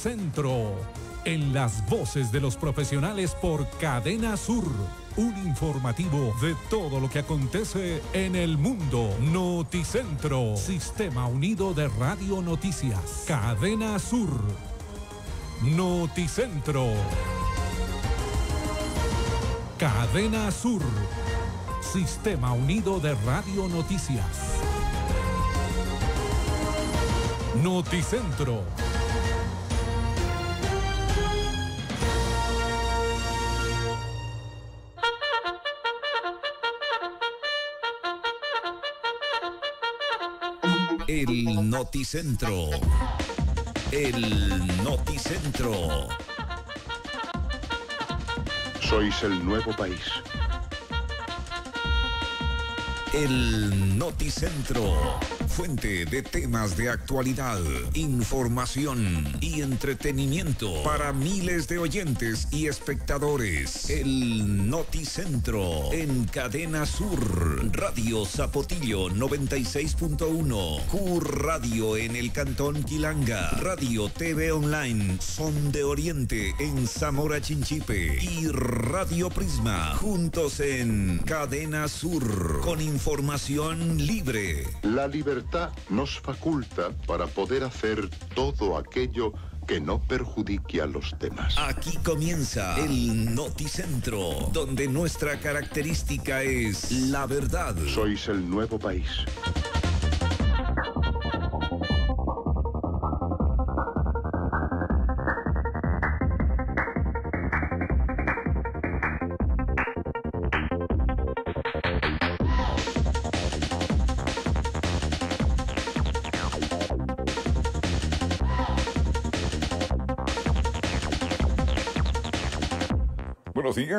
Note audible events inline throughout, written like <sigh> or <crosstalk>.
Centro. En las voces de los profesionales por Cadena Sur. Un informativo de todo lo que acontece en el mundo. Noticentro. Sistema Unido de Radio Noticias. Cadena Sur. Noticentro. Cadena Sur. Sistema Unido de Radio Noticias. Noticentro. El Noticentro. El Noticentro. Sois el nuevo país. El Noticentro fuente de temas de actualidad, información y entretenimiento para miles de oyentes y espectadores. El Noticentro en Cadena Sur, Radio Zapotillo 96.1, Q Radio en el Cantón Quilanga, Radio TV Online, Son de Oriente en Zamora Chinchipe y Radio Prisma, juntos en Cadena Sur, con información libre. La libertad nos faculta para poder hacer todo aquello que no perjudique a los demás. Aquí comienza el Noticentro, donde nuestra característica es la verdad. Sois el nuevo país.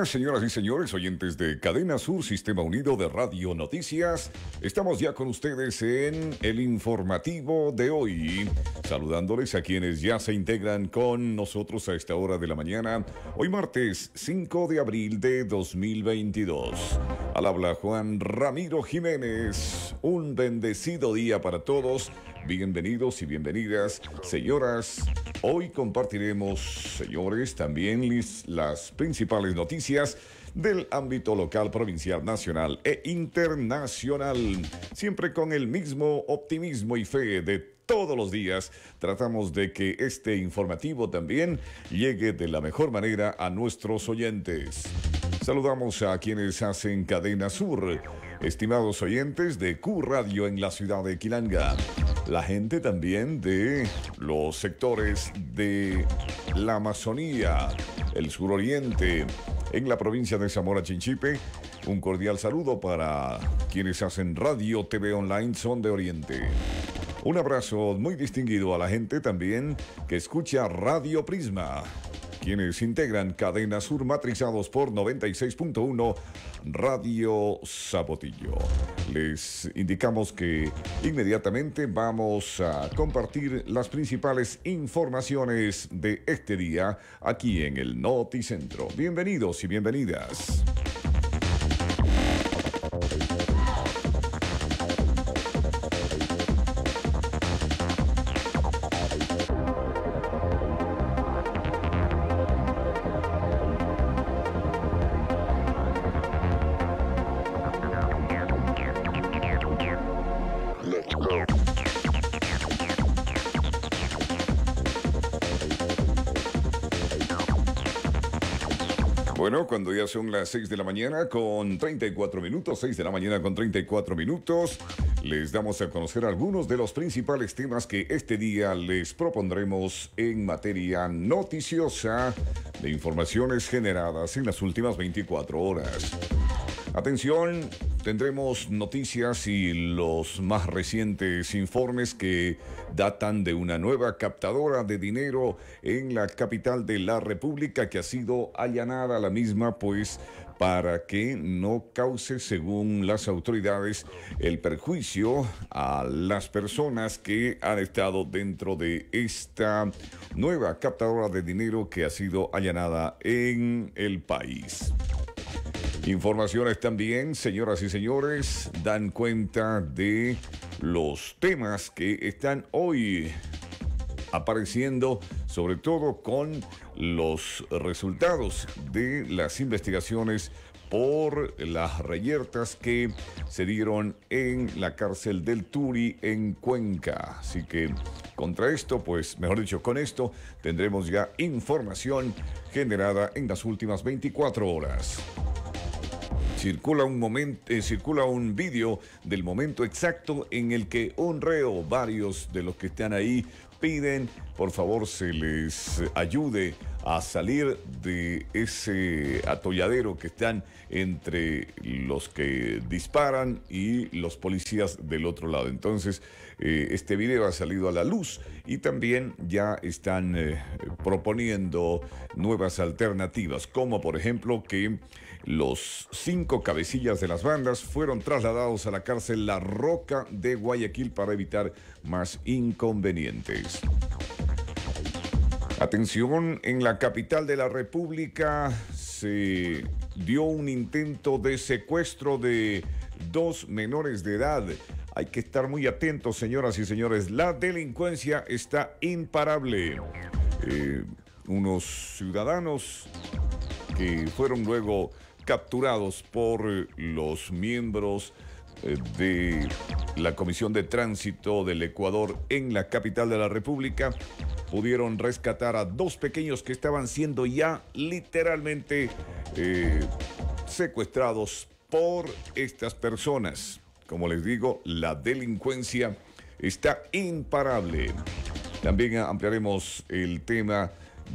señoras y señores, oyentes de Cadena Sur, Sistema Unido de Radio Noticias. Estamos ya con ustedes en el informativo de hoy, saludándoles a quienes ya se integran con nosotros a esta hora de la mañana, hoy martes 5 de abril de 2022. Al habla Juan Ramiro Jiménez, un bendecido día para todos. Bienvenidos y bienvenidas, señoras. Hoy compartiremos, señores, también las principales noticias del ámbito local, provincial, nacional e internacional. Siempre con el mismo optimismo y fe de todos los días tratamos de que este informativo también llegue de la mejor manera a nuestros oyentes. Saludamos a quienes hacen Cadena Sur estimados oyentes de Q Radio en la ciudad de Quilanga. La gente también de los sectores de la Amazonía, el suroriente, en la provincia de Zamora Chinchipe. Un cordial saludo para quienes hacen radio, TV online, son de Oriente. Un abrazo muy distinguido a la gente también que escucha Radio Prisma quienes integran Cadena Sur matrizados por 96.1 Radio Sabotillo. Les indicamos que inmediatamente vamos a compartir las principales informaciones de este día aquí en el Noticentro. Bienvenidos y bienvenidas. son las 6 de la mañana con 34 minutos, 6 de la mañana con 34 minutos. Les damos a conocer algunos de los principales temas que este día les propondremos en materia noticiosa de informaciones generadas en las últimas 24 horas. Atención, tendremos noticias y los más recientes informes que datan de una nueva captadora de dinero en la capital de la República que ha sido allanada la misma, pues para que no cause, según las autoridades, el perjuicio a las personas que han estado dentro de esta nueva captadora de dinero que ha sido allanada en el país. Informaciones también, señoras y señores, dan cuenta de los temas que están hoy apareciendo, sobre todo con los resultados de las investigaciones por las reyertas que se dieron en la cárcel del Turi en Cuenca. Así que contra esto, pues mejor dicho, con esto tendremos ya información generada en las últimas 24 horas. Circula un, momento, eh, circula un vídeo del momento exacto en el que un reo, varios de los que están ahí, piden por favor se les ayude a salir de ese atolladero que están entre los que disparan y los policías del otro lado. Entonces, eh, este video ha salido a la luz y también ya están eh, proponiendo nuevas alternativas, como por ejemplo que los cinco cabecillas de las bandas fueron trasladados a la cárcel La Roca de Guayaquil para evitar más inconvenientes. Atención, en la capital de la República se dio un intento de secuestro de dos menores de edad. Hay que estar muy atentos, señoras y señores. La delincuencia está imparable. Eh, unos ciudadanos que fueron luego capturados por eh, los miembros eh, de la Comisión de Tránsito del Ecuador en la capital de la República pudieron rescatar a dos pequeños que estaban siendo ya literalmente eh, secuestrados por estas personas. Como les digo, la delincuencia está imparable. También ampliaremos el tema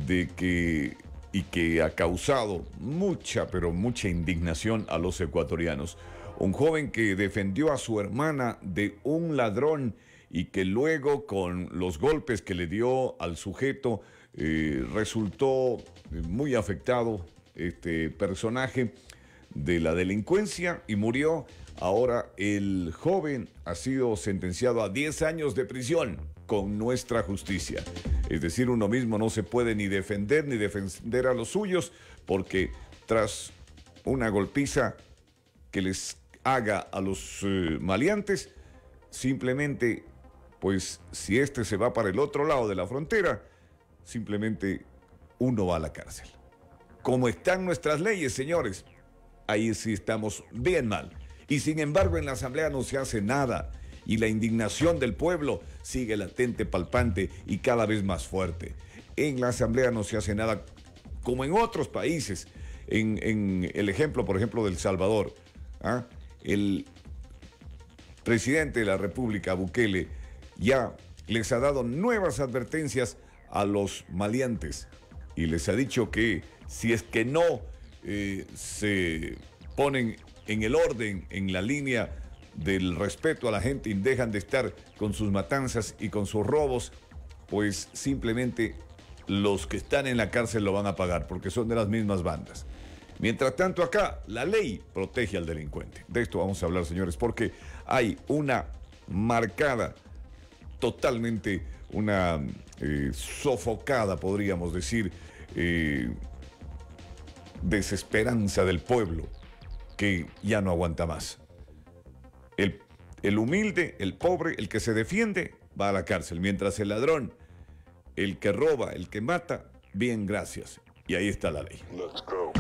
de que y que ha causado mucha, pero mucha indignación a los ecuatorianos. Un joven que defendió a su hermana de un ladrón y que luego con los golpes que le dio al sujeto eh, resultó muy afectado este personaje de la delincuencia y murió. Ahora el joven ha sido sentenciado a 10 años de prisión con nuestra justicia. Es decir, uno mismo no se puede ni defender ni defender a los suyos porque tras una golpiza que les haga a los eh, maleantes, simplemente, pues si este se va para el otro lado de la frontera, simplemente uno va a la cárcel. Como están nuestras leyes, señores, ahí sí estamos bien mal. Y sin embargo, en la Asamblea no se hace nada y la indignación del pueblo sigue latente, palpante y cada vez más fuerte. En la Asamblea no se hace nada como en otros países. En, el ejemplo, por ejemplo, del Salvador, ¿ah? el presidente de la República, Bukele, ya les ha dado nuevas advertencias a los maleantes y les ha dicho que si es que no eh, se ponen en el orden, en la línea del respeto a la gente y dejan de estar con sus matanzas y con sus robos, pues simplemente los que están en la cárcel lo van a pagar porque son de las mismas bandas. Mientras tanto acá, la ley protege al delincuente. De esto vamos a hablar, señores, porque hay una marcada, totalmente una eh, sofocada, podríamos decir, eh, desesperanza del pueblo que ya no aguanta más. El, humilde, el pobre, el que se defiende, va a la cárcel, mientras el ladrón, el que roba, el que mata, bien, gracias. Y ahí está la ley. Let's go.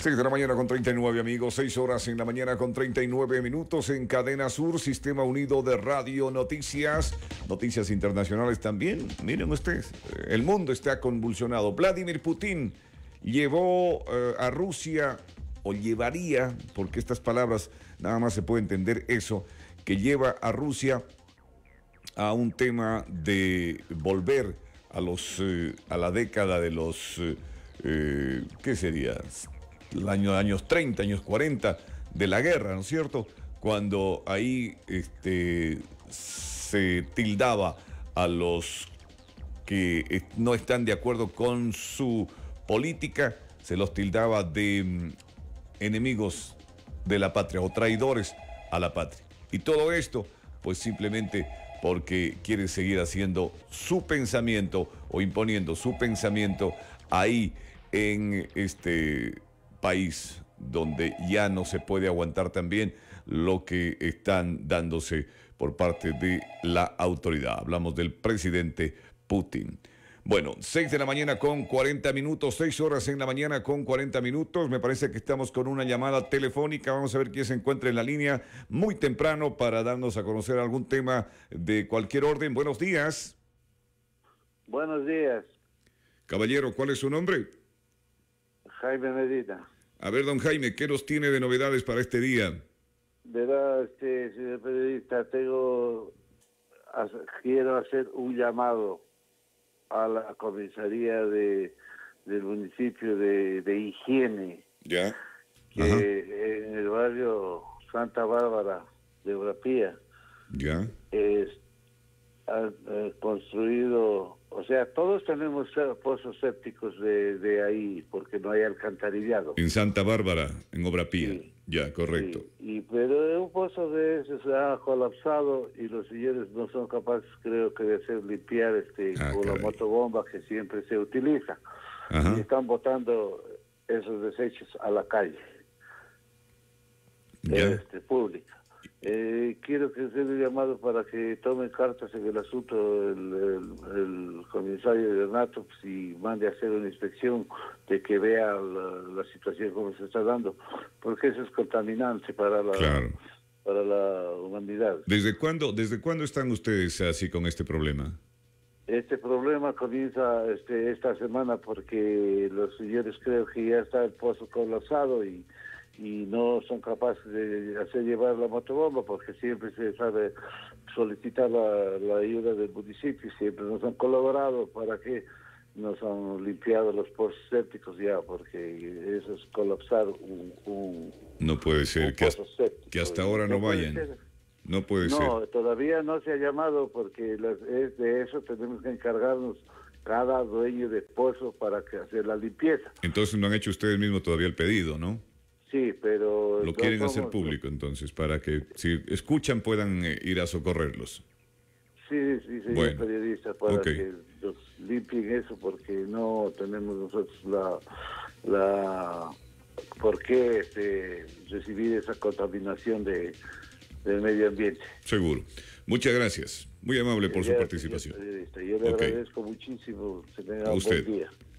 6 de la mañana con 39 amigos, 6 horas en la mañana con 39 minutos en Cadena Sur, Sistema Unido de Radio Noticias, noticias internacionales también. Miren ustedes, el mundo está convulsionado. Vladimir Putin llevó eh, a Rusia o llevaría, porque estas palabras nada más se puede entender eso, que lleva a Rusia a un tema de volver a los eh, a la década de los eh, eh, ¿qué sería? Los años, años 30, años 40 de la guerra, ¿no es cierto? Cuando ahí este, se tildaba a los que no están de acuerdo con su política, se los tildaba de mm, enemigos de la patria o traidores a la patria. Y todo esto, pues simplemente porque quiere seguir haciendo su pensamiento o imponiendo su pensamiento ahí en este país donde ya no se puede aguantar también lo que están dándose por parte de la autoridad. Hablamos del presidente Putin. Bueno, 6 de la mañana con 40 minutos, seis horas en la mañana con 40 minutos. Me parece que estamos con una llamada telefónica. Vamos a ver quién se encuentra en la línea muy temprano para darnos a conocer algún tema de cualquier orden. Buenos días. Buenos días. Caballero, ¿cuál es su nombre? Jaime Medina. A ver, don Jaime, ¿qué nos tiene de novedades para este día? verdad, este, señor periodista, tengo, quiero hacer un llamado a la comisaría de, del municipio de, Higiene, ¿Ya? que en el barrio Santa Bárbara de Obrapía, ¿Ya? ha, construido, o sea, todos tenemos pozos sépticos de, de ahí, porque no hay alcantarillado. En Santa Bárbara, en Obrapía. Ya, correcto. Y, pero un pozo de esos se ha colapsado y los señores no son capaces, creo que, de hacer limpiar este ah, con la motobomba que siempre se utiliza. Y están botando esos desechos a la calle. Este, público. Eh, quiero que se un llamado para que tome cartas en el asunto el, comisario de Nato pues, y mande a hacer una inspección de que vea la, situación como se está dando, porque eso es contaminante para la, para la humanidad. ¿Desde cuándo, ¿Desde cuándo están ustedes así con este problema? Este problema comienza este, esta semana porque los señores creo que ya está el pozo colapsado y y no son capaces de hacer llevar la motobomba porque siempre se sabe solicitar la, ayuda del municipio, siempre nos han colaborado para que nos han limpiado los pozos sépticos ya, porque eso es colapsar un... no puede ser que, hasta, que ahora no, vayan. No puede ser. No, todavía no se ha llamado porque es de eso tenemos que encargarnos cada dueño de pozo para que hacer la limpieza. Entonces no han hecho ustedes mismos todavía el pedido, ¿no? Sí, pero... Lo quieren hacer público entonces, para que si escuchan puedan eh, ir a socorrerlos. Sí, sí, señor periodista, para que los limpien eso, porque no tenemos nosotros la... la por qué este, recibir esa contaminación de, del medio ambiente. Seguro. Muchas gracias. Muy amable por su participación. Yo le agradezco muchísimo. A usted.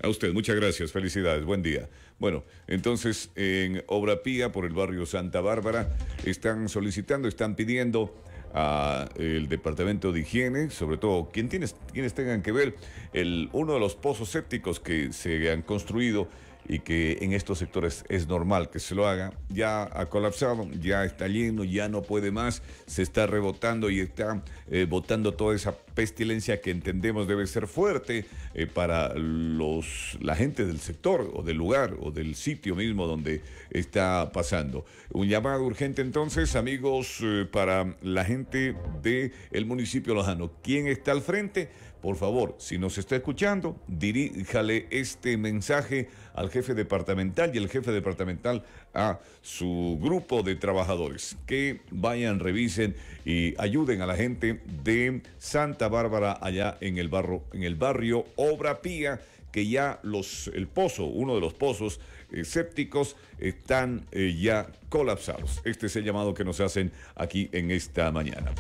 A usted, muchas gracias. Felicidades. Buen día. Bueno, entonces en Obra Pía, por el barrio Santa Bárbara, están solicitando, están pidiendo a el departamento de higiene, sobre todo quien tienes, quienes tengan que ver el, uno de los pozos sépticos que se han construido y que en estos sectores es normal que se lo haga, ya ha colapsado, ya está lleno, ya no puede más, se está rebotando y está eh, botando toda esa pestilencia que entendemos debe ser fuerte eh, para los, la gente del sector o del lugar o del sitio mismo donde está pasando. Un llamado urgente entonces, amigos, eh, para la gente del de municipio lojano. ¿Quién está al frente? Por favor, si nos está escuchando, diríjale este mensaje al jefe departamental y el jefe departamental a su grupo de trabajadores. Que vayan, revisen y ayuden a la gente de Santa Bárbara allá en el, barro, en el barrio Obra Pía, que ya los, el pozo, uno de los pozos, eh, escépticos están eh, ya colapsados. Este es el llamado que nos hacen aquí en esta mañana.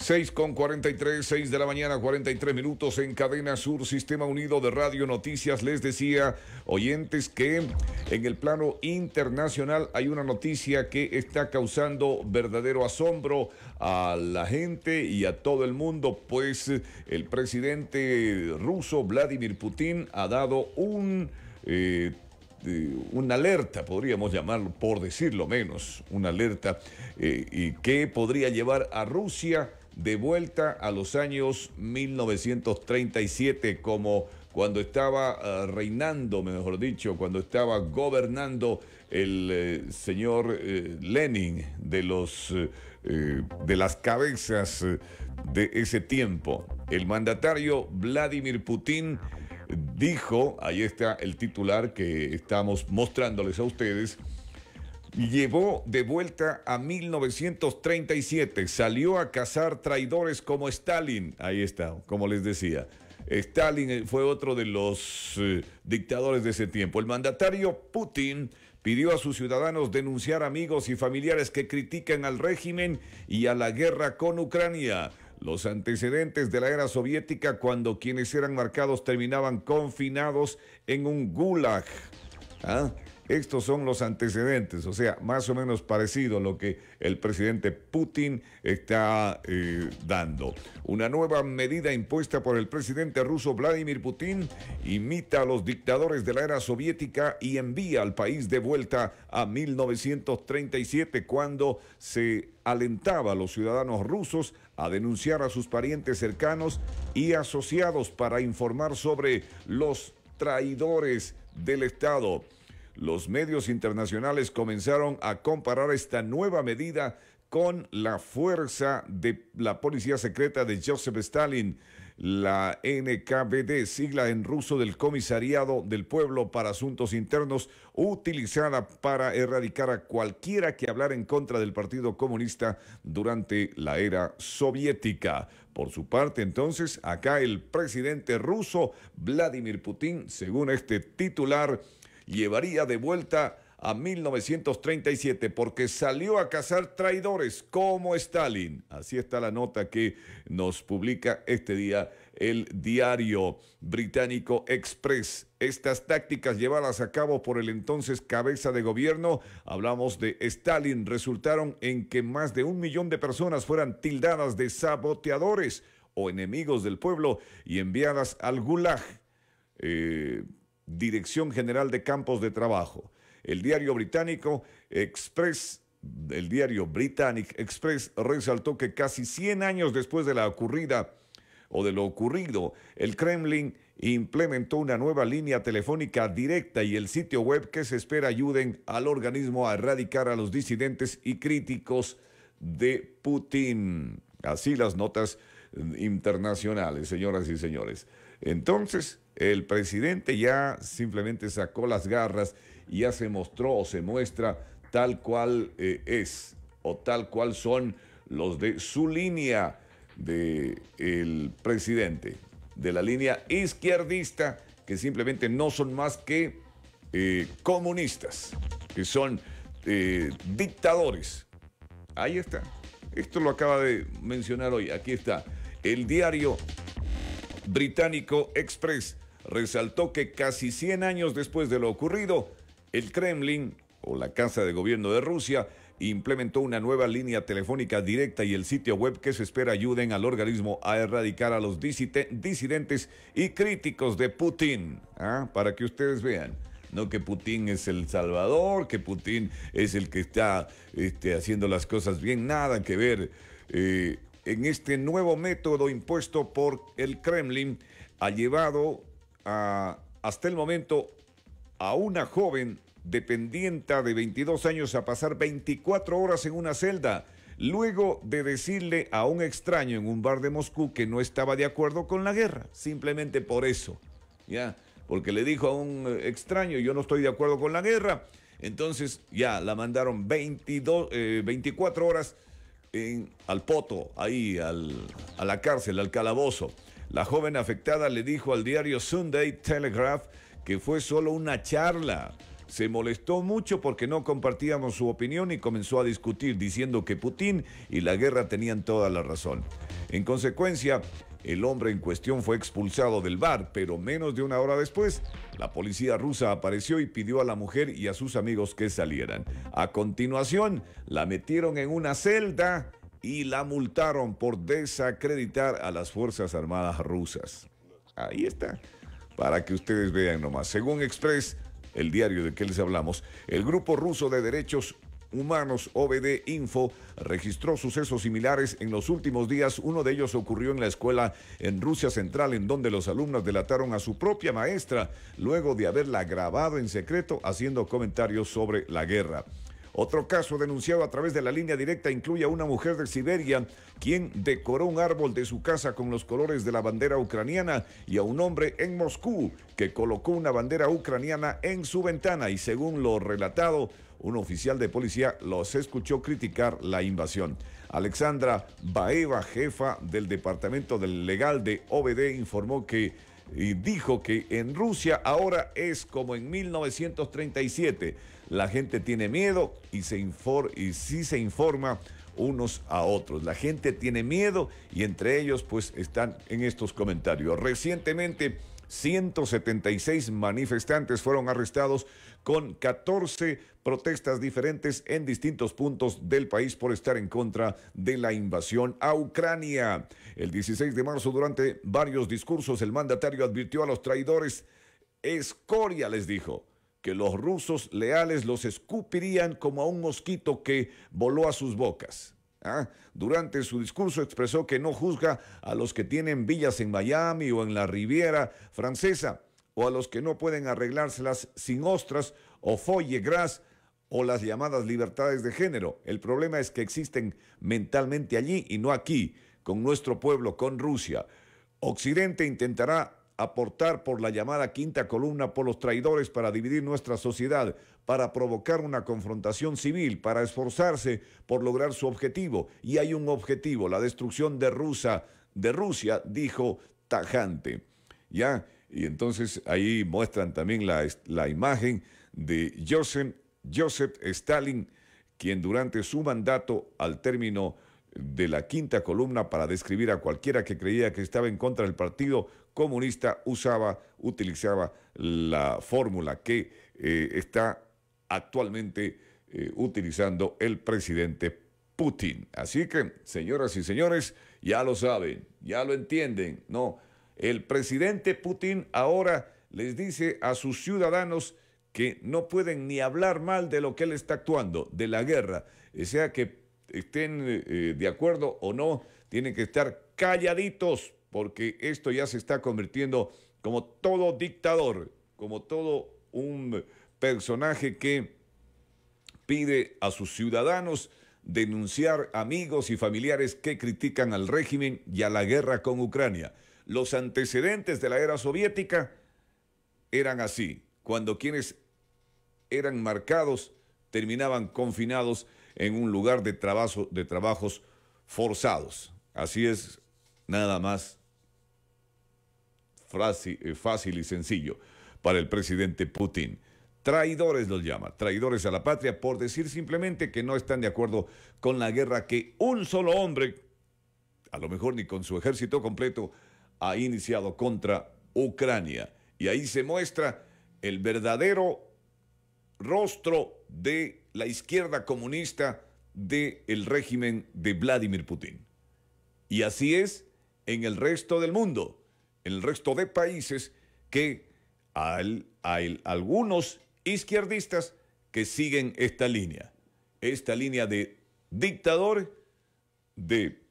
6 con 43, 6 de la mañana, 43 minutos en Cadena Sur, Sistema Unido de Radio Noticias. Les decía, oyentes, que en el plano internacional hay una noticia que está causando verdadero asombro a la gente y a todo el mundo, pues el presidente ruso Vladimir Putin ha dado un eh, una alerta, podríamos llamarlo, por decirlo menos, una alerta eh, y que podría llevar a Rusia de vuelta a los años 1937 como cuando estaba eh, reinando, mejor dicho, cuando estaba gobernando el eh, señor Lenin de los de las cabezas de ese tiempo. El mandatario Vladimir Putin dijo, ahí está el titular que estamos mostrándoles a ustedes, llevó de vuelta a 1937, salió a cazar traidores como Stalin, ahí está, como les decía. Stalin eh, fue otro de los eh, dictadores de ese tiempo. El mandatario Putin pidió a sus ciudadanos denunciar amigos y familiares que critican al régimen y a la guerra con Ucrania. Los antecedentes de la era soviética cuando quienes eran marcados terminaban confinados en un gulag. ¿Ah? Estos son los antecedentes, o sea, más o menos parecido a lo que el presidente Putin está eh, dando. Una nueva medida impuesta por el presidente ruso Vladimir Putin imita a los dictadores de la era soviética y envía al país de vuelta a 1937 cuando se alentaba a los ciudadanos rusos a denunciar a sus parientes cercanos y asociados para informar sobre los traidores del Estado los medios internacionales comenzaron a comparar esta nueva medida con la fuerza de la policía secreta de Joseph Stalin, la NKVD, sigla en ruso del Comisariado del Pueblo para Asuntos Internos, utilizada para erradicar a cualquiera que hablara en contra del Partido Comunista durante la era soviética. Por su parte, entonces, acá el presidente ruso, Vladimir Putin, según este titular, llevaría de vuelta a 1937 porque salió a cazar traidores como Stalin. Así está la nota que nos publica este día el diario británico Express. Estas tácticas llevadas a cabo por el entonces cabeza de gobierno, hablamos de Stalin, resultaron en que más de un millón de personas fueran tildadas de saboteadores o enemigos del pueblo y enviadas al gulag. Eh, Dirección General de Campos de Trabajo. El diario británico Express el diario Britannic Express resaltó que casi 100 años después de la ocurrida o de lo ocurrido, el Kremlin implementó una nueva línea telefónica directa y el sitio web que se espera ayuden al organismo a erradicar a los disidentes y críticos de Putin. Así las notas internacionales, señoras y señores. Entonces, el presidente ya simplemente sacó las garras y ya se mostró o se muestra tal cual eh, es o tal cual son los de su línea del presidente, de la línea izquierdista, que simplemente no son más que eh, comunistas, que son eh, dictadores. Ahí está. Esto lo acaba de mencionar hoy. Aquí está. El diario británico Express resaltó que casi 100 años después de lo ocurrido, el Kremlin o la Casa de Gobierno de Rusia implementó una nueva línea telefónica directa y el sitio web que se espera ayuden al organismo a erradicar a los disidentes y críticos de Putin. Ah, para que ustedes vean. No que Putin es el salvador, que Putin es el que está este, haciendo las cosas bien, nada que ver. Eh, en este nuevo método impuesto por el Kremlin ha llevado hasta el momento a una joven dependienta de 22 años a pasar 24 horas en una celda, luego de decirle a un extraño en un bar de Moscú que no estaba de acuerdo con la guerra, simplemente por eso, ¿ya? Porque le dijo a un eh, extraño, yo no estoy de acuerdo con la guerra, entonces ya la mandaron 22, 24 eh, horas al poto, ahí, a la cárcel, al calabozo. La joven afectada le dijo al diario Sunday Telegraph que fue solo una charla. Se molestó mucho porque no compartíamos su opinión y comenzó a discutir diciendo que Putin y la guerra tenían toda la razón. En consecuencia, el hombre en cuestión fue expulsado del bar, pero menos de una hora después, la policía rusa apareció y pidió a la mujer y a sus amigos que salieran. A continuación, la metieron en una celda y la multaron por desacreditar a las Fuerzas Armadas rusas. Ahí está, para que ustedes vean nomás. Según Express, el diario de que les hablamos, el grupo ruso de derechos Humanos OBD Info registró sucesos similares en los últimos días. Uno de ellos ocurrió en la escuela en Rusia Central, en donde los alumnos delataron a su propia maestra luego de haberla grabado en secreto haciendo comentarios sobre la guerra. Otro caso denunciado a través de la línea directa incluye a una mujer de Siberia quien decoró un árbol de su casa con los colores de la bandera ucraniana y a un hombre en Moscú que colocó una bandera ucraniana en su ventana y según lo relatado, un oficial de policía los escuchó criticar la invasión. Alexandra Baeva, jefa del Departamento del Legal de OBD, informó que y dijo que en Rusia ahora es como en 1937. La gente tiene miedo y, se y sí se informa unos a otros. La gente tiene miedo y entre ellos pues están en estos comentarios. Recientemente 176 manifestantes fueron arrestados con 14 protestas diferentes en distintos puntos del país por estar en contra de la invasión a Ucrania. El 16 de marzo durante varios discursos el mandatario advirtió a los traidores, escoria les dijo que los rusos leales los escupirían como a un mosquito que voló a sus bocas. Ah, durante su discurso expresó que no juzga a los que tienen villas en Miami o en la Riviera francesa o a los que no pueden arreglárselas sin ostras o folle gras o las llamadas libertades de género. El problema es que existen mentalmente allí y no aquí, con nuestro pueblo, con Rusia. Occidente intentará aportar por la llamada quinta columna por los traidores para dividir nuestra sociedad, para provocar una confrontación civil, para esforzarse por lograr su objetivo. Y hay un objetivo, la destrucción de Rusia, de Rusia, dijo tajante. ¿Ya? Y entonces ahí muestran también la, imagen de Joseph, Joseph Stalin, quien durante su mandato, al término de la quinta columna, para describir a cualquiera que creía que estaba en contra del partido, comunista usaba, utilizaba la fórmula que eh, está actualmente eh, utilizando el presidente Putin. Así que, señoras y señores, ya lo saben, ya lo entienden, ¿no? El presidente Putin ahora les dice a sus ciudadanos que no pueden ni hablar mal de lo que él está actuando, de la guerra. sea que estén eh, de acuerdo o no, tienen que estar calladitos porque esto ya se está convirtiendo como todo dictador, como todo un personaje que pide a sus ciudadanos denunciar amigos y familiares que critican al régimen y a la guerra con Ucrania. Los antecedentes de la era soviética eran así, cuando quienes eran marcados terminaban confinados en un lugar de, de trabajos forzados. Así es, nada más eh, fácil y sencillo para el presidente Putin. Traidores los llama, traidores a la patria por decir simplemente que no están de acuerdo con la guerra que un solo hombre, a lo mejor ni con su ejército completo, ha iniciado contra Ucrania. Y ahí se muestra el verdadero rostro de la izquierda comunista del el régimen de Vladimir Putin. Y así es en el resto del mundo en el resto de países que hay algunos izquierdistas que siguen esta línea, esta línea de dictador, de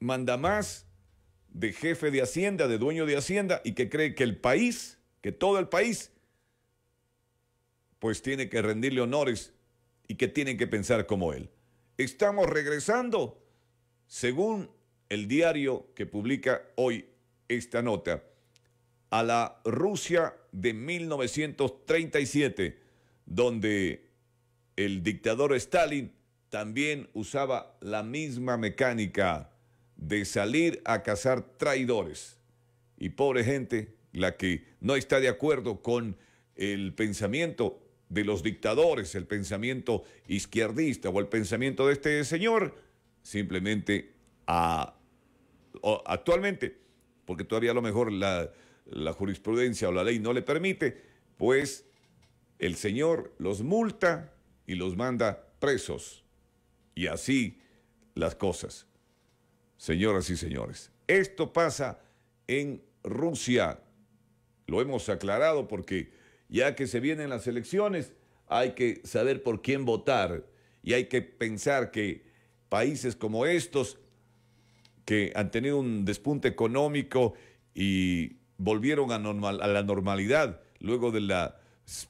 mandamás, de jefe de Hacienda, de dueño de Hacienda, y que cree que el país, que todo el país, pues tiene que rendirle honores y que tiene que pensar como él. Estamos regresando, según el diario que publica hoy esta nota a la Rusia de 1937, donde el dictador Stalin también usaba la misma mecánica de salir a cazar traidores. Y pobre gente, la que no está de acuerdo con el pensamiento de los dictadores, el pensamiento izquierdista o el pensamiento de este señor, simplemente a, actualmente porque todavía a lo mejor la, jurisprudencia o la ley no le permite, pues el Señor los multa y los manda presos. Y así las cosas. Señoras y señores, esto pasa en Rusia. Lo hemos aclarado porque ya que se vienen las elecciones, hay que saber por quién votar y hay que pensar que países como estos que han tenido un despunte económico y volvieron a, la normalidad luego de la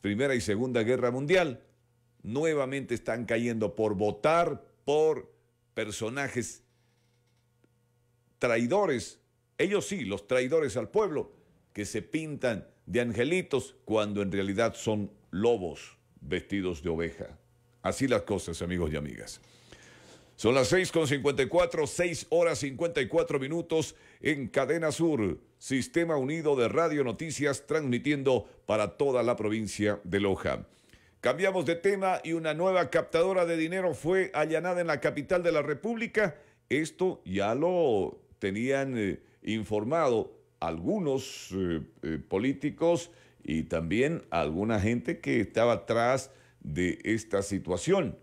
Primera y Segunda Guerra Mundial, nuevamente están cayendo por votar por personajes traidores, ellos sí, los traidores al pueblo, que se pintan de angelitos cuando en realidad son lobos vestidos de oveja. Así las cosas, amigos y amigas. Son las 6.54, 6 horas 54 minutos en Cadena Sur, Sistema Unido de Radio Noticias, transmitiendo para toda la provincia de Loja. Cambiamos de tema y una nueva captadora de dinero fue allanada en la capital de la República. Esto ya lo tenían eh, informado algunos eh, eh, políticos y también alguna gente que estaba atrás de esta situación.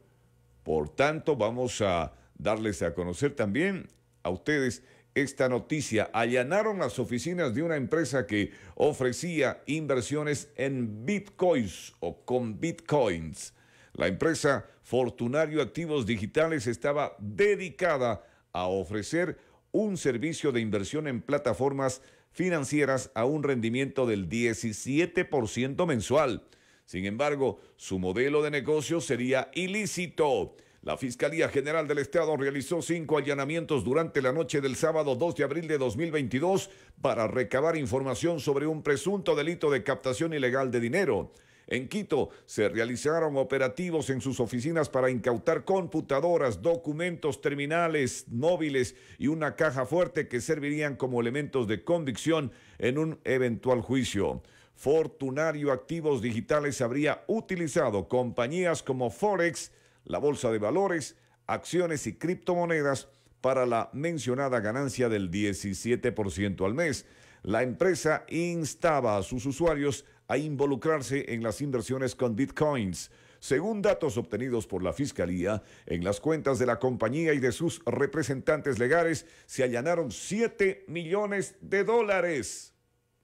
Por tanto, vamos a darles a conocer también a ustedes esta noticia. Allanaron las oficinas de una empresa que ofrecía inversiones en bitcoins o con bitcoins. La empresa Fortunario Activos Digitales estaba dedicada a ofrecer un servicio de inversión en plataformas financieras a un rendimiento del 17% mensual sin embargo, su modelo de negocio sería ilícito. La Fiscalía General del Estado realizó cinco allanamientos durante la noche del sábado 2 de abril de 2022 para recabar información sobre un presunto delito de captación ilegal de dinero. En Quito se realizaron operativos en sus oficinas para incautar computadoras, documentos, terminales, móviles y una caja fuerte que servirían como elementos de convicción en un eventual juicio. Fortunario Activos Digitales habría utilizado compañías como Forex, la Bolsa de Valores, acciones y criptomonedas para la mencionada ganancia del 17% al mes. La empresa instaba a sus usuarios a involucrarse en las inversiones con bitcoins. Según datos obtenidos por la Fiscalía, en las cuentas de la compañía y de sus representantes legales se allanaron 7 millones de dólares.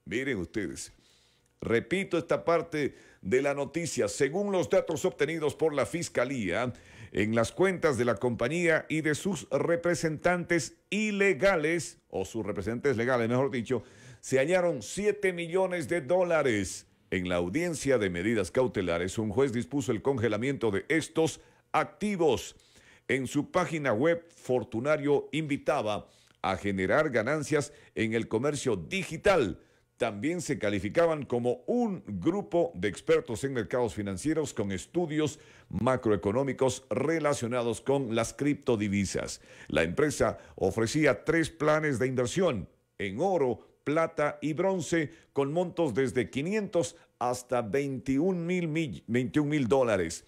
Miren ustedes, Repito esta parte de la noticia. Según los datos obtenidos por la Fiscalía, en las cuentas de la compañía y de sus representantes ilegales, o sus representantes legales, mejor dicho, se hallaron 7 millones de dólares. En la audiencia de medidas cautelares, un juez dispuso el congelamiento de estos activos. En su página web, Fortunario invitaba a generar ganancias en el comercio digital también se calificaban como un grupo de expertos en mercados financieros con estudios macroeconómicos relacionados con las criptodivisas. La empresa ofrecía tres planes de inversión en oro, plata y bronce con montos desde 500 hasta 21 mil dólares.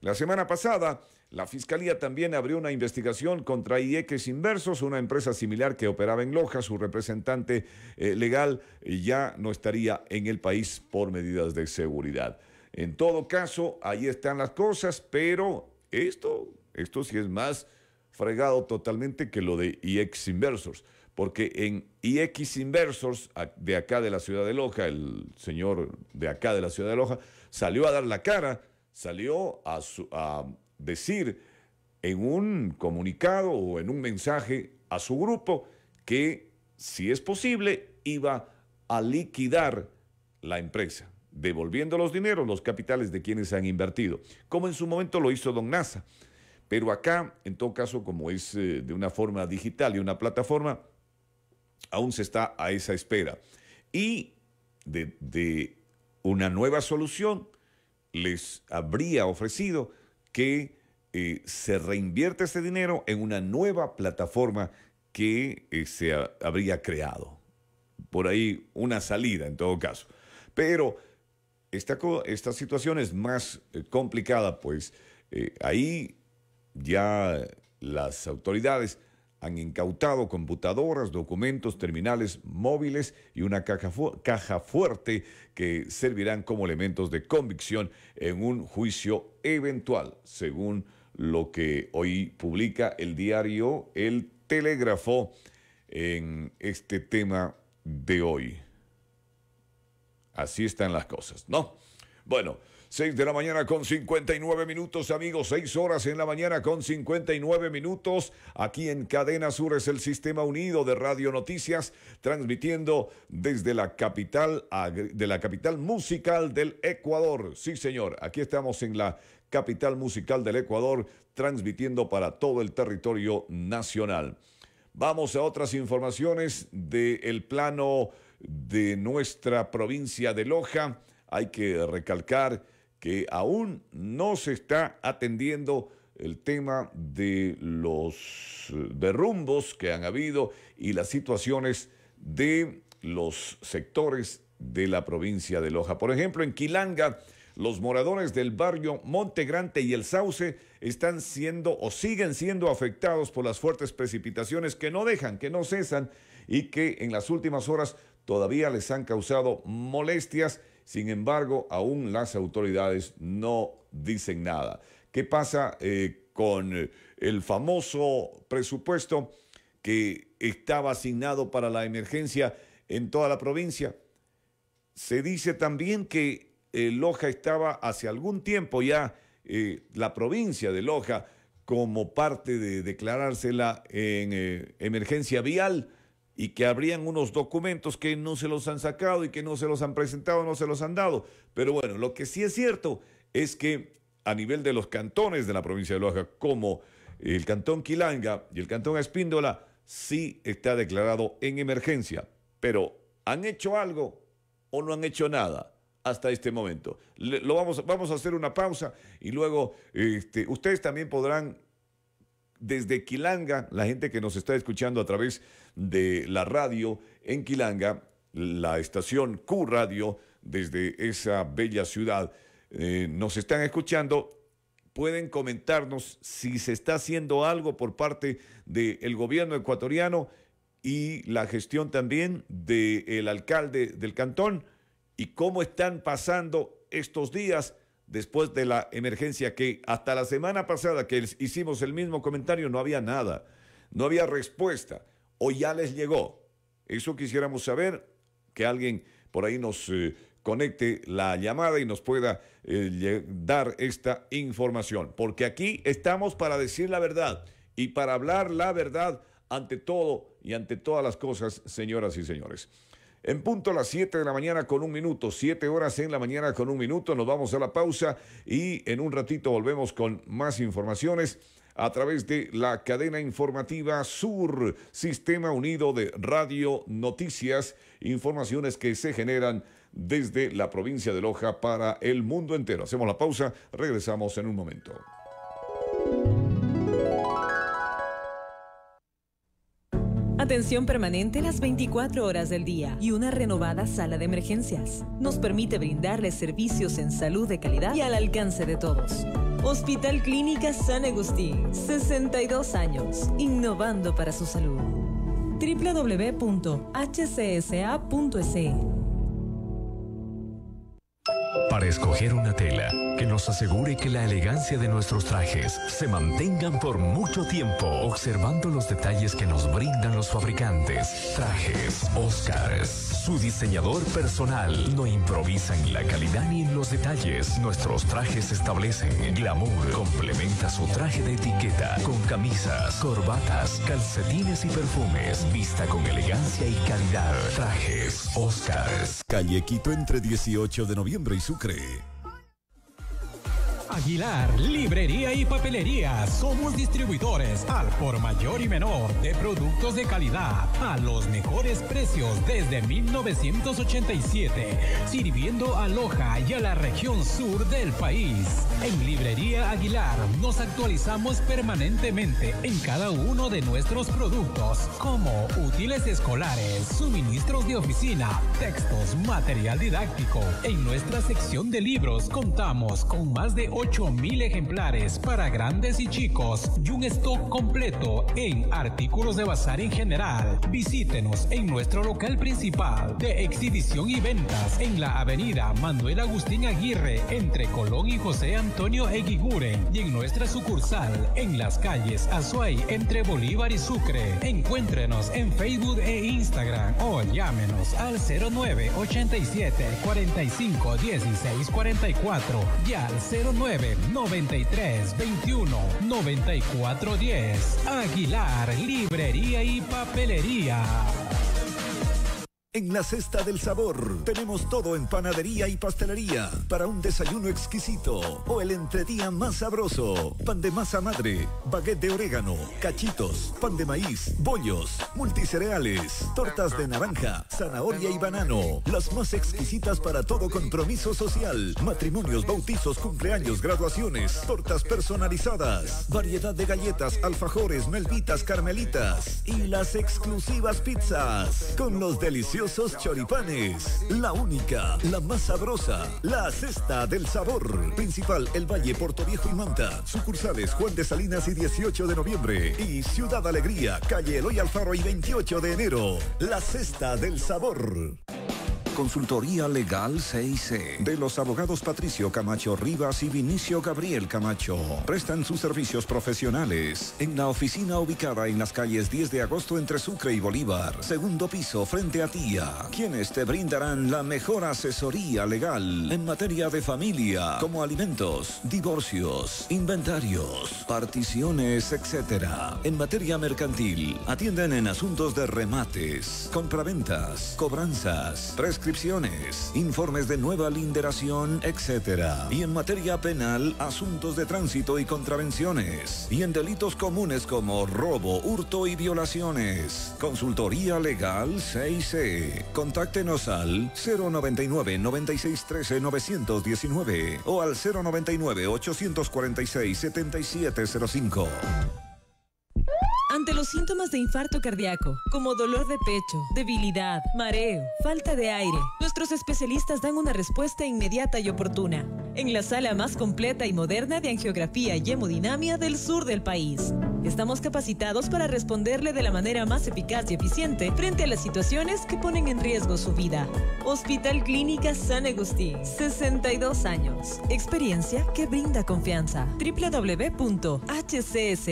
La semana pasada, la fiscalía también abrió una investigación contra Ix Inversos, una empresa similar que operaba en Loja. Su representante eh, legal eh, ya no estaría en el país por medidas de seguridad. En todo caso, ahí están las cosas, pero esto, esto sí es más fregado totalmente que lo de Ix Inversos, porque en IX Inversos, de acá de la ciudad de Loja, el señor de acá de la ciudad de Loja, salió a dar la cara, salió a, su, a decir en un comunicado o en un mensaje a su grupo que, si es posible, iba a liquidar la empresa, devolviendo los dineros, los capitales de quienes han invertido, como en su momento lo hizo Don NASA. Pero acá, en todo caso, como es eh, de una forma digital y una plataforma, aún se está a esa espera. Y de, de una nueva solución les habría ofrecido que eh, se reinvierte ese dinero en una nueva plataforma que eh, se habría creado. Por ahí una salida en todo caso. Pero esta, esta situación es más eh, complicada, pues ahí ya las autoridades han incautado computadoras, documentos, terminales móviles y una caja, fuerte que servirán como elementos de convicción en un juicio eventual, según lo que hoy publica el diario El Telégrafo en este tema de hoy. Así están las cosas, ¿no? Bueno. 6 de la mañana con 59 minutos, amigos. 6 horas en la mañana con 59 minutos. Aquí en Cadena Sur es el Sistema Unido de Radio Noticias, transmitiendo desde la capital, de la capital musical del Ecuador. Sí, señor. Aquí estamos en la capital musical del Ecuador, transmitiendo para todo el territorio nacional. Vamos a otras informaciones del plano de nuestra provincia de Loja. Hay que recalcar que aún no se está atendiendo el tema de los eh, derrumbos que han habido y las situaciones de los sectores de la provincia de Loja. Por ejemplo, en Quilanga, los moradores del barrio Montegrante y el Sauce están siendo o siguen siendo afectados por las fuertes precipitaciones que no dejan, que no cesan y que en las últimas horas todavía les han causado molestias sin embargo, aún las autoridades no dicen nada. ¿Qué pasa eh, con el famoso presupuesto que estaba asignado para la emergencia en toda la provincia? Se dice también que eh, Loja estaba hace algún tiempo ya, eh, la provincia de Loja, como parte de declarársela en emergencia vial y que habrían unos documentos que no se los han sacado y que no se los han presentado, no se los han dado. Pero bueno, lo que sí es cierto es que a nivel de los cantones de la provincia de Loja, como el cantón Quilanga y el cantón Espíndola, sí está declarado en emergencia. Pero, ¿han hecho algo o no han hecho nada? hasta este momento. lo vamos, vamos a hacer una pausa y luego este, ustedes también podrán, desde Quilanga, la gente que nos está escuchando a través de la radio en Quilanga, la estación Q Radio, desde esa bella ciudad. Eh, nos están escuchando. Pueden comentarnos si se está haciendo algo por parte del gobierno ecuatoriano y la gestión también del alcalde del cantón y cómo están pasando estos días después de la emergencia que hasta la semana pasada que hicimos el mismo comentario no había nada, no había respuesta o ya les llegó? Eso quisiéramos saber, que alguien por ahí nos eh, conecte la llamada y nos pueda eh, dar esta información, porque aquí estamos para decir la verdad y para hablar la verdad ante todo y ante todas las cosas, señoras y señores. En punto a las 7 de la mañana con un minuto, 7 horas en la mañana con un minuto, nos vamos a la pausa y en un ratito volvemos con más informaciones a través de la cadena informativa Sur, Sistema Unido de Radio Noticias, informaciones que se generan desde la provincia de Loja para el mundo entero. Hacemos la pausa, regresamos en un momento. Atención permanente las 24 horas del día y una renovada sala de emergencias. Nos permite brindarles servicios en salud de calidad y al alcance de todos. Hospital Clínica San Agustín, 62 años, innovando para su salud. www.hcsa.se para escoger una tela que nos asegure que la elegancia de nuestros trajes se mantengan por mucho tiempo, observando los detalles que nos brindan los fabricantes. Trajes Oscars, su diseñador personal, no improvisa en la calidad ni en los detalles. Nuestros trajes establecen glamour, complementa su traje de etiqueta con camisas, corbatas, calcetines y perfumes, vista con elegancia y calidad. Trajes Oscars. Calle Quito entre 18 de noviembre y Sucre. Aguilar, Librería y Papelería. Somos distribuidores al por mayor y menor de productos de calidad a los mejores precios desde 1987, sirviendo a Loja y a la región sur del país. En Librería Aguilar nos actualizamos permanentemente en cada uno de nuestros productos, como útiles escolares, suministros de oficina, textos, material didáctico. En nuestra sección de libros contamos con más de 8000 ejemplares para grandes y chicos y un stock completo en artículos de bazar en general. Visítenos en nuestro local principal de exhibición y ventas en la avenida Manuel Agustín Aguirre entre Colón y José Antonio Eguiguren y en nuestra sucursal en las calles Azuay entre Bolívar y Sucre. Encuéntrenos en Facebook e Instagram o llámenos al 0987 45 y al 09 93 21 94 10. Aguilar, Librería y Papelería. En la cesta del sabor tenemos todo en panadería y pastelería para un desayuno exquisito o el entredía más sabroso. Pan de masa madre, baguette de orégano, cachitos, pan de maíz, bollos, multicereales, tortas de naranja, zanahoria y banano. Las más exquisitas para todo compromiso social, matrimonios, bautizos, cumpleaños, graduaciones, tortas personalizadas, variedad de galletas, alfajores, melvitas, carmelitas y las exclusivas pizzas con los deliciosos los choripanes. La única, la más sabrosa, la cesta del sabor. Principal El Valle, Puerto Viejo y Manta. Sucursales Juan de Salinas y 18 de noviembre. Y Ciudad Alegría, calle Eloy Alfaro y 28 de enero. La cesta del sabor. Consultoría Legal 6C. De los abogados Patricio Camacho Rivas y Vinicio Gabriel Camacho. Prestan sus servicios profesionales en la oficina ubicada en las calles 10 de agosto entre Sucre y Bolívar. Segundo piso frente a Tía. Quienes te brindarán la mejor asesoría legal en materia de familia, como alimentos, divorcios, inventarios, particiones, etc. En materia mercantil, atienden en asuntos de remates, compraventas, cobranzas, tres inscripciones, informes de nueva linderación, etc. Y en materia penal, asuntos de tránsito y contravenciones. Y en delitos comunes como robo, hurto y violaciones. Consultoría Legal 6C. Contáctenos al 099 9613 919 o al 099 846 7705. Ante los síntomas de infarto cardíaco, como dolor de pecho, debilidad, mareo, falta de aire, nuestros especialistas dan una respuesta inmediata y oportuna en la sala más completa y moderna de angiografía y hemodinamia del sur del país. Estamos capacitados para responderle de la manera más eficaz y eficiente frente a las situaciones que ponen en riesgo su vida. Hospital Clínica San Agustín, 62 años. Experiencia que brinda confianza. www.hcsa.es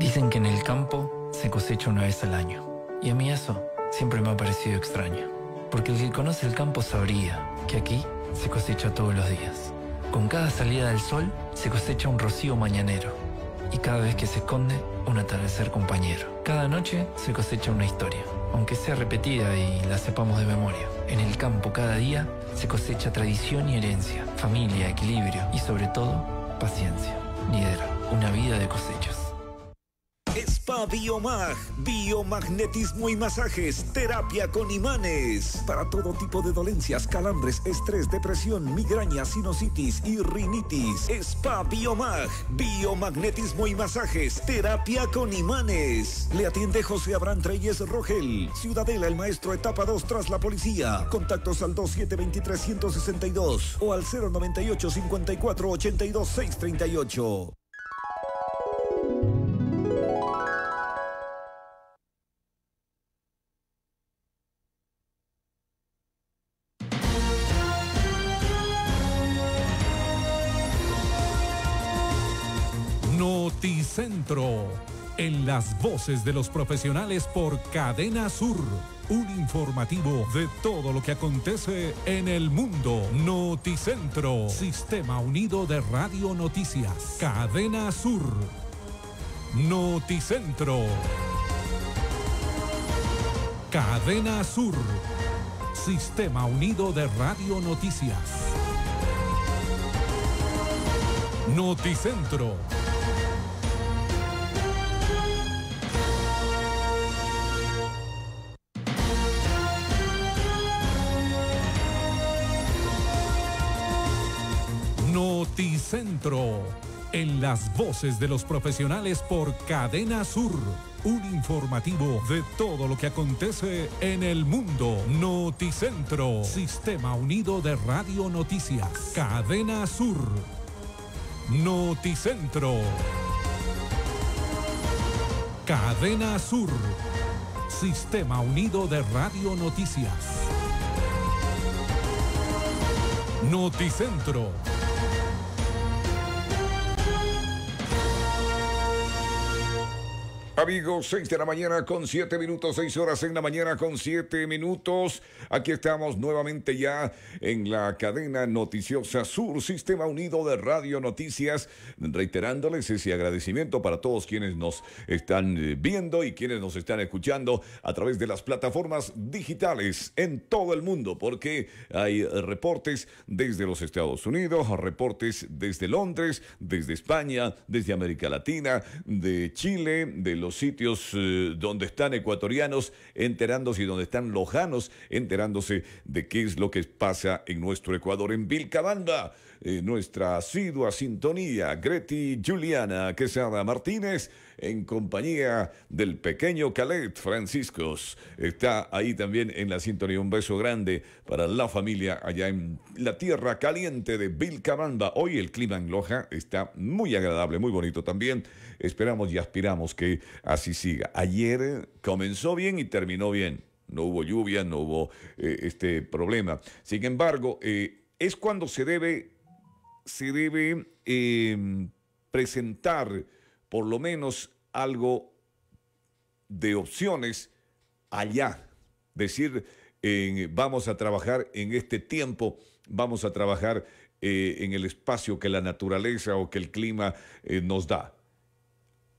Dicen que en el campo se cosecha una vez al año. Y a mí eso siempre me ha parecido extraño. Porque el que conoce el campo sabría que aquí se cosecha todos los días. Con cada salida del sol se cosecha un rocío mañanero. Y cada vez que se esconde, un atardecer compañero. Cada noche se cosecha una historia, aunque sea repetida y la sepamos de memoria. En el campo cada día se cosecha tradición y herencia, familia, equilibrio y sobre todo, paciencia. Nidera, una vida de cosechas. Spa Biomag, biomagnetismo y masajes, terapia con imanes. Para todo tipo de dolencias, calambres, estrés, depresión, migraña, sinusitis y rinitis. Spa Biomag, biomagnetismo y masajes, terapia con imanes. Le atiende José Abrán Treyes Rogel, Ciudadela, el maestro etapa 2 tras la policía. Contactos al 2723 162 o al 098 5482 638. En las voces de los profesionales por Cadena Sur. Un informativo de todo lo que acontece en el mundo. Noticentro. Sistema Unido de Radio Noticias. Cadena Sur. Noticentro. Cadena Sur. Sistema Unido de Radio Noticias. Noticentro. Noticentro. En las voces de los profesionales por Cadena Sur. Un informativo de todo lo que acontece en el mundo. Noticentro. Sistema Unido de Radio Noticias. Cadena Sur. Noticentro. Cadena Sur. Sistema Unido de Radio Noticias. Noticentro. Amigos, seis de la mañana con siete minutos, seis horas en la mañana con siete minutos. Aquí estamos nuevamente ya en la cadena noticiosa Sur, Sistema Unido de Radio Noticias, reiterándoles ese agradecimiento para todos quienes nos están eh, viendo y quienes nos están escuchando a través de las plataformas digitales en todo el mundo, porque hay reportes desde los Estados Unidos, reportes desde Londres, desde España, desde América Latina, de Chile, de los sitios eh, donde están ecuatorianos enterándose y donde están lojanos enterándose de qué es lo que pasa en nuestro Ecuador. En Vilcabamba. Eh, nuestra asidua sintonía, Greti Juliana Quesada Martínez, en compañía del pequeño Calet Franciscos. Está ahí también en la sintonía. Un beso grande para la familia allá en la tierra caliente de Vilcabamba. Hoy el clima en Loja está muy agradable, muy bonito también. Esperamos y aspiramos que así siga. Ayer comenzó bien y terminó bien. No hubo lluvia, no hubo eh, este problema. Sin embargo, eh, es cuando se debe se debe em, presentar por lo menos algo de opciones allá. Decir, vamos a trabajar en este tiempo, vamos a trabajar eh, en el espacio que la naturaleza o que el clima eh, nos da.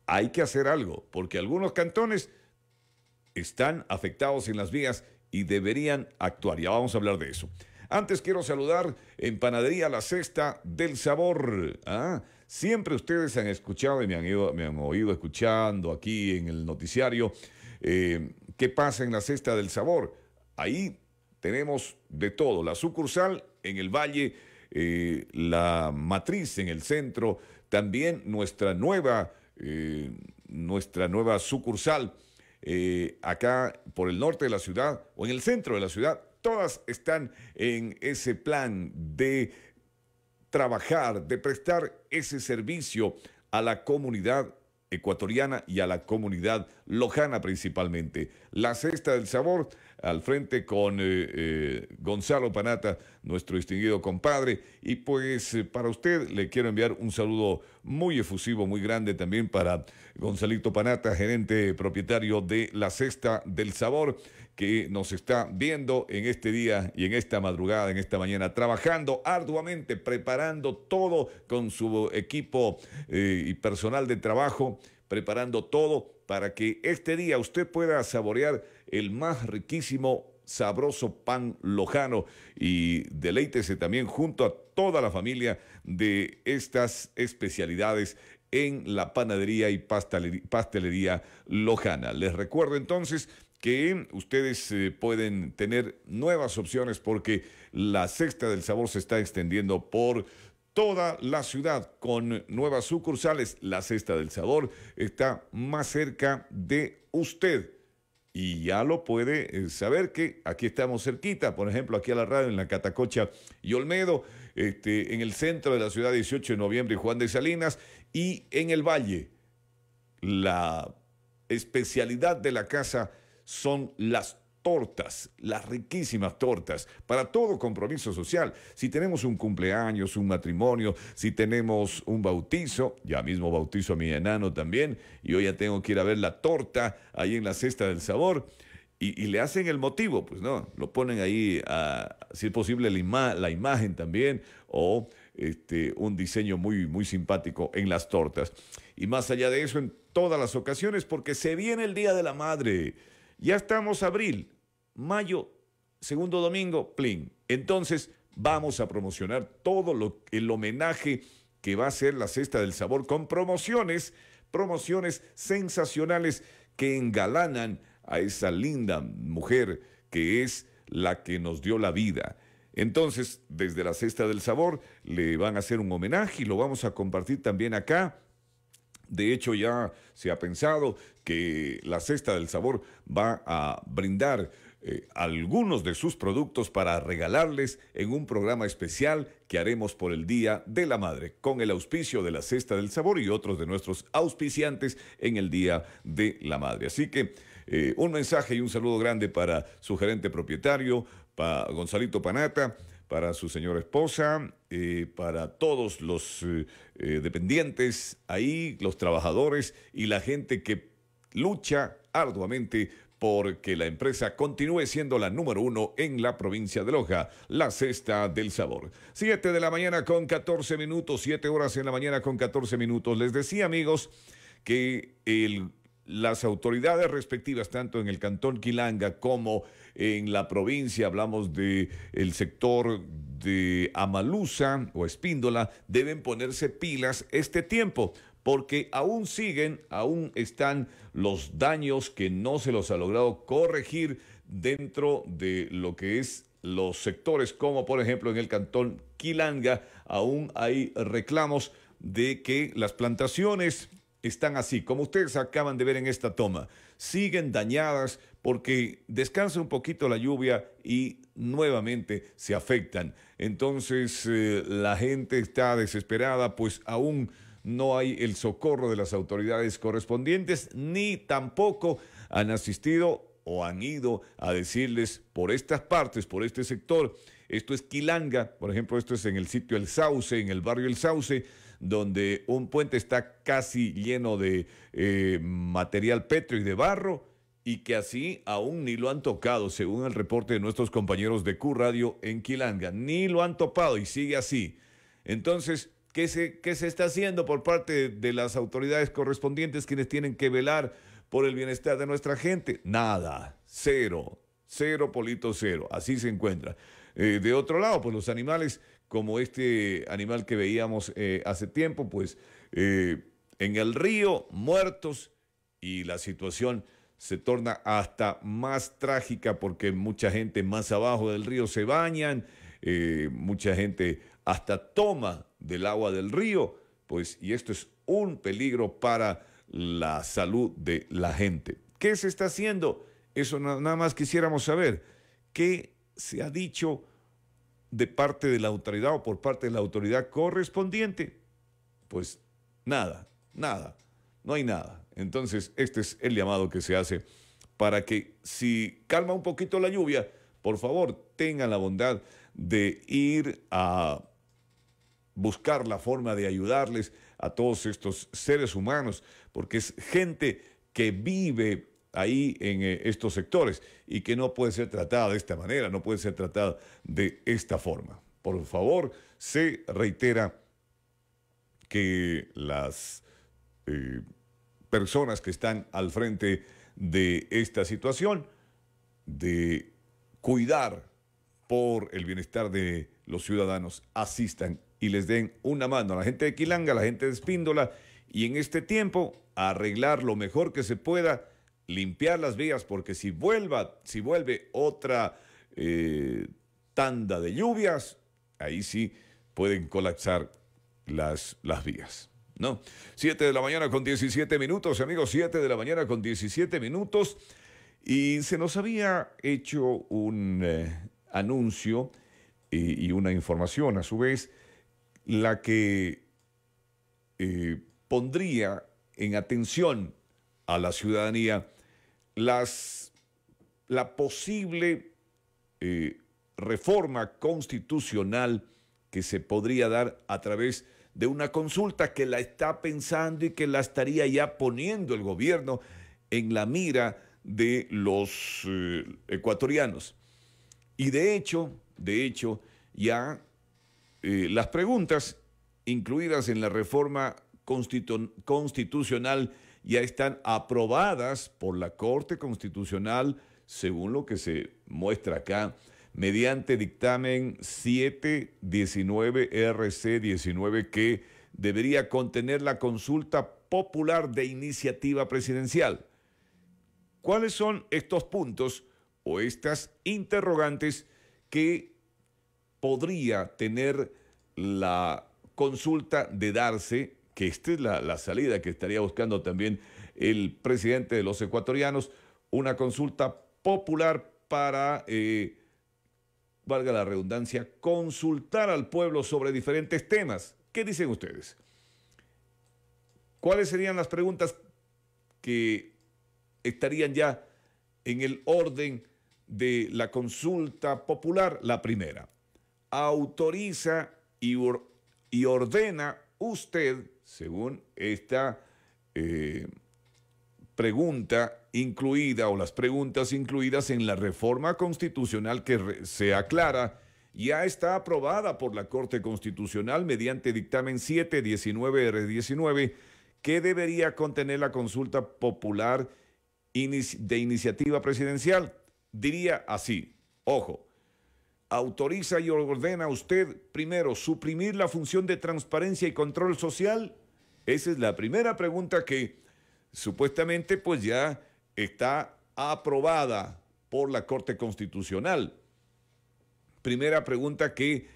Hay que hacer algo, porque algunos cantones están afectados en las vías y deberían actuar. Ya vamos a hablar de eso. Antes quiero saludar en Panadería La Cesta del Sabor. ¿ah? Siempre ustedes han escuchado y me han, oído escuchando aquí en el noticiario eh, qué pasa en La Cesta del Sabor. Ahí tenemos de todo. La sucursal en el Valle, eh, la matriz en el centro, también nuestra nueva, eh, nuestra nueva sucursal acá por el norte de la ciudad o en el centro de la ciudad, Todas están en ese plan de trabajar, de prestar ese servicio a la comunidad ecuatoriana y a la comunidad lojana principalmente. La cesta del sabor al frente con eh, eh, Gonzalo Panata, nuestro distinguido compadre. Y pues eh, para usted le quiero enviar un saludo muy efusivo, muy grande también para Gonzalito Panata, gerente propietario de la cesta del sabor que nos está viendo en este día y en esta madrugada, en esta mañana, trabajando arduamente, preparando todo con su equipo eh, y personal de trabajo, preparando todo para que este día usted pueda saborear el más riquísimo sabroso pan lojano y deleítese también junto a toda la familia de estas especialidades en la panadería y pastelería lojana. Les recuerdo entonces que ustedes eh, pueden tener nuevas opciones porque la sexta del sabor se está extendiendo por toda la ciudad con nuevas sucursales. La cesta del sabor está más cerca de usted. Y ya lo puede eh, saber que aquí estamos cerquita, por ejemplo, aquí a la radio en la Catacocha y Olmedo, este, en el centro de la ciudad 18 de noviembre Juan de Salinas, y en el valle. La especialidad de la casa son las tortas, las riquísimas tortas, para todo compromiso social. Si tenemos un cumpleaños, un matrimonio, si tenemos un bautizo, ya mismo bautizo a mi enano también, y hoy ya tengo que ir a ver la torta ahí en la cesta del sabor. Y, le hacen el motivo, pues no, lo ponen ahí, a, si es posible, la, la imagen también, o este, un diseño muy, muy simpático en las tortas. Y más allá de eso, en todas las ocasiones, porque se viene el Día de la Madre. Ya estamos abril, mayo, segundo domingo, plin. Entonces vamos a promocionar todo el homenaje que va a ser la cesta del sabor con promociones, promociones sensacionales que engalanan a esa linda mujer que es la que nos dio la vida. Entonces, desde la cesta del sabor le van a hacer un homenaje y lo vamos a compartir también acá de hecho, ya se ha pensado que la cesta del sabor va a brindar eh, algunos de sus productos para regalarles en un programa especial que haremos por el Día de la Madre, con el auspicio de la Cesta del Sabor y otros de nuestros auspiciantes en el Día de la Madre. Así que eh, un mensaje y un saludo grande para su gerente propietario, para Gonzalito Panata, para su señora esposa, eh, para todos los eh, eh, dependientes ahí, los trabajadores y la gente que lucha arduamente porque la empresa continúe siendo la número uno en la provincia de Loja, la cesta del sabor. Siete de la mañana con catorce minutos, siete horas en la mañana con catorce minutos. Les decía amigos que las autoridades respectivas, tanto en el cantón Quilanga como en en la provincia, hablamos de el sector de Amalusa o Espíndola, deben ponerse pilas este tiempo porque aún siguen, aún están los daños que no se los ha logrado corregir dentro de lo que es los sectores, como por ejemplo en el cantón Quilanga, aún hay reclamos de que las plantaciones están así, como ustedes acaban de ver en esta toma, siguen dañadas, porque descansa un poquito la lluvia y nuevamente se afectan. Entonces eh, la gente está desesperada, pues aún no hay el socorro de las autoridades correspondientes, ni tampoco han asistido o han ido a decirles por estas partes, por este sector, esto es Quilanga, por ejemplo, esto es en el sitio El Sauce, en el barrio El Sauce, donde un puente está casi lleno de eh, material petro y de barro, y que así aún ni lo han tocado, según el reporte de nuestros compañeros de Q Radio en Quilanga. Ni lo han topado y sigue así. Entonces, ¿qué se, se está haciendo por parte de las autoridades correspondientes quienes tienen que velar por el bienestar de nuestra gente? Nada, cero, cero polito cero, así se encuentra. Eh, de otro lado, pues los animales, como este animal que veíamos eh, hace tiempo, pues eh, en el río, muertos y la situación se torna hasta más trágica porque mucha gente más abajo del río se bañan, eh, mucha gente hasta toma del agua del río, pues y esto es un peligro para la salud de la gente. ¿Qué se está haciendo? Eso nada más quisiéramos saber. ¿Qué se ha dicho de parte de la autoridad o por parte de la autoridad correspondiente? Pues nada, nada, no hay nada. Entonces, este es el llamado que se hace para que si calma un poquito la lluvia, por favor, tengan la bondad de ir a buscar la forma de ayudarles a todos estos seres humanos, porque es gente que vive ahí en eh, estos sectores y que no puede ser tratada de esta manera, no puede ser tratada de esta forma. Por favor, se reitera que las... Eh, personas que están al frente de esta situación, de cuidar por el bienestar de los ciudadanos, asistan y les den una mano a la gente de Quilanga, a la gente de Espíndola, y en este tiempo arreglar lo mejor que se pueda, limpiar las vías, porque si, vuelva, si vuelve otra eh, tanda de lluvias, ahí sí pueden colapsar las, las vías. ¿no? 7 de la mañana con 17 minutos, amigos, 7 de la mañana con 17 minutos. Y se nos había hecho un eh, anuncio eh, y, una información, a su vez, la que eh, pondría en atención a la ciudadanía las, la posible reforma constitucional que se podría dar a través de de una consulta que la está pensando y que la estaría ya poniendo el gobierno en la mira de los eh, ecuatorianos. Y de hecho, de hecho, ya eh, las preguntas incluidas en la reforma constitucional ya están aprobadas por la Corte Constitucional, según lo que se muestra acá mediante dictamen 719RC19 que debería contener la consulta popular de iniciativa presidencial. ¿Cuáles son estos puntos o estas interrogantes que podría tener la consulta de darse, que esta es la, salida que estaría buscando también el presidente de los ecuatorianos, una consulta popular para eh, valga la redundancia, consultar al pueblo sobre diferentes temas. ¿Qué dicen ustedes? ¿Cuáles serían las preguntas que estarían ya en el orden de la consulta popular? La primera, autoriza y, ordena usted, según esta eh, pregunta incluida o las preguntas incluidas en la reforma constitucional que se aclara ya está aprobada por la Corte Constitucional mediante dictamen 719-R19 que debería contener la consulta popular de iniciativa presidencial. Diría así, ojo, autoriza y ordena usted primero suprimir la función de transparencia y control social. Esa es la primera pregunta que supuestamente pues ya está aprobada por la Corte Constitucional. Primera pregunta que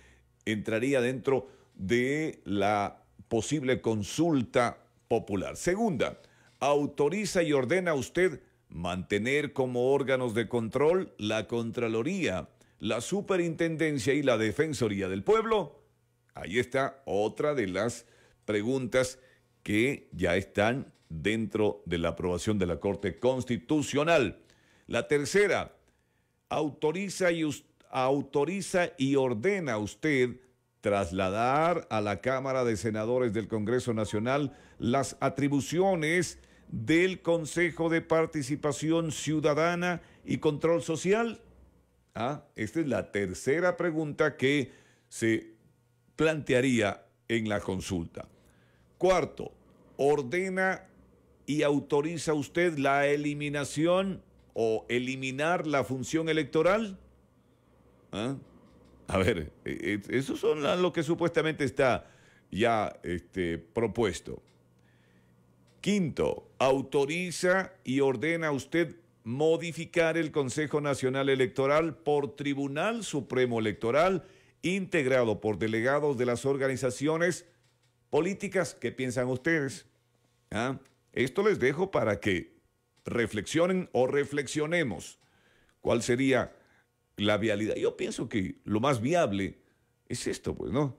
entraría dentro de la posible consulta popular. Segunda, autoriza y ordena usted mantener como órganos de control la Contraloría, la Superintendencia y la Defensoría del Pueblo. Ahí está otra de las preguntas que ya están dentro de la aprobación de la Corte Constitucional. La tercera, autoriza y, autoriza y ordena usted trasladar a la Cámara de Senadores del Congreso Nacional las atribuciones del Consejo de Participación Ciudadana y Control Social? Ah, esta es la tercera pregunta que se plantearía en la consulta. Cuarto, ordena y autoriza usted la eliminación o eliminar la función electoral? ¿Ah? A ver, e, e, eso son lo que supuestamente está ya este, propuesto. Quinto, autoriza y ordena usted modificar el Consejo Nacional Electoral por Tribunal Supremo Electoral integrado por delegados de las organizaciones políticas. ¿Qué piensan ustedes? ¿Ah? Esto les dejo para que reflexionen o reflexionemos cuál sería la vialidad. Yo pienso que lo más viable es esto, pues, ¿no?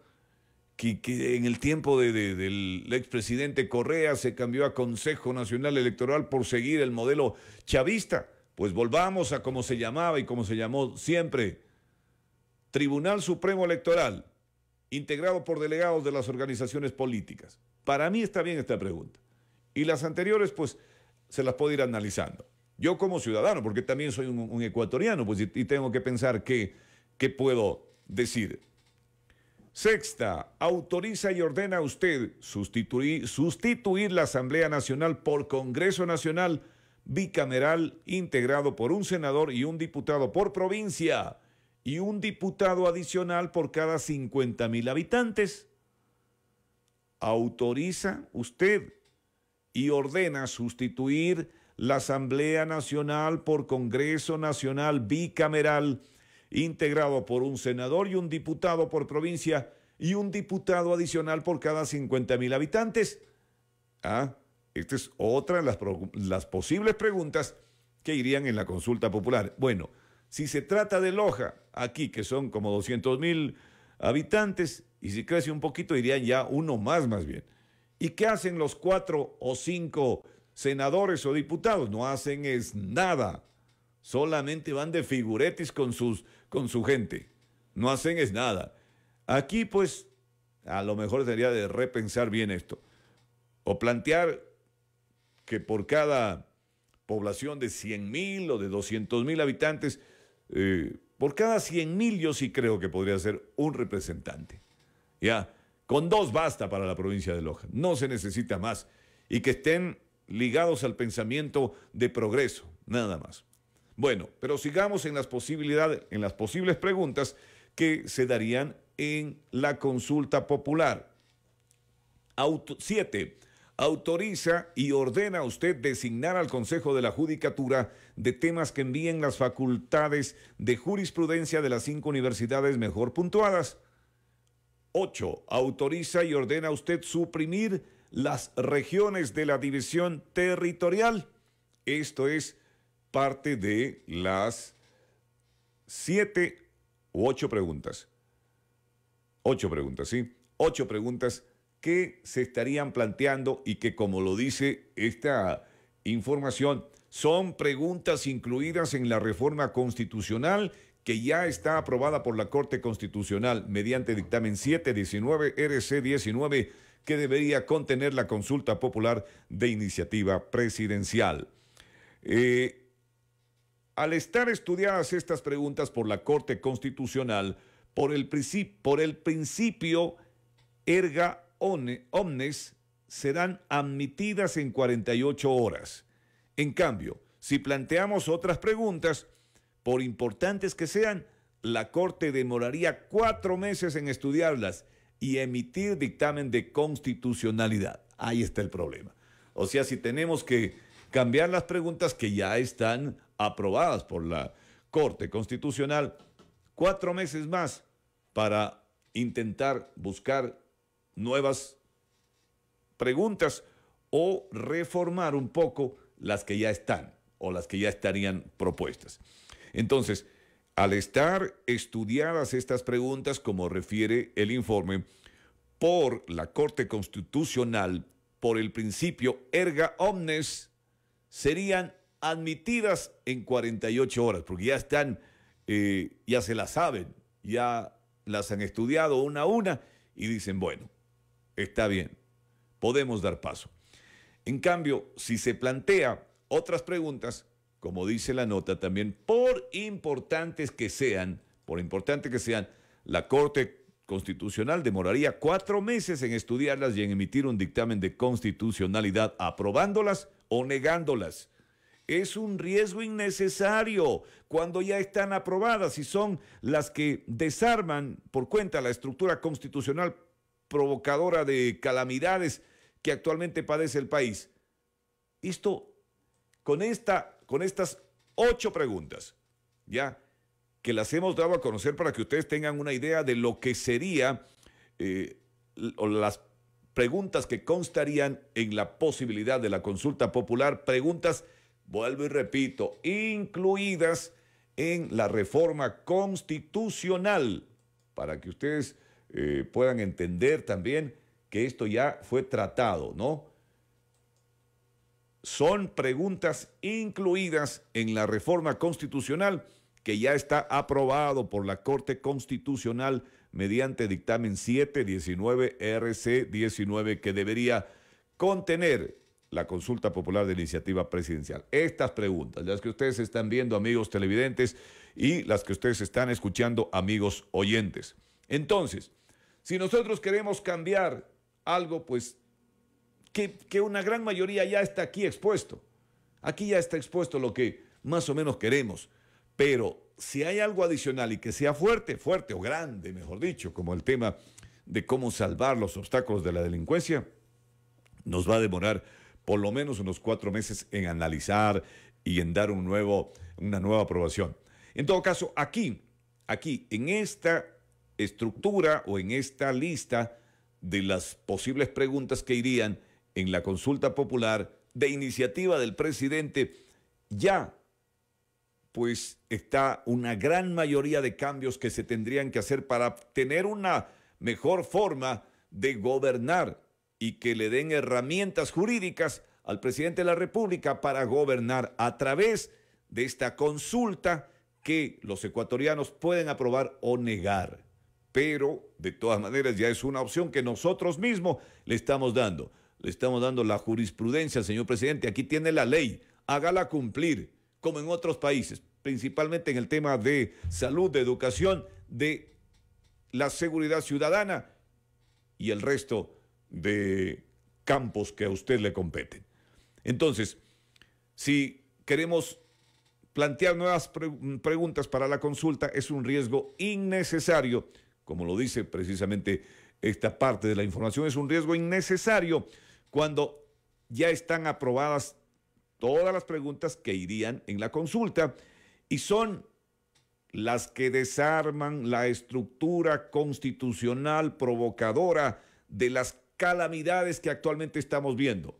Que, en el tiempo del expresidente Correa se cambió a Consejo Nacional Electoral por seguir el modelo chavista. Pues volvamos a como se llamaba y como se llamó siempre, Tribunal Supremo Electoral, integrado por delegados de las organizaciones políticas. Para mí está bien esta pregunta. Y las anteriores, pues, se las puedo ir analizando. Yo como ciudadano, porque también soy un, ecuatoriano, pues, y, tengo que pensar qué puedo decir. Sexta, autoriza y ordena a usted sustituir, sustituir la Asamblea Nacional por Congreso Nacional bicameral integrado por un senador y un diputado por provincia y un diputado adicional por cada 50 mil habitantes. Autoriza usted y ordena sustituir la Asamblea Nacional por Congreso Nacional Bicameral, integrado por un senador y un diputado por provincia y un diputado adicional por cada 50 mil habitantes. Ah, esta es otra de las, posibles preguntas que irían en la consulta popular. Bueno, si se trata de Loja, aquí que son como 200 mil habitantes, y si crece un poquito irían ya uno más más bien. ¿Y qué hacen los cuatro o cinco senadores o diputados? No hacen es nada. Solamente van de figuretis con, sus, con su gente. No hacen es nada. Aquí pues a lo mejor sería de repensar bien esto. O plantear que por cada población de 100 mil o de 200 mil habitantes, eh, por cada 100 mil yo sí creo que podría ser un representante. Ya, con dos basta para la provincia de Loja, no se necesita más. Y que estén ligados al pensamiento de progreso, nada más. Bueno, pero sigamos en las posibilidades, en las posibles preguntas que se darían en la consulta popular. Siete, Autoriza y ordena a usted designar al Consejo de la Judicatura de temas que envíen las facultades de jurisprudencia de las cinco universidades mejor puntuadas 8. Autoriza y ordena usted suprimir las regiones de la división territorial. Esto es parte de las siete u ocho preguntas. Ocho preguntas, ¿sí? Ocho preguntas que se estarían planteando y que, como lo dice esta información, son preguntas incluidas en la reforma constitucional que ya está aprobada por la Corte Constitucional mediante dictamen 719 RC 19 que debería contener la consulta popular de iniciativa presidencial. Eh, al estar estudiadas estas preguntas por la Corte Constitucional, por el, por el principio erga omnes serán admitidas en 48 horas. En cambio, si planteamos otras preguntas, por importantes que sean, la Corte demoraría cuatro meses en estudiarlas y emitir dictamen de constitucionalidad. Ahí está el problema. O sea, si tenemos que cambiar las preguntas que ya están aprobadas por la Corte Constitucional, cuatro meses más para intentar buscar nuevas preguntas o reformar un poco las que ya están o las que ya estarían propuestas. Entonces, al estar estudiadas estas preguntas, como refiere el informe, por la Corte Constitucional, por el principio erga omnes, serían admitidas en 48 horas, porque ya están, eh, ya se las saben, ya las han estudiado una a una y dicen, bueno, está bien, podemos dar paso. En cambio, si se plantea otras preguntas, como dice la nota también, por importantes que sean, por importante que sean, la Corte Constitucional demoraría cuatro meses en estudiarlas y en emitir un dictamen de constitucionalidad, aprobándolas o negándolas. Es un riesgo innecesario cuando ya están aprobadas y son las que desarman por cuenta la estructura constitucional provocadora de calamidades que actualmente padece el país. Esto, con esta con estas ocho preguntas, ¿ya? Que las hemos dado a conocer para que ustedes tengan una idea de lo que sería eh, las preguntas que constarían en la posibilidad de la consulta popular, preguntas, vuelvo y repito, incluidas en la reforma constitucional, para que ustedes eh, puedan entender también que esto ya fue tratado, ¿no? son preguntas incluidas en la reforma constitucional que ya está aprobado por la Corte Constitucional mediante dictamen 719 RC 19 que debería contener la consulta popular de iniciativa presidencial. Estas preguntas, las que ustedes están viendo, amigos televidentes, y las que ustedes están escuchando, amigos oyentes. Entonces, si nosotros queremos cambiar algo, pues que, una gran mayoría ya está aquí expuesto. Aquí ya está expuesto lo que más o menos queremos. Pero si hay algo adicional y que sea fuerte, fuerte o grande, mejor dicho, como el tema de cómo salvar los obstáculos de la delincuencia, nos va a demorar por lo menos unos cuatro meses en analizar y en dar un nuevo, una nueva aprobación. En todo caso, aquí, aquí, en esta estructura o en esta lista de las posibles preguntas que irían en la consulta popular de iniciativa del presidente, ya pues está una gran mayoría de cambios que se tendrían que hacer para tener una mejor forma de gobernar y que le den herramientas jurídicas al presidente de la República para gobernar a través de esta consulta que los ecuatorianos pueden aprobar o negar. Pero, de todas maneras, ya es una opción que nosotros mismos le estamos dando. Le estamos dando la jurisprudencia, señor presidente. Aquí tiene la ley. Hágala cumplir, como en otros países, principalmente en el tema de salud, de educación, de la seguridad ciudadana y el resto de campos que a usted le competen. Entonces, si queremos plantear nuevas preguntas para la consulta, es un riesgo innecesario, como lo dice precisamente esta parte de la información, es un riesgo innecesario cuando ya están aprobadas todas las preguntas que irían en la consulta y son las que desarman la estructura constitucional provocadora de las calamidades que actualmente estamos viendo,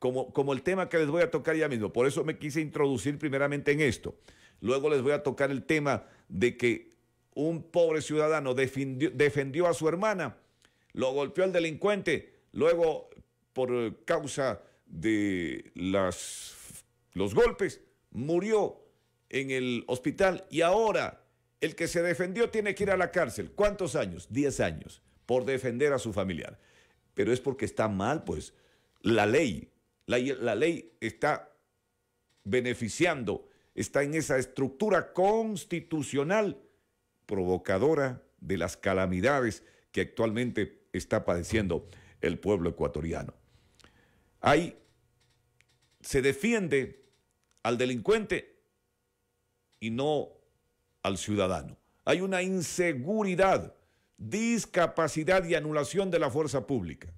como, como el tema que les voy a tocar ya mismo. Por eso me quise introducir primeramente en esto. Luego les voy a tocar el tema de que un pobre ciudadano defendió, defendió a su hermana, lo golpeó el delincuente, luego por eh, causa de las, los golpes, murió en el hospital y ahora el que se defendió tiene que ir a la cárcel. ¿Cuántos años? Diez años por defender a su familiar. Pero es porque está mal, pues. La ley, la ley está beneficiando, está en esa estructura constitucional provocadora de las calamidades que actualmente está padeciendo el pueblo ecuatoriano. Ahí se defiende al delincuente y no al ciudadano. Hay una inseguridad, discapacidad y anulación de la fuerza pública,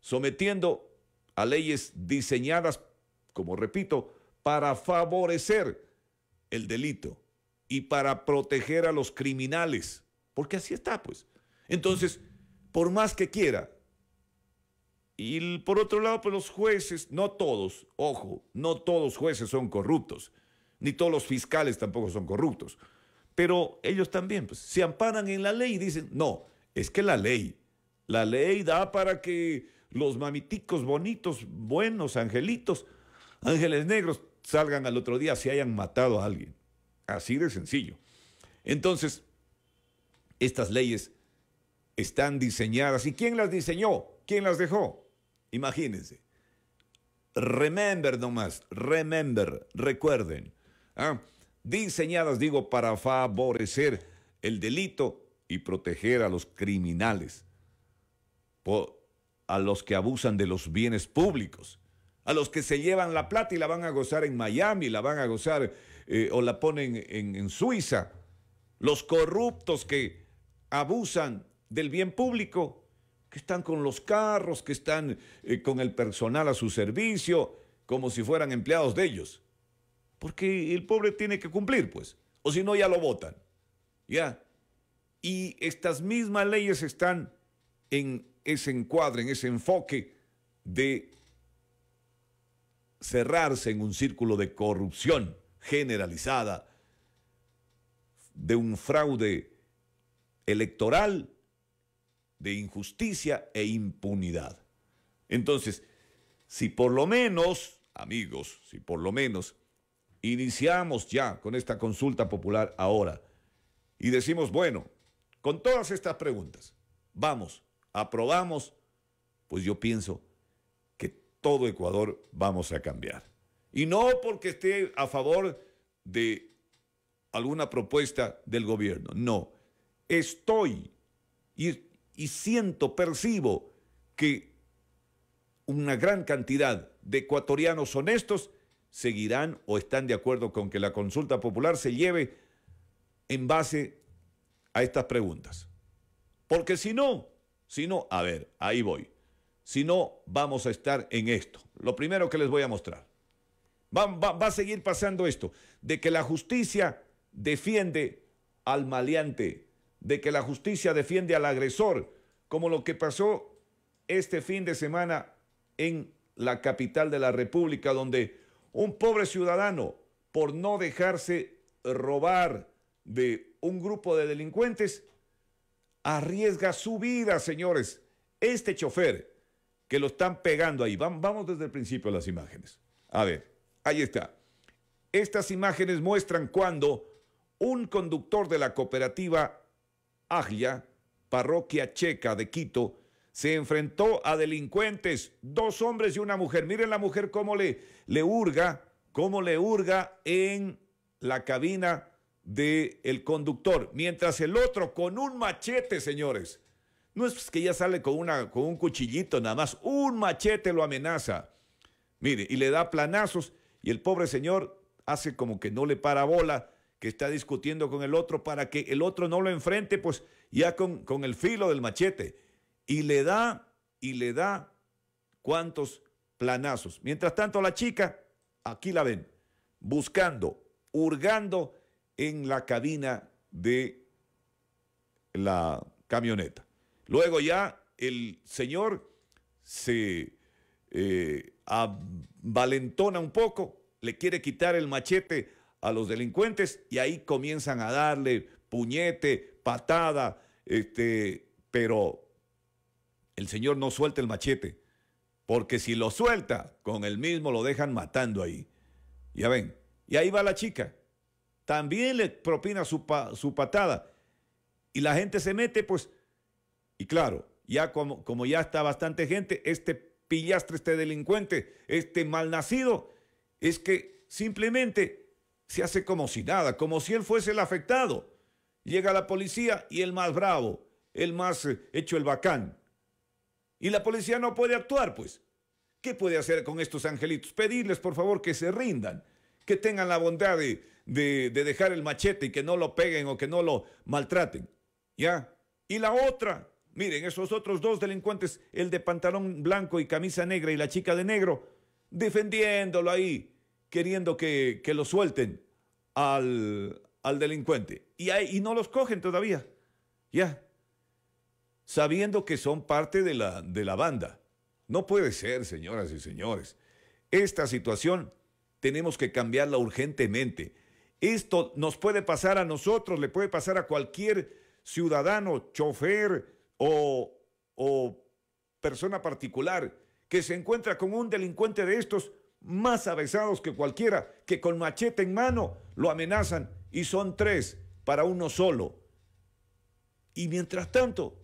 sometiendo a leyes diseñadas, como repito, para favorecer el delito y para proteger a los criminales, porque así está, pues. Entonces, por más que quiera, y por otro lado, pues los jueces, no todos, ojo, no todos jueces son corruptos, ni todos los fiscales tampoco son corruptos, pero ellos también pues, se amparan en la ley y dicen, no, es que la ley, la ley da para que los mamiticos bonitos, buenos, angelitos, ángeles negros, salgan al otro día si hayan matado a alguien. Así de sencillo. Entonces, estas leyes están diseñadas. ¿Y quién las diseñó? ¿Quién las dejó? Imagínense. Remember nomás, remember, recuerden. ¿ah? Diseñadas, digo, para favorecer el delito y proteger a los criminales, a los que abusan de los bienes públicos, a los que se llevan la plata y la van a gozar en Miami, la van a gozar eh, o la ponen en Suiza, los corruptos que abusan del bien público que están con los carros, que están eh, con el personal a su servicio, como si fueran empleados de ellos. Porque el pobre tiene que cumplir, pues. O si no, ya lo votan. ¿Ya? Y estas mismas leyes están en ese encuadre, en ese enfoque de cerrarse en un círculo de corrupción generalizada, de un fraude electoral de injusticia e impunidad. Entonces, si por lo menos, amigos, si por lo menos iniciamos ya con esta consulta popular ahora y decimos, bueno, con todas estas preguntas, vamos, aprobamos, pues yo pienso que todo Ecuador vamos a cambiar. Y no porque esté a favor de alguna propuesta del gobierno, no, estoy y y siento, percibo que una gran cantidad de ecuatorianos honestos seguirán o están de acuerdo con que la consulta popular se lleve en base a estas preguntas. Porque si no, si no, a ver, ahí voy. Si no, vamos a estar en esto. Lo primero que les voy a mostrar. Va, va a seguir pasando esto, de que la justicia defiende al maleante de que la justicia defiende al agresor, como lo que pasó este fin de semana en la capital de la República, donde un pobre ciudadano, por no dejarse robar de un grupo de delincuentes, arriesga su vida, señores. Este chofer que lo están pegando ahí, vamos desde el principio a las imágenes. A ver, ahí está. Estas imágenes muestran cuando un conductor de la cooperativa Agia, parroquia checa de Quito, se enfrentó a delincuentes, dos hombres y una mujer. Miren la mujer cómo le, le hurga, cómo le hurga en la cabina del conductor, mientras el otro con un machete, señores. No es pues, que ya sale con, con un cuchillito nada más, un machete lo amenaza. Mire, y le da planazos y el pobre señor hace como que no le para bola que está discutiendo con el otro para que el otro no lo enfrente, pues ya con, el filo del machete. Y le da, y le da cuantos planazos. Mientras tanto, la chica, aquí la ven, buscando, hurgando en la cabina de la camioneta. Luego ya el señor se eh, avalentona un poco, le quiere quitar el machete a los delincuentes y ahí comienzan a darle puñete, patada, este, pero el señor no suelta el machete, porque si lo suelta, con el mismo lo dejan matando ahí. Ya ven, y ahí va la chica. También le propina su, su patada. Y la gente se mete, pues, y claro, ya como, como ya está bastante gente, este pillastre, este delincuente, este malnacido, es que simplemente se hace como si nada, como si él fuese el afectado. Llega la policía y el más bravo, el más eh, hecho el bacán. Y la policía no puede actuar, pues. ¿Qué puede hacer con estos angelitos? Pedirles, por favor, que se rindan, que tengan la bondad de, de, dejar el machete y que no lo peguen o que no lo maltraten. ¿Ya? Y la otra, miren, esos otros dos delincuentes, el de pantalón blanco y camisa negra y la chica de negro, defendiéndolo ahí, queriendo que, que lo suelten al, delincuente. Y, no los cogen todavía. Ya. Sabiendo que son parte de la, de la banda. No puede ser, señoras y señores. Esta situación tenemos que cambiarla urgentemente. Esto nos puede pasar a nosotros, le puede pasar a cualquier ciudadano, chofer o, o persona particular que se encuentra con un delincuente de estos más avesados que cualquiera, que con machete en mano lo amenazan y son tres para uno solo. Y mientras tanto,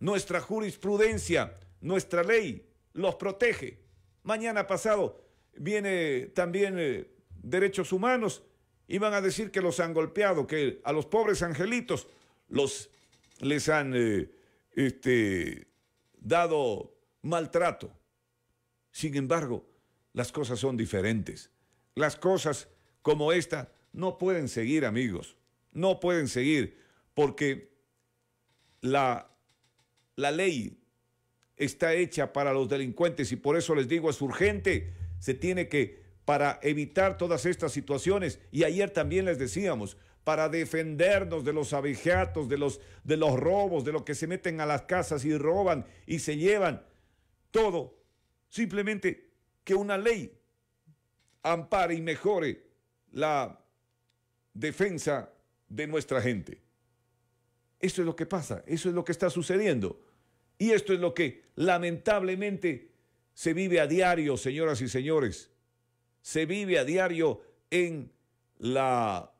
nuestra jurisprudencia, nuestra ley los protege. Mañana pasado viene también eh, derechos humanos y van a decir que los han golpeado, que a los pobres angelitos los, les han eh, este, dado maltrato. Sin embargo, las cosas son diferentes. Las cosas como esta no pueden seguir, amigos. No pueden seguir porque la, la ley está hecha para los delincuentes y por eso les digo, es urgente. Se tiene que, para evitar todas estas situaciones, y ayer también les decíamos, para defendernos de los abejatos, de los, de los robos, de los que se meten a las casas y roban y se llevan todo. Simplemente que una ley ampare y mejore la defensa de nuestra gente. Eso es lo que pasa, eso es lo que está sucediendo. Y esto es lo que lamentablemente se vive a diario, señoras y señores. Se vive a diario en la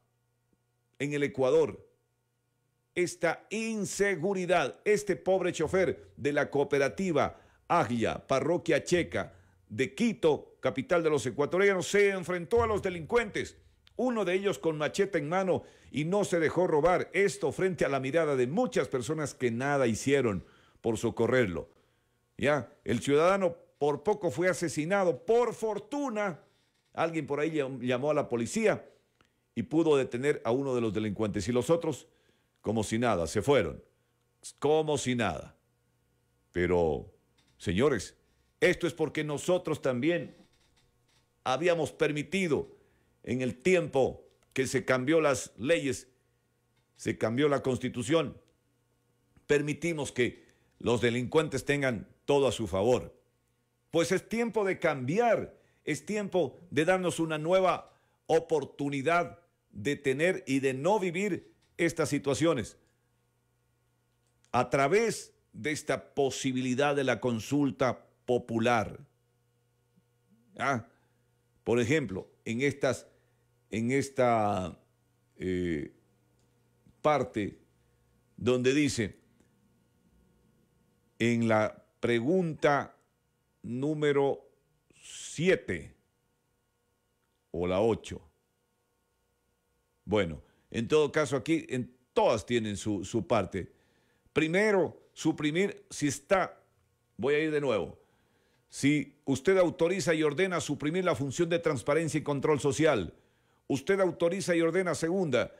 en el Ecuador. Esta inseguridad, este pobre chofer de la cooperativa Agia, parroquia checa, de Quito, capital de los ecuatorianos, se enfrentó a los delincuentes, uno de ellos con machete en mano y no se dejó robar, esto frente a la mirada de muchas personas que nada hicieron por socorrerlo. Ya, el ciudadano por poco fue asesinado, por fortuna, alguien por ahí llamó a la policía y pudo detener a uno de los delincuentes y los otros, como si nada, se fueron, como si nada. Pero, señores, esto es porque nosotros también habíamos permitido en el tiempo que se cambió las leyes, se cambió la constitución, permitimos que los delincuentes tengan todo a su favor. Pues es tiempo de cambiar, es tiempo de darnos una nueva oportunidad de tener y de no vivir estas situaciones. A través de esta posibilidad de la consulta popular. ¿Ah? Por ejemplo, en, estas, en esta eh, parte donde dice, en la pregunta número 7 o la 8. Bueno, en todo caso aquí en, todas tienen su parte. Primero, suprimir si está, voy a ir de nuevo, si usted autoriza y ordena suprimir la función de transparencia y control social, usted autoriza y ordena segunda,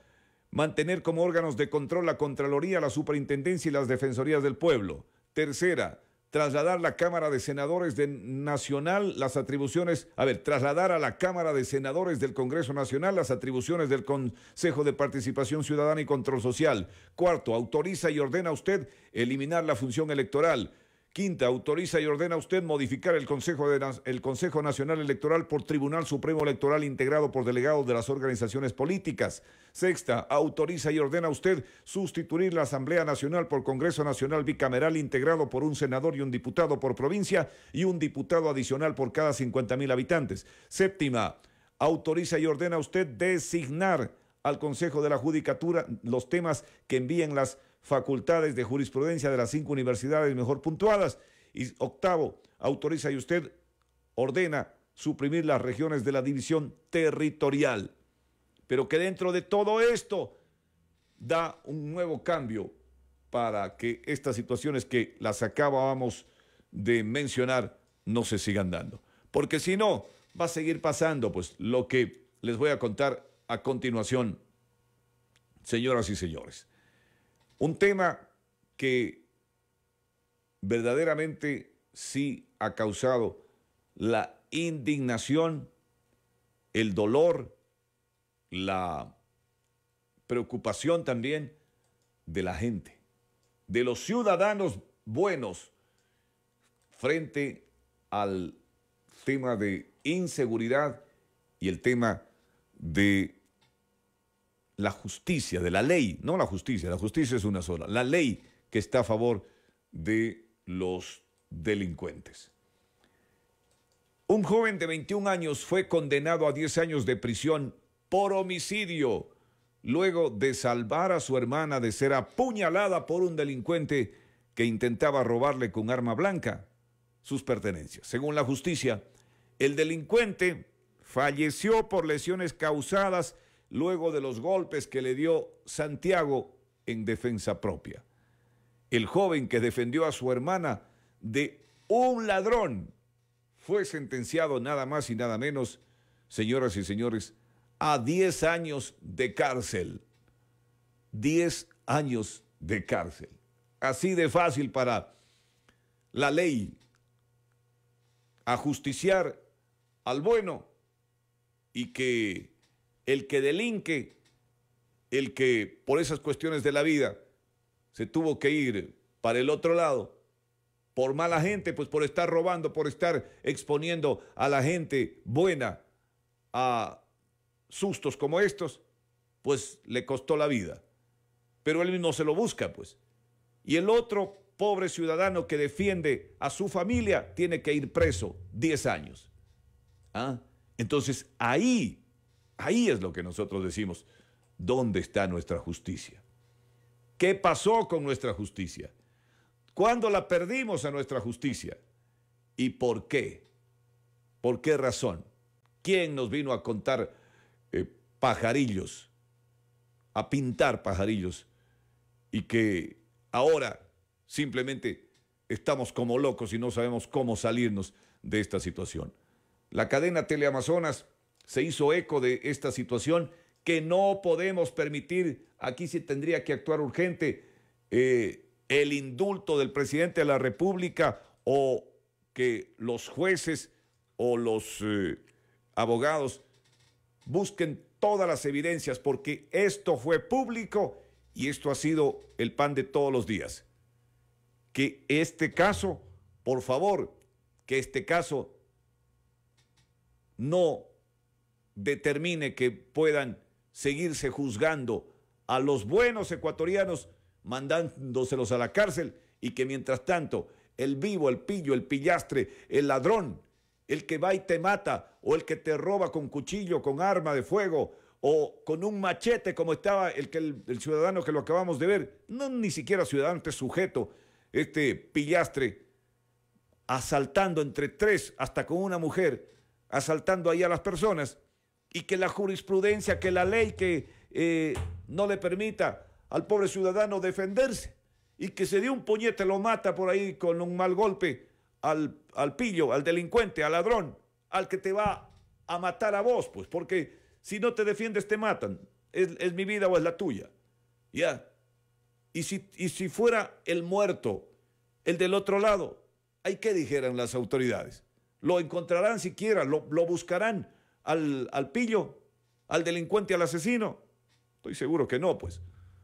mantener como órganos de control la Contraloría, la Superintendencia y las Defensorías del Pueblo. Tercera, trasladar la Cámara de Senadores de Nacional las atribuciones, a ver, trasladar a la Cámara de Senadores del Congreso Nacional las atribuciones del Consejo de Participación Ciudadana y Control Social. Cuarto, autoriza y ordena a usted eliminar la función electoral Quinta, autoriza y ordena a usted modificar el Consejo, Nacional Electoral por Tribunal Supremo Electoral integrado por delegados de las organizaciones políticas. Sexta, autoriza y ordena a usted sustituir la Asamblea Nacional por Congreso Nacional Bicameral integrado por un senador y un diputado por provincia y un diputado adicional por cada 50 mil habitantes. Séptima, autoriza y ordena a usted designar al Consejo de la Judicatura los temas que envíen las facultades de jurisprudencia de las cinco universidades mejor puntuadas. Y octavo, autoriza y usted ordena suprimir las regiones de la división territorial. Pero que dentro de todo esto da un nuevo cambio para que estas situaciones que las acabábamos de mencionar no se sigan dando. Porque si no, va a seguir pasando pues lo que les voy a contar a continuación, señoras y señores. Un tema que verdaderamente sí ha causado la indignación, el dolor, la preocupación también de la gente, de los ciudadanos buenos frente al tema de inseguridad y el tema de la justicia, de la ley, no la justicia, la justicia es una sola, la ley que está a favor de los delincuentes. Un joven de 21 años fue condenado a 10 años de prisión por homicidio, luego de salvar a su hermana de ser apuñalada por un delincuente que intentaba robarle con arma blanca sus pertenencias. Según la justicia, el delincuente falleció por lesiones causadas luego de los golpes que le dio Santiago en defensa propia. El joven que defendió a su hermana de un ladrón fue sentenciado nada más y nada menos, señoras y señores, a 10 años de cárcel. 10 años de cárcel. Así de fácil para la ley ajusticiar al bueno y que el que delinque, el que por esas cuestiones de la vida se tuvo que ir para el otro lado, por mala gente, pues por estar robando, por estar exponiendo a la gente buena a sustos como estos, pues le costó la vida. Pero él mismo se lo busca, pues. Y el otro pobre ciudadano que defiende a su familia tiene que ir preso 10 años. ¿Ah? Entonces ahí Ahí es lo que nosotros decimos. ¿Dónde está nuestra justicia? ¿Qué pasó con nuestra justicia? ¿Cuándo la perdimos a nuestra justicia? ¿Y por qué? ¿Por qué razón? ¿Quién nos vino a contar eh, pajarillos, a pintar pajarillos y que ahora simplemente estamos como locos y no sabemos cómo salirnos de esta situación? La cadena Teleamazonas se hizo eco de esta situación que no podemos permitir. Aquí se tendría que actuar urgente eh, el indulto del presidente de la República o que los jueces o los eh, abogados busquen todas las evidencias porque esto fue público y esto ha sido el pan de todos los días. Que este caso, por favor, que este caso no determine que puedan seguirse juzgando a los buenos ecuatorianos mandándoselos a la cárcel y que mientras tanto el vivo, el pillo, el pillastre, el ladrón, el que va y te mata o el que te roba con cuchillo, con arma de fuego o con un machete como estaba el, que el, ciudadano que lo acabamos de ver, no ni siquiera ciudadano, este sujeto, este pillastre, asaltando entre tres, hasta con una mujer, asaltando ahí a las personas, y que la jurisprudencia, que la ley, que eh, no le permita al pobre ciudadano defenderse y que se dé un puñete, lo mata por ahí con un mal golpe al, pillo, al delincuente, al ladrón, al que te va a matar a vos, pues, porque si no te defiendes te matan, es, mi vida o es la tuya, ¿ya? Y si, si fuera el muerto, el del otro lado, ¿hay qué dijeran las autoridades? Lo encontrarán siquiera, lo, lo buscarán, al, pillo, al delincuente, al asesino? Estoy seguro que no, pues.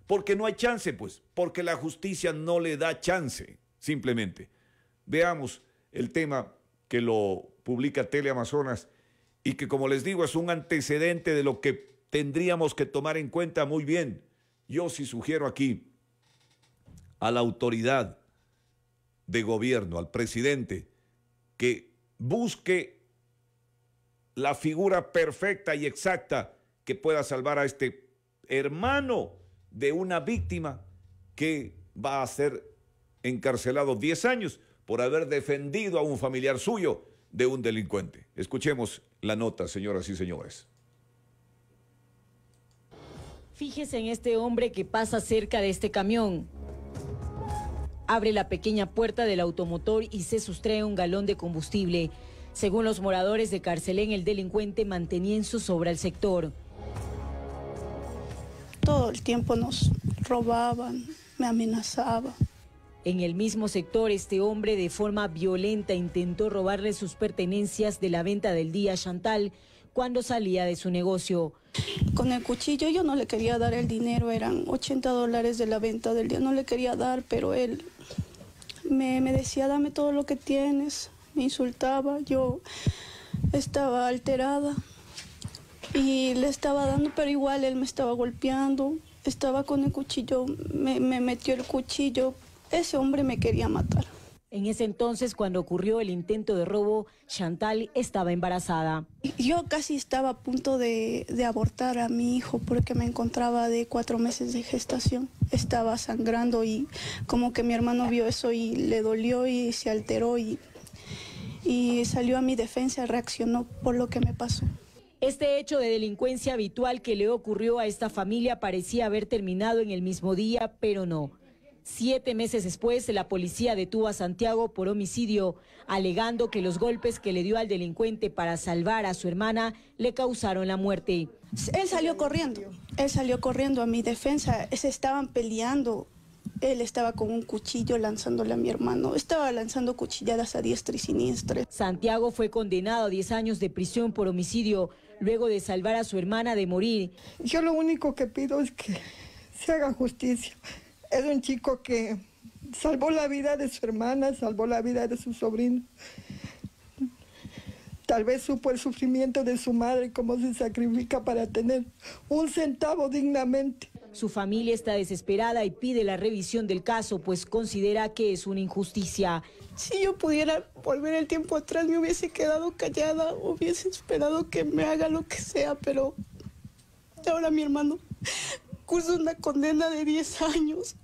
Porque no hay chance, pues. Porque la justicia no le da chance, simplemente. Veamos el tema que lo publica Teleamazonas y que, como les digo, es un antecedente de lo que tendríamos que tomar en cuenta muy bien. Yo sí sugiero aquí a la autoridad de gobierno, al presidente, que busque la figura perfecta y exacta que pueda salvar a este hermano de una víctima que va a ser encarcelado 10 años por haber defendido a un familiar suyo de un delincuente. Escuchemos la nota, señoras y señores. Fíjese en este hombre que pasa cerca de este camión. Abre la pequeña puerta del automotor y se sustrae un galón de combustible. Según los moradores de Carcelén, el delincuente mantenía en su sobra el sector. Todo el tiempo nos robaban, me amenazaba. En el mismo sector, este hombre de forma violenta intentó robarle sus pertenencias de la venta del día Chantal cuando salía de su negocio. Con el cuchillo yo no le quería dar el dinero, eran 80 dólares de la venta del día, no le quería dar, pero él me decía, dame todo lo que tienes, me insultaba, yo estaba alterada y le estaba dando, pero igual él me estaba golpeando, estaba con el cuchillo, me, metió el cuchillo, ese hombre me quería matar. En ese entonces, cuando ocurrió el intento de robo, Chantal estaba embarazada. Yo casi estaba a punto de, de, abortar a mi hijo porque me encontraba de cuatro meses de gestación. Estaba sangrando y como que mi hermano vio eso y le dolió y se alteró y y salió a mi defensa, reaccionó por lo que me pasó. Este hecho de delincuencia habitual que le ocurrió a esta familia parecía haber terminado en el mismo día, pero no. Siete meses después, la policía detuvo a Santiago por homicidio, alegando que los golpes que le dio al delincuente para salvar a su hermana le causaron la muerte. Él salió corriendo, él salió corriendo a mi defensa, se estaban peleando, él estaba con un cuchillo lanzándole a mi hermano. Estaba lanzando cuchilladas a diestra y siniestra. Santiago fue condenado a 10 años de prisión por homicidio luego de salvar a su hermana de morir. Yo lo único que pido es que se haga justicia. Es un chico que salvó la vida de su hermana, salvó la vida de su sobrino. Tal vez supo el sufrimiento de su madre, cómo se sacrifica para tener un centavo dignamente. Su familia está desesperada y pide la revisión del caso, pues considera que es una injusticia. Si yo pudiera volver el tiempo atrás, me hubiese quedado callada, hubiese esperado que me haga lo que sea, pero ahora mi hermano cursa una condena de 10 años.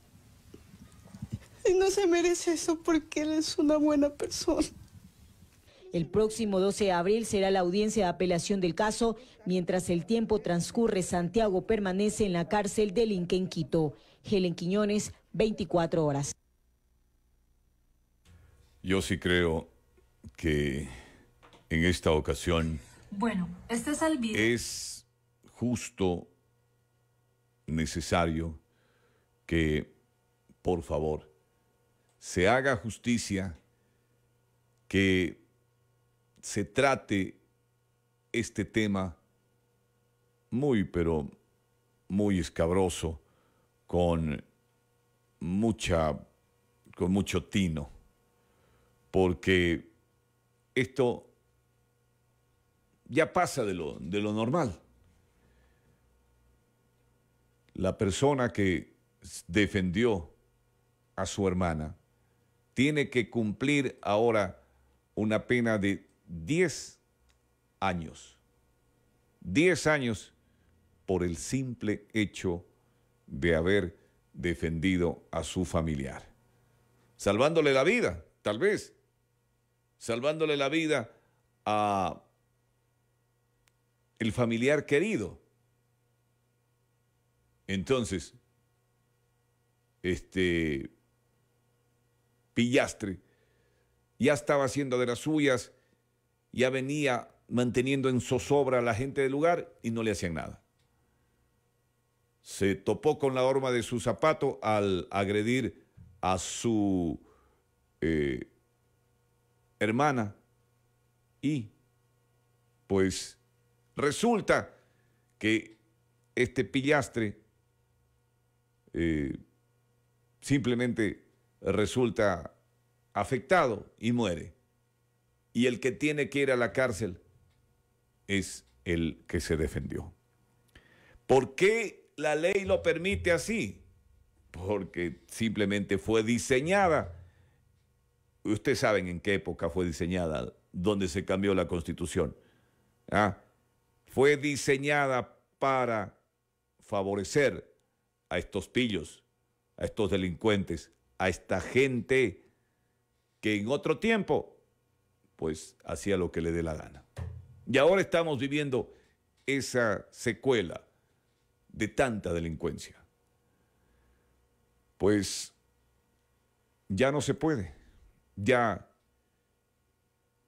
Y no se merece eso porque él es una buena persona. El próximo 12 de abril será la audiencia de apelación del caso. Mientras el tiempo transcurre, Santiago permanece en la cárcel del Inquenquito. Helen Quiñones, 24 horas. Yo sí creo que en esta ocasión. Bueno, este es Es justo, necesario que, por favor, se haga justicia, que se trate este tema muy, pero muy escabroso, con mucha, con mucho tino, porque esto ya pasa de lo, de lo normal. La persona que defendió a su hermana tiene que cumplir ahora una pena de 10 años. 10 años por el simple hecho de haber defendido a su familiar. Salvándole la vida, tal vez. Salvándole la vida a el familiar querido. Entonces, este pillastre ya estaba haciendo de las suyas ya venía manteniendo en zozobra a la gente del lugar y no le hacían nada. Se topó con la horma de su zapato al agredir a su eh, hermana y pues resulta que este pillastre eh, simplemente resulta afectado y muere y el que tiene que ir a la cárcel es el que se defendió. ¿Por qué la ley lo permite así? Porque simplemente fue diseñada. Ustedes saben en qué época fue diseñada, donde se cambió la constitución. Ah, fue diseñada para favorecer a estos pillos, a estos delincuentes, a esta gente que en otro tiempo pues hacía lo que le dé la gana. Y ahora estamos viviendo esa secuela de tanta delincuencia. Pues ya no se puede, ya,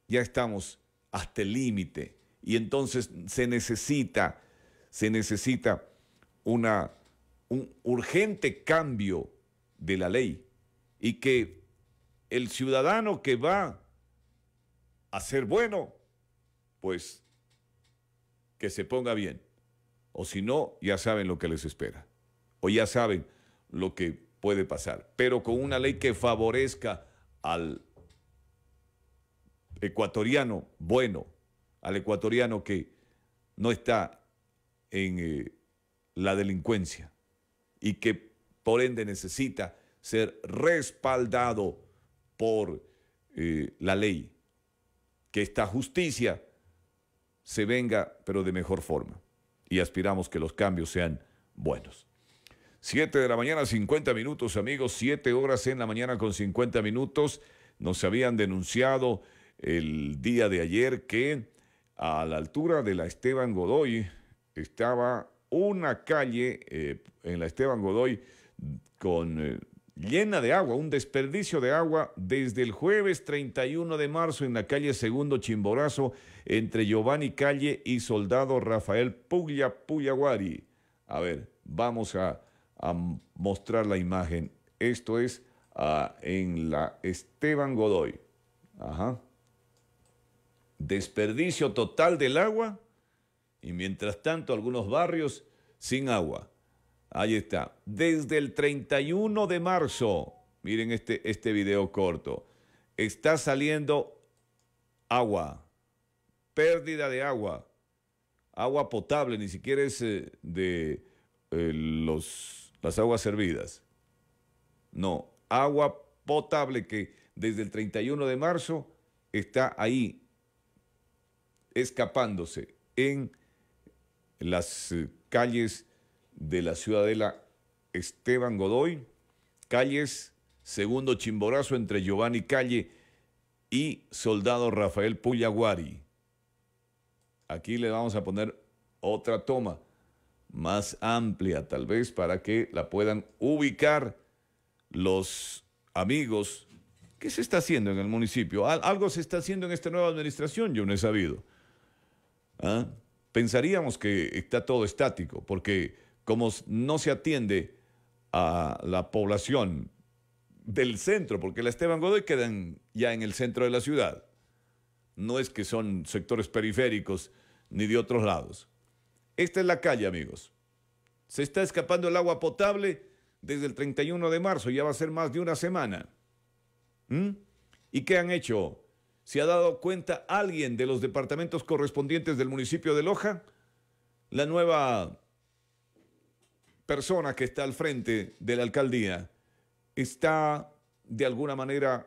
ya estamos hasta el límite y entonces se necesita, se necesita una, un urgente cambio de la ley y que el ciudadano que va a ser bueno, pues que se ponga bien. O si no, ya saben lo que les espera. O ya saben lo que puede pasar. Pero con una ley que favorezca al ecuatoriano bueno, al ecuatoriano que no está en eh, la delincuencia y que por ende necesita ser respaldado por eh, la ley que esta justicia se venga, pero de mejor forma. Y aspiramos que los cambios sean buenos. Siete de la mañana, 50 minutos, amigos. siete horas en la mañana con 50 minutos. Nos habían denunciado el día de ayer que a la altura de la Esteban Godoy estaba una calle eh, en la Esteban Godoy con eh, llena de agua, un desperdicio de agua desde el jueves 31 de marzo en la calle Segundo Chimborazo entre Giovanni Calle y soldado Rafael Puglia Puyaguari. A ver, vamos a, mostrar la imagen. Esto es ah, en la Esteban Godoy. Desperdicio total del agua y mientras tanto algunos barrios sin agua. Ahí está. Desde el 31 de marzo, miren este, este video corto, está saliendo agua, pérdida de agua, agua potable, ni siquiera es eh, de eh, los, las aguas servidas. No, agua potable que desde el 31 de marzo está ahí escapándose en las eh, calles de la Ciudadela Esteban Godoy, calles Segundo Chimborazo entre Giovanni Calle y Soldado Rafael Puyaguari. Aquí le vamos a poner otra toma más amplia tal vez para que la puedan ubicar los amigos. ¿Qué se está haciendo en el municipio? Algo se está haciendo en esta nueva administración, yo no he sabido. ¿Ah? Pensaríamos que está todo estático, porque como no se atiende a la población del centro, porque la Esteban Godoy quedan ya en el centro de la ciudad. No es que son sectores periféricos ni de otros lados. Esta es la calle, amigos. Se está escapando el agua potable desde el 31 de marzo, ya va a ser más de una semana. ¿Mm? ¿Y qué han hecho? ¿Se ha dado cuenta alguien de los departamentos correspondientes del municipio de Loja? La nueva persona que está al frente de la alcaldía está de alguna manera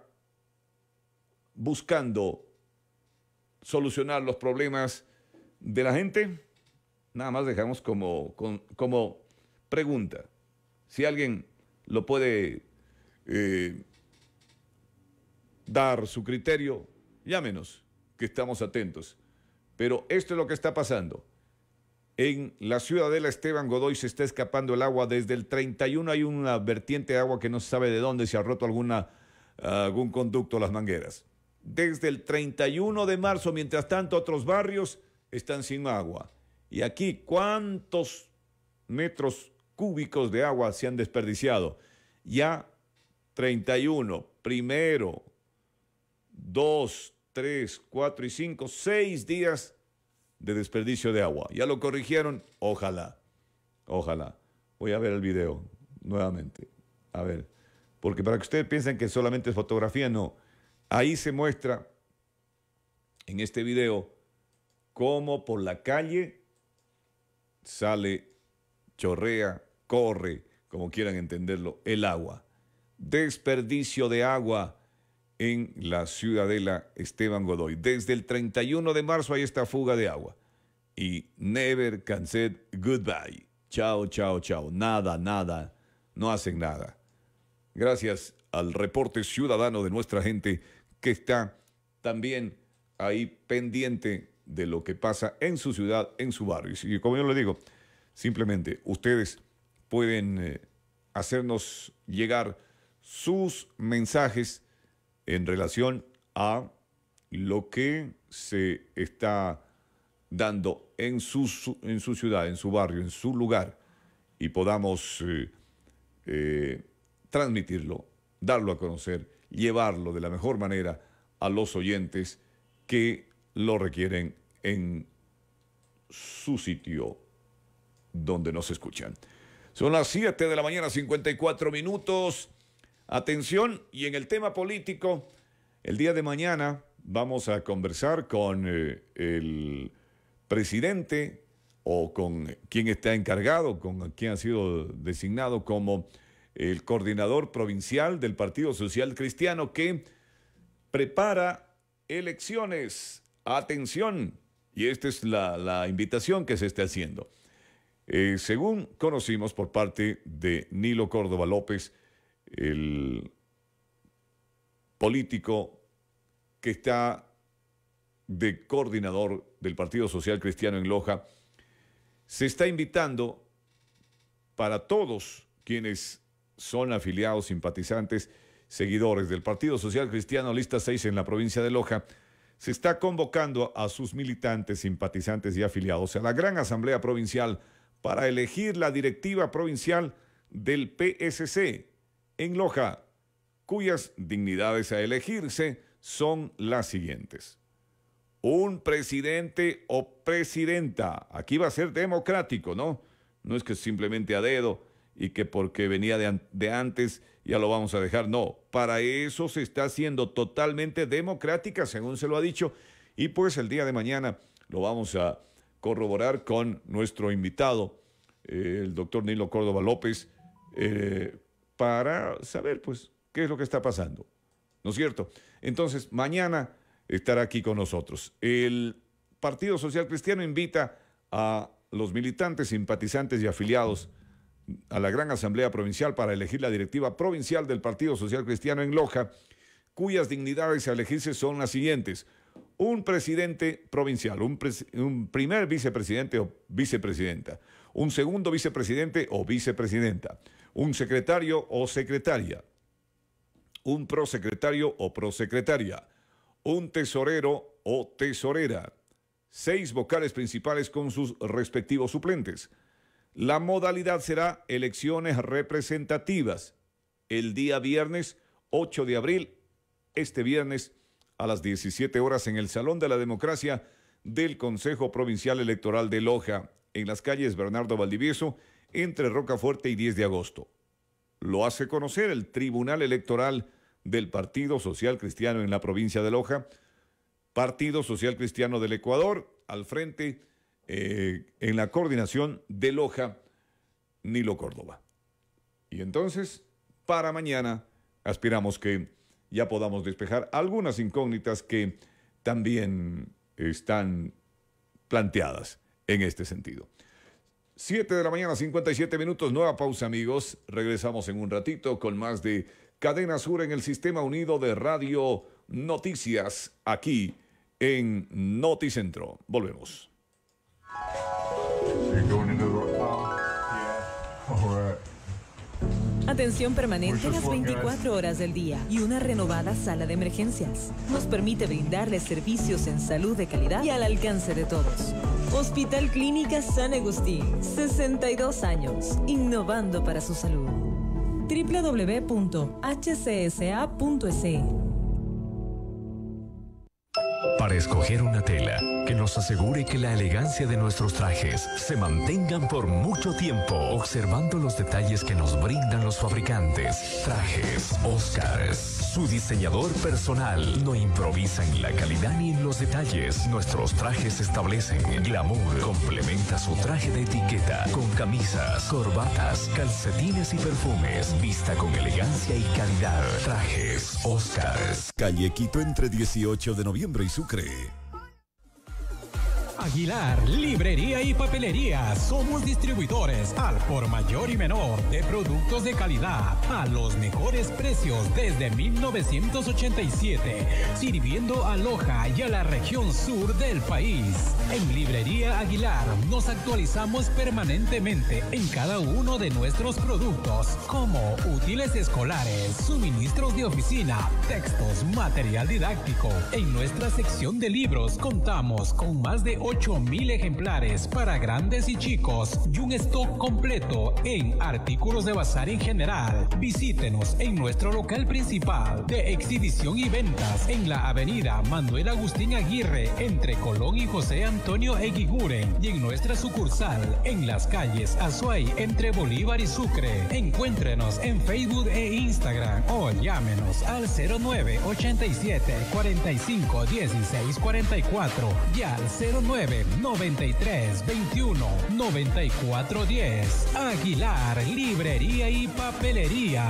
buscando solucionar los problemas de la gente? Nada más dejamos como, como pregunta. Si alguien lo puede eh, dar su criterio, llámenos, que estamos atentos. Pero esto es lo que está pasando. En la ciudadela Esteban Godoy se está escapando el agua. Desde el 31 hay una vertiente de agua que no se sabe de dónde se ha roto alguna, algún conducto, las mangueras. Desde el 31 de marzo, mientras tanto, otros barrios están sin agua. Y aquí, ¿cuántos metros cúbicos de agua se han desperdiciado? Ya 31, primero, 2, 3, 4 y 5, seis días de desperdicio de agua. Ya lo corrigieron, ojalá, ojalá. Voy a ver el video nuevamente, a ver, porque para que ustedes piensen que solamente es fotografía, no. Ahí se muestra en este video cómo por la calle sale, chorrea, corre, como quieran entenderlo, el agua. Desperdicio de agua en la ciudadela Esteban Godoy. Desde el 31 de marzo hay esta fuga de agua. Y never can say goodbye. Chao, chao, chao. Nada, nada. No hacen nada. Gracias al reporte ciudadano de nuestra gente que está también ahí pendiente de lo que pasa en su ciudad, en su barrio. Y como yo le digo, simplemente ustedes pueden eh, hacernos llegar sus mensajes en relación a lo que se está dando en su, en su ciudad, en su barrio, en su lugar, y podamos eh, eh, transmitirlo, darlo a conocer, llevarlo de la mejor manera a los oyentes que lo requieren en su sitio donde nos escuchan. Son las 7 de la mañana, 54 minutos. Atención, y en el tema político, el día de mañana vamos a conversar con eh, el presidente o con quien está encargado, con quien ha sido designado como el coordinador provincial del Partido Social Cristiano que prepara elecciones. Atención, y esta es la, invitación que se está haciendo. Eh, según conocimos por parte de Nilo Córdoba López, el político que está de coordinador del Partido Social Cristiano en Loja, se está invitando para todos quienes son afiliados, simpatizantes, seguidores del Partido Social Cristiano, lista 6 en la provincia de Loja, se está convocando a sus militantes, simpatizantes y afiliados a la gran asamblea provincial para elegir la directiva provincial del PSC, en Loja, cuyas dignidades a elegirse son las siguientes. Un presidente o presidenta, aquí va a ser democrático, ¿no? No es que simplemente a dedo y que porque venía de, antes ya lo vamos a dejar, no. Para eso se está haciendo totalmente democrática, según se lo ha dicho, y pues el día de mañana lo vamos a corroborar con nuestro invitado, eh, el doctor Nilo Córdoba López, eh, para saber, pues, qué es lo que está pasando. ¿No es cierto? Entonces, mañana estará aquí con nosotros. El Partido Social Cristiano invita a los militantes, simpatizantes y afiliados a la Gran Asamblea Provincial para elegir la directiva provincial del Partido Social Cristiano en Loja, cuyas dignidades a elegirse son las siguientes. Un presidente provincial, un, un primer vicepresidente o vicepresidenta, un segundo vicepresidente o vicepresidenta, un secretario o secretaria, un prosecretario o prosecretaria, un tesorero o tesorera, seis vocales principales con sus respectivos suplentes. La modalidad será elecciones representativas el día viernes 8 de abril, este viernes a las 17 horas en el Salón de la Democracia del Consejo Provincial Electoral de Loja, en las calles Bernardo Valdivieso entre Rocafuerte y 10 de agosto. Lo hace conocer el Tribunal Electoral del Partido Social Cristiano en la provincia de Loja, Partido Social Cristiano del Ecuador, al frente eh, en la coordinación de Loja, Nilo Córdoba. Y entonces, para mañana, aspiramos que ya podamos despejar algunas incógnitas que también están planteadas en este sentido. 7 de la mañana, 57 minutos, nueva pausa amigos. Regresamos en un ratito con más de Cadena Sur en el Sistema Unido de Radio Noticias, aquí en Noticentro. Volvemos. Atención permanente las 24 horas del día y una renovada sala de emergencias. Nos permite brindarles servicios en salud de calidad y al alcance de todos. Hospital Clínica San Agustín, 62 años, innovando para su salud. www.hcsa.se para escoger una tela que nos asegure que la elegancia de nuestros trajes se mantengan por mucho tiempo, observando los detalles que nos brindan los fabricantes. Trajes Oscars su diseñador personal. No improvisa en la calidad ni en los detalles. Nuestros trajes establecen glamour. Complementa su traje de etiqueta con camisas, corbatas, calcetines y perfumes. Vista con elegancia y calidad. Trajes Oscars. Calle Quito entre 18 de noviembre y Sucre. Aguilar, librería y papelería. Somos distribuidores al por mayor y menor de productos de calidad a los mejores precios desde 1987, sirviendo a Loja y a la región sur del país. En Librería Aguilar nos actualizamos permanentemente en cada uno de nuestros productos, como útiles escolares, suministros de oficina, textos, material didáctico. En nuestra sección de libros contamos con más de 80% mil ejemplares para grandes y chicos y un stock completo en artículos de bazar en general. Visítenos en nuestro local principal de exhibición y ventas en la avenida Manuel Agustín Aguirre entre Colón y José Antonio Eguiguren y en nuestra sucursal en las calles Azuay entre Bolívar y Sucre. Encuéntrenos en Facebook e Instagram o llámenos al 0987 45 y al 09 93 21 94 10. Aguilar, Librería y Papelería.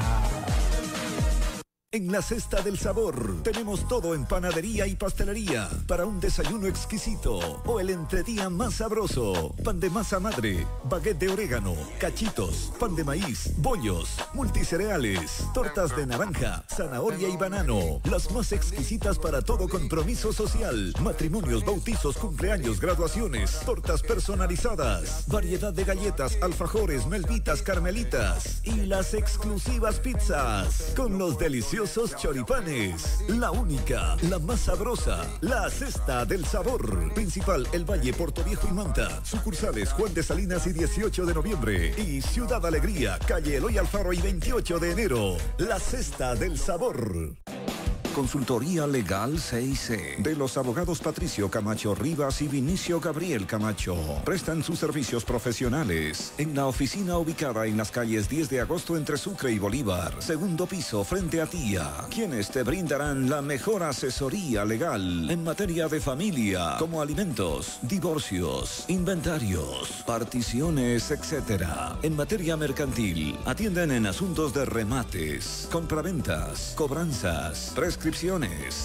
En la cesta del sabor tenemos todo en panadería y pastelería para un desayuno exquisito o el entredía más sabroso. Pan de masa madre, baguette de orégano, cachitos, pan de maíz, bollos, multicereales, tortas de naranja, zanahoria y banano. Las más exquisitas para todo compromiso social, matrimonios, bautizos, cumpleaños, graduaciones, tortas personalizadas, variedad de galletas, alfajores, melvitas, carmelitas y las exclusivas pizzas con los deliciosos choripanes. La única, la más sabrosa, la cesta del sabor. Principal El Valle, Puerto Viejo y Manta. Sucursales Juan de Salinas y 18 de noviembre. Y Ciudad Alegría, calle Eloy Alfaro y 28 de enero. La cesta del sabor. Consultoría Legal 6 de los abogados Patricio Camacho Rivas y Vinicio Gabriel Camacho. Prestan sus servicios profesionales en la oficina ubicada en las calles 10 de agosto entre Sucre y Bolívar, segundo piso frente a Tía, quienes te brindarán la mejor asesoría legal en materia de familia, como alimentos, divorcios, inventarios, particiones, etc. En materia mercantil, atienden en asuntos de remates, compraventas, cobranzas, prescripciones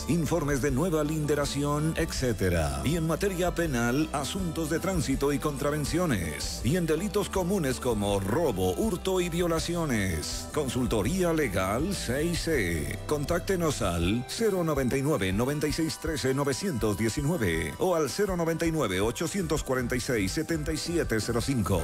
informes de nueva linderación, etc. Y en materia penal, asuntos de tránsito y contravenciones. Y en delitos comunes como robo, hurto y violaciones. Consultoría Legal 6C. Contáctenos al 099 9613 919 o al 099 846 7705.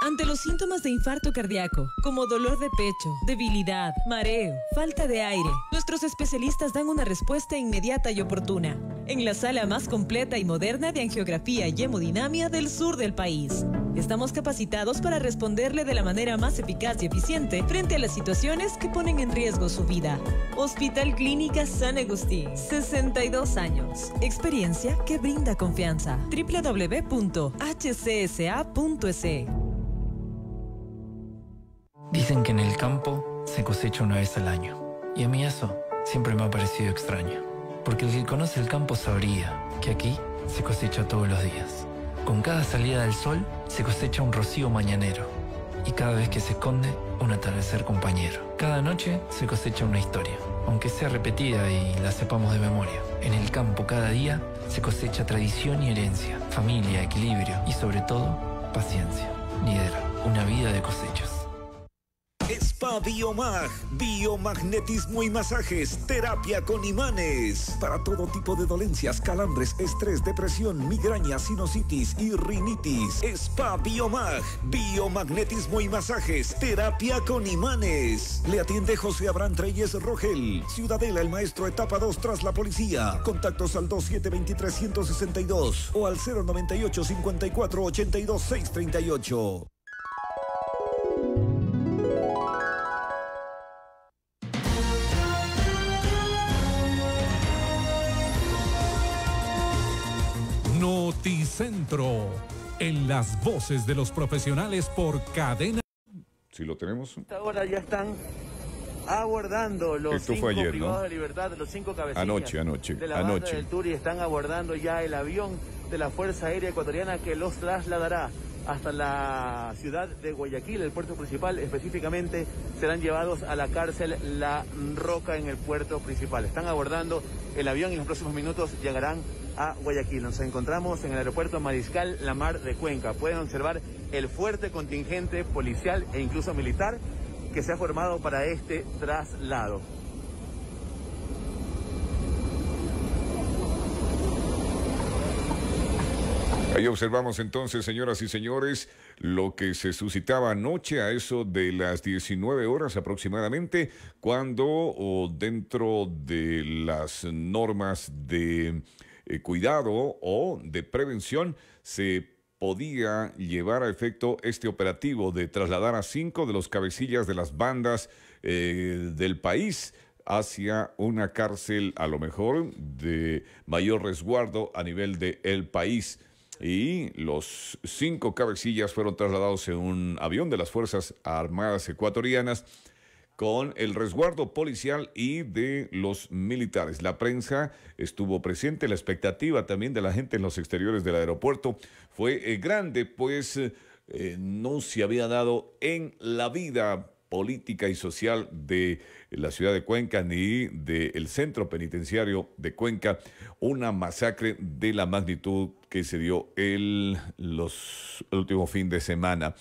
Ante los síntomas de infarto cardíaco, como dolor de pecho, debilidad, mareo, falta de aire, nuestros especialistas dan una respuesta inmediata y oportuna en la sala más completa y moderna de angiografía y hemodinamia del sur del país. Estamos capacitados para responderle de la manera más eficaz y eficiente frente a las situaciones que ponen en riesgo su vida. Hospital Clínica San Agustín, 62 años. Experiencia que brinda confianza. www.hcsa.es Dicen que en el campo se cosecha una vez al año. Y a mí eso siempre me ha parecido extraño. Porque el que conoce el campo sabría que aquí se cosecha todos los días. Con cada salida del sol se cosecha un rocío mañanero. Y cada vez que se esconde, un atardecer compañero. Cada noche se cosecha una historia, aunque sea repetida y la sepamos de memoria. En el campo cada día se cosecha tradición y herencia, familia, equilibrio y sobre todo paciencia. Lidera una vida de cosechas. Spa Biomag, biomagnetismo y masajes, terapia con imanes. Para todo tipo de dolencias, calambres, estrés, depresión, migraña, sinusitis y rinitis. Spa Biomag, biomagnetismo y masajes, terapia con imanes. Le atiende José Abraham Treyes Rogel, Ciudadela, el maestro etapa 2 tras la policía. Contactos al 2723 162 o al 098 5482 638. Noticentro, en las voces de los profesionales por cadena. Si lo tenemos. Ahora ya están abordando los Esto cinco ayer, de libertad, los cinco cabecillas anoche, anoche, de la anoche. del Tour están abordando ya el avión de la Fuerza Aérea Ecuatoriana que los trasladará hasta la ciudad de Guayaquil, el puerto principal específicamente, serán llevados a la cárcel La Roca en el puerto principal. Están abordando el avión y en los próximos minutos llegarán a Guayaquil. Nos encontramos en el aeropuerto Mariscal Lamar de Cuenca. Pueden observar el fuerte contingente policial e incluso militar que se ha formado para este traslado. Ahí observamos entonces, señoras y señores, lo que se suscitaba anoche a eso de las 19 horas aproximadamente, cuando o dentro de las normas de eh, cuidado o de prevención, se podía llevar a efecto este operativo de trasladar a cinco de los cabecillas de las bandas eh, del país hacia una cárcel a lo mejor de mayor resguardo a nivel de el país. Y los cinco cabecillas fueron trasladados en un avión de las Fuerzas Armadas Ecuatorianas con el resguardo policial y de los militares. La prensa estuvo presente, la expectativa también de la gente en los exteriores del aeropuerto fue eh, grande, pues eh, no se había dado en la vida política y social de la ciudad de Cuenca ni del centro penitenciario de Cuenca, una masacre de la magnitud que se dio el, los, el último fin de semana.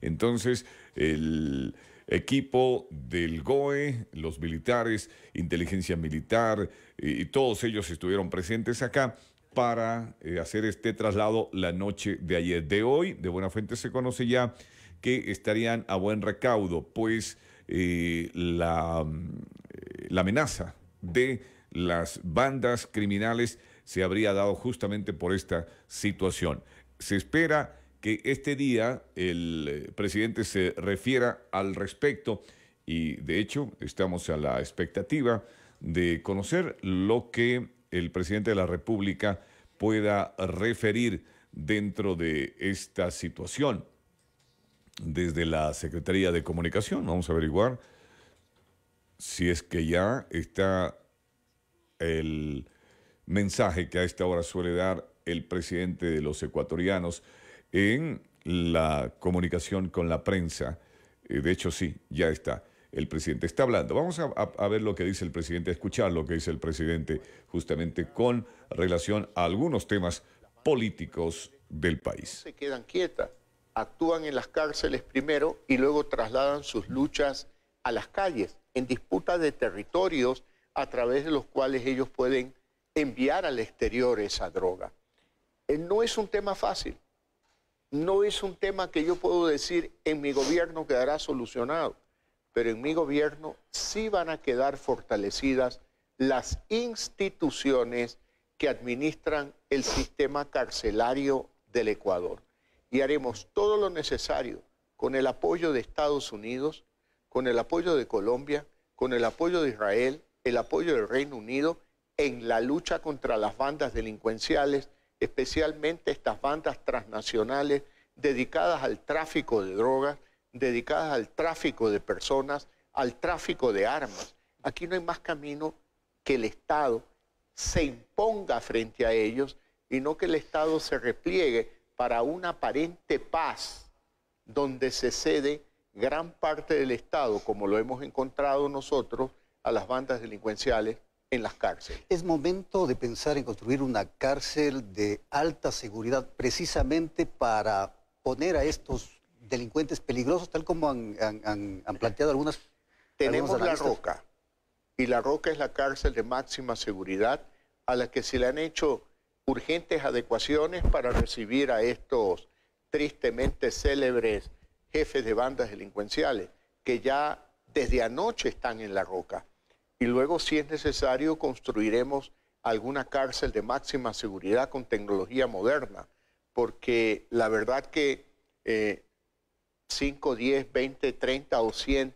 Entonces, el equipo del GOE, los militares, inteligencia militar eh, y, todos ellos estuvieron presentes acá para eh, hacer este traslado la noche de ayer. De hoy, de buena fuente se conoce ya que estarían a buen recaudo, pues eh, la, la amenaza de las bandas criminales se habría dado justamente por esta situación. Se espera que este día el eh, presidente se refiera al respecto y de hecho estamos a la expectativa de conocer lo que el presidente de la República pueda referir dentro de esta situación. Desde la Secretaría de Comunicación vamos a averiguar si es que ya está el mensaje que a esta hora suele dar el presidente de los ecuatorianos en la comunicación con la prensa. Eh, de hecho, sí, ya está. El presidente está hablando. Vamos a, ver lo que dice el presidente, a escuchar lo que dice el presidente justamente con relación a algunos temas políticos del país. Se quedan quietas, actúan en las cárceles primero y luego trasladan sus luchas a las calles, en disputa de territorios a través de los cuales ellos pueden enviar al exterior esa droga. Eh, no es un tema fácil no es un tema que yo puedo decir en mi gobierno quedará solucionado, pero en mi gobierno sí van a quedar fortalecidas las instituciones que administran el sistema carcelario del Ecuador. Y haremos todo lo necesario con el apoyo de Estados Unidos, con el apoyo de Colombia, con el apoyo de Israel, el apoyo del Reino Unido en la lucha contra las bandas delincuenciales, especialmente estas bandas transnacionales dedicadas al tráfico de drogas, dedicadas al tráfico de personas, al tráfico de armas. Aquí no hay más camino que el Estado se imponga frente a ellos y no que el Estado se repliegue para una aparente paz donde se cede gran parte del Estado, como lo hemos encontrado nosotros, a las bandas delincuenciales en las cárceles. Es momento de pensar en construir una cárcel de alta seguridad precisamente para poner a estos delincuentes peligrosos, tal como han, planteado algunas... Tenemos La Roca, y La Roca es la cárcel de máxima seguridad a la que se le han hecho urgentes adecuaciones para recibir a estos tristemente célebres jefes de bandas delincuenciales que ya desde anoche están en La Roca y luego, si es necesario, construiremos alguna cárcel de máxima seguridad con tecnología moderna, porque la verdad que 5, 10, 20, 30 o 100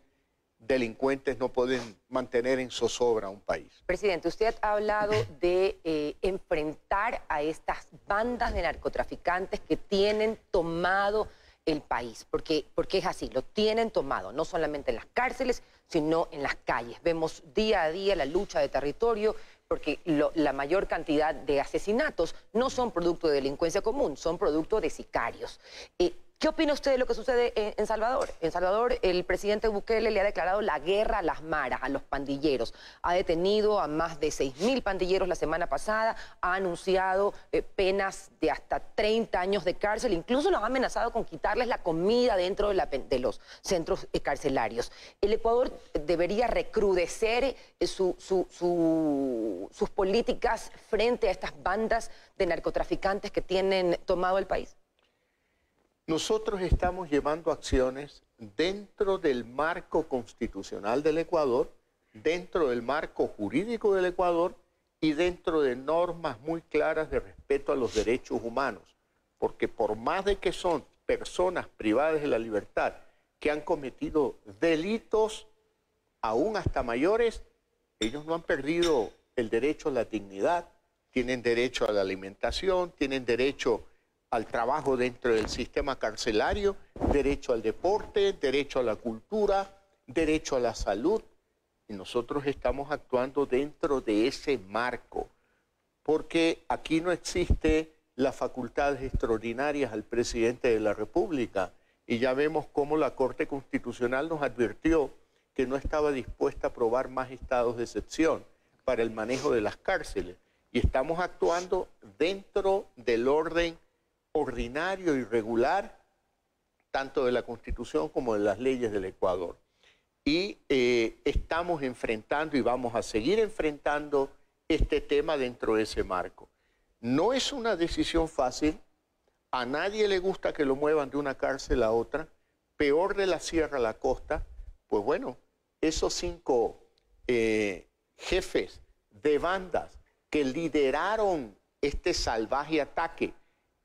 delincuentes no pueden mantener en zozobra un país. Presidente, usted ha hablado <clears throat> de eh, enfrentar a estas bandas de narcotraficantes que tienen tomado el país, porque, porque es así, lo tienen tomado, no solamente en las cárceles, sino en las calles. Vemos día a día la lucha de territorio, porque la mayor cantidad de asesinatos no son producto de delincuencia común, son producto de sicarios. Eh, ¿Qué opina usted de lo que sucede en, Salvador? En Salvador, el presidente Bukele le ha declarado la guerra a las maras, a los pandilleros. Ha detenido a más de 6.000 pandilleros la semana pasada, ha anunciado eh, penas de hasta 30 años de cárcel, incluso los ha amenazado con quitarles la comida dentro de, la, de los centros eh, carcelarios. El Ecuador debería recrudecer eh, sus políticas frente a estas bandas de narcotraficantes que tienen tomado el país. Nosotros estamos llevando acciones dentro del marco constitucional del Ecuador, dentro del marco jurídico del Ecuador y dentro de normas muy claras de respeto a los derechos humanos. Porque por más de que son personas privadas de la libertad que han cometido delitos, aún hasta mayores, ellos no han perdido el derecho a la dignidad, tienen derecho a la alimentación, tienen derecho al trabajo dentro del sistema carcelario, derecho al deporte, derecho a la cultura, derecho a la salud. Y nosotros estamos actuando dentro de ese marco, porque aquí no existe las facultades extraordinarias al presidente de la República. Y ya vemos cómo la Corte Constitucional nos advirtió que no estaba dispuesta a aprobar más estados de excepción para el manejo de las cárceles. Y estamos actuando dentro del orden ordinario y regular, tanto de la Constitución como de las leyes del Ecuador. Y eh, estamos enfrentando y vamos a seguir enfrentando este tema dentro de ese marco. No es una decisión fácil, a nadie le gusta que lo muevan de una cárcel a otra, peor de la sierra a la costa, pues bueno, esos cinco eh, jefes de bandas que lideraron este salvaje ataque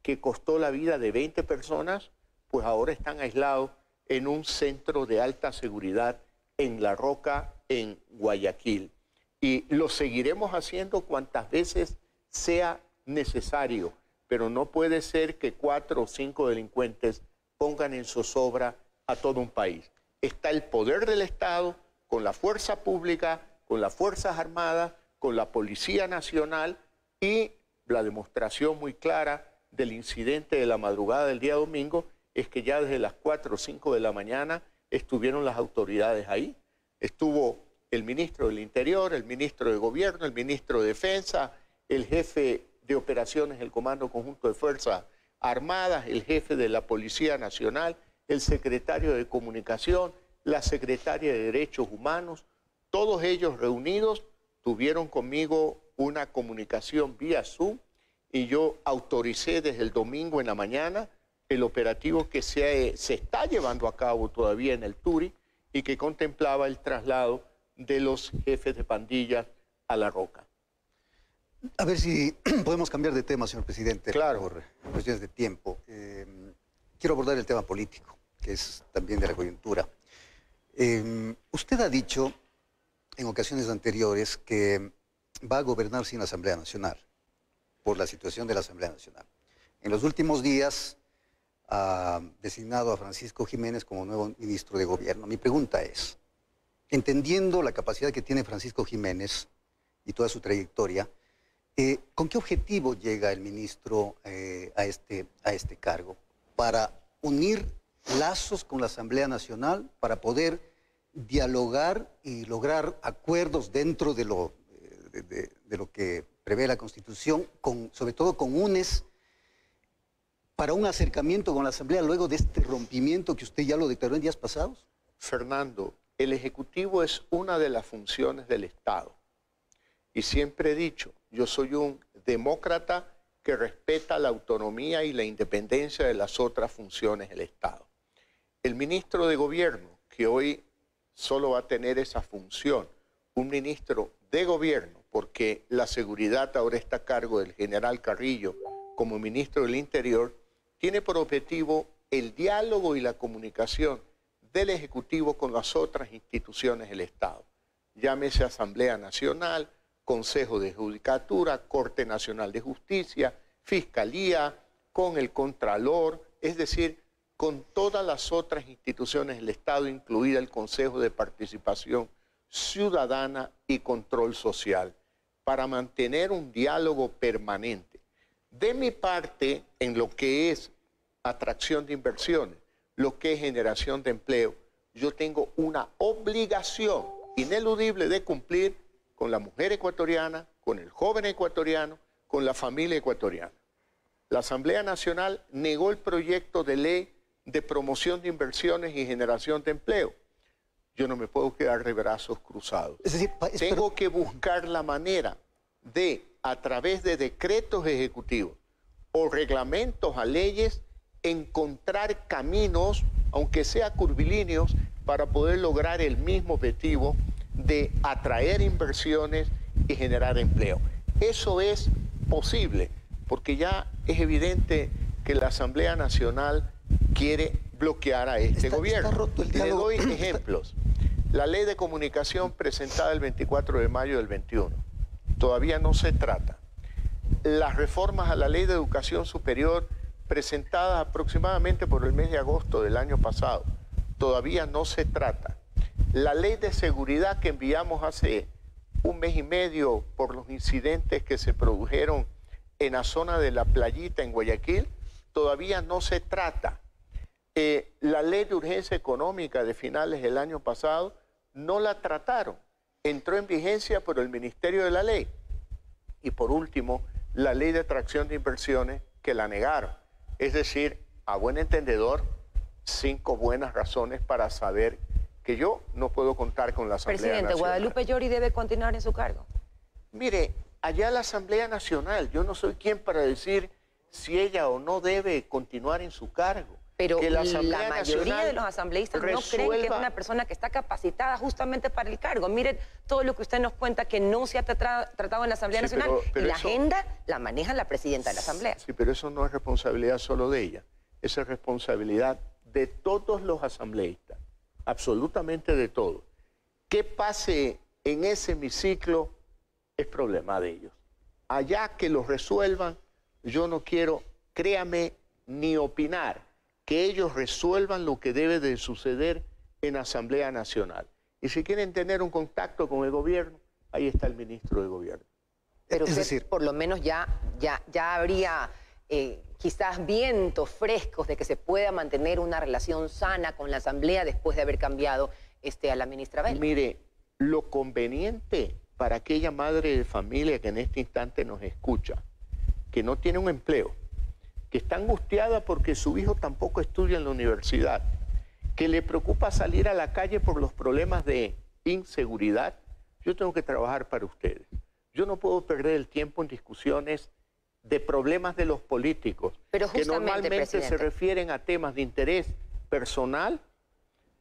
que costó la vida de 20 personas, pues ahora están aislados en un centro de alta seguridad en La Roca, en Guayaquil. Y lo seguiremos haciendo cuantas veces sea necesario, pero no puede ser que cuatro o cinco delincuentes pongan en zozobra a todo un país. Está el poder del Estado con la fuerza pública, con las Fuerzas Armadas, con la Policía Nacional y la demostración muy clara del incidente de la madrugada del día domingo es que ya desde las 4 o 5 de la mañana estuvieron las autoridades ahí. Estuvo el ministro del Interior, el ministro de Gobierno, el ministro de Defensa, el jefe de operaciones del Comando Conjunto de Fuerzas Armadas, el jefe de la Policía Nacional, el secretario de Comunicación, la secretaria de Derechos Humanos, todos ellos reunidos tuvieron conmigo una comunicación vía Zoom y yo autoricé desde el domingo en la mañana el operativo que se, está llevando a cabo todavía en el Turi y que contemplaba el traslado de los jefes de pandillas a la roca. A ver si <clears throat> podemos cambiar de tema, señor presidente. Claro. Por cuestiones de tiempo. Eh, quiero abordar el tema político, que es también de la coyuntura. Eh, usted ha dicho en ocasiones anteriores que va a gobernar sin la Asamblea Nacional por la situación de la Asamblea Nacional. En los últimos días ha designado a Francisco Jiménez como nuevo ministro de Gobierno. Mi pregunta es, entendiendo la capacidad que tiene Francisco Jiménez y toda su trayectoria, eh, ¿con qué objetivo llega el ministro eh, a, este, a este cargo? Para unir lazos con la Asamblea Nacional, para poder dialogar y lograr acuerdos dentro de lo, eh, de lo que prevé la Constitución, con, sobre todo con UNES, para un acercamiento con la Asamblea luego de este rompimiento que usted ya lo declaró en días pasados? Fernando, el Ejecutivo es una de las funciones del Estado. Y siempre he dicho, yo soy un demócrata que respeta la autonomía y la independencia de las otras funciones del Estado. El ministro de Gobierno, que hoy solo va a tener esa función, un ministro de Gobierno, porque la seguridad ahora está a cargo del general Carrillo como ministro del Interior, tiene por objetivo el diálogo y la comunicación del Ejecutivo con las otras instituciones del Estado. Llámese Asamblea Nacional, Consejo de Judicatura, Corte Nacional de Justicia, Fiscalía, con el Contralor, es decir, con todas las otras instituciones del Estado, incluida el Consejo de Participación Ciudadana y Control Social para mantener un diálogo permanente. De mi parte, en lo que es atracción de inversiones, lo que es generación de empleo, yo tengo una obligación ineludible de cumplir con la mujer ecuatoriana, con el joven ecuatoriano, con la familia ecuatoriana. La Asamblea Nacional negó el proyecto de ley de promoción de inversiones y generación de empleo yo no me puedo quedar de brazos cruzados. Tengo que buscar la manera de, a través de decretos ejecutivos o reglamentos a leyes, encontrar caminos, aunque sea curvilíneos, para poder lograr el mismo objetivo de atraer inversiones y generar empleo. Eso es posible, porque ya es evidente que la Asamblea Nacional quiere bloquear a este gobierno. Les doy <laughs> ejemplos. La ley de comunicación presentada el 24 de mayo del 21 todavía no se trata. Las reformas a la ley de educación superior presentadas aproximadamente por el mes de agosto del año pasado todavía no se trata. La ley de seguridad que enviamos hace un mes y medio por los incidentes que se produjeron en la zona de la playita en Guayaquil todavía no se trata la ley de urgencia económica de finales del año pasado no la trataron. Entró en vigencia por el Ministerio de la Ley. Y por último, la ley de atracción de inversiones que la negaron. Es decir, a buen entendedor, cinco buenas razones para saber que yo no puedo contar con la Asamblea Presidente, Guadalupe Llori debe continuar en su cargo. Mire, allá la Asamblea Nacional, yo no soy quien para decir si ella o no debe continuar en su cargo. Pero la, mayoría de los asambleístas no creen que es una persona que está capacitada justamente para el cargo. Miren todo lo que usted nos cuenta que no se ha tratado en la Asamblea Nacional. la agenda la maneja la presidenta de la Asamblea. Sí, pero eso no es responsabilidad solo de ella. Esa es responsabilidad de todos los asambleístas, absolutamente de todos. ¿Qué pase en ese hemiciclo es problema de ellos. Allá que lo resuelvan, yo no quiero, créame, ni opinar que ellos resuelvan lo que debe de suceder en Asamblea Nacional. Y si quieren tener un contacto con el gobierno, ahí está el ministro de gobierno. Pero es decir, por lo menos ya, ya, ya habría eh, quizás vientos frescos de que se pueda mantener una relación sana con la Asamblea después de haber cambiado este, a la ministra Mire, lo conveniente para aquella madre de familia que en este instante nos escucha, que no tiene un empleo, que está angustiada porque su hijo tampoco estudia en la universidad, que le preocupa salir a la calle por los problemas de inseguridad, yo tengo que trabajar para ustedes. Yo no puedo perder el tiempo en discusiones de problemas de los políticos, Pero que normalmente se refieren a temas de interés personal,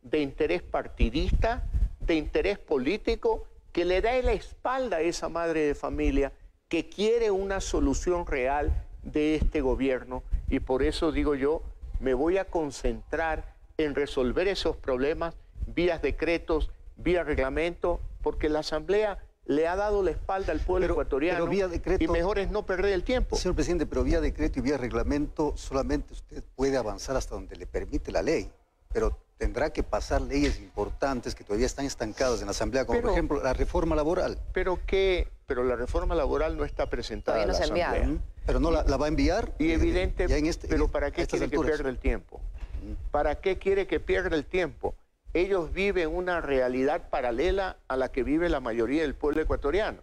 de interés partidista, de interés político, que le da la espalda a esa madre de familia que quiere una solución real de este gobierno y por eso digo yo, me voy a concentrar en resolver esos problemas vía decretos, vía reglamento, porque la Asamblea le ha dado la espalda al pueblo ecuatoriano vía decreto, y mejor es no perder el tiempo. Señor presidente, pero vía decreto y vía reglamento solamente usted puede avanzar hasta donde le permite la ley, pero tendrá que pasar leyes importantes que todavía están estancadas en la Asamblea, como por ejemplo la reforma laboral. Pero que, pero la reforma laboral no está presentada en la Asamblea. Pero no la, va a enviar. Y eh, evidente, este, pero ¿para qué quiere que pierda el tiempo? Mm. ¿Para qué quiere que pierda el tiempo? Ellos viven una realidad paralela a la que vive la mayoría del pueblo ecuatoriano.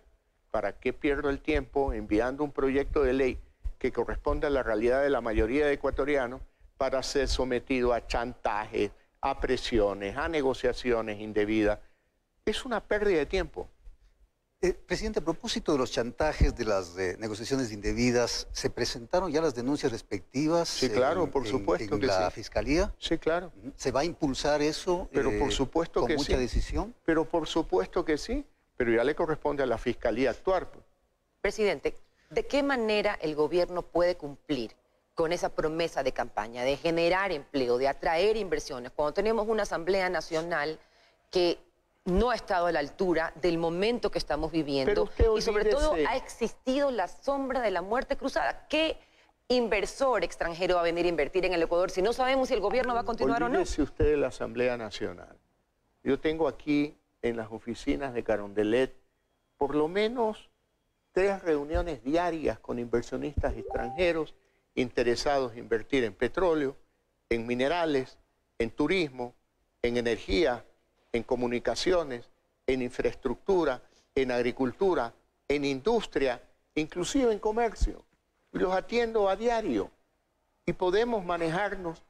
¿Para qué pierdo el tiempo enviando un proyecto de ley que corresponde a la realidad de la mayoría de ecuatorianos para ser sometido a chantajes, a presiones, a negociaciones indebidas? Es una pérdida de tiempo. Eh, presidente, a propósito de los chantajes, de las eh, negociaciones indebidas, ¿se presentaron ya las denuncias respectivas? Sí, claro, por supuesto. la Fiscalía? Sí, claro. ¿Se va a impulsar eso por eh, supuesto con mucha decisión? Pero por supuesto que sí, pero ya le corresponde a la Fiscalía actuar. Presidente, ¿de qué manera el gobierno puede cumplir con esa promesa de campaña de generar empleo, de atraer inversiones? Cuando tenemos una Asamblea Nacional que no ha estado a la altura del momento que estamos viviendo y sobre todo ha existido la sombra de la muerte cruzada. ¿Qué inversor extranjero va a venir a invertir en el Ecuador si no sabemos si el gobierno va a continuar o no? usted de la Asamblea Nacional. Yo tengo aquí en las oficinas de Carondelet por lo menos tres reuniones diarias con inversionistas extranjeros interesados en invertir en petróleo, en minerales, en turismo, en energía, en comunicaciones, en infraestructura, en agricultura, en industria, inclusive en comercio. Los atiendo a diario y podemos manejarnos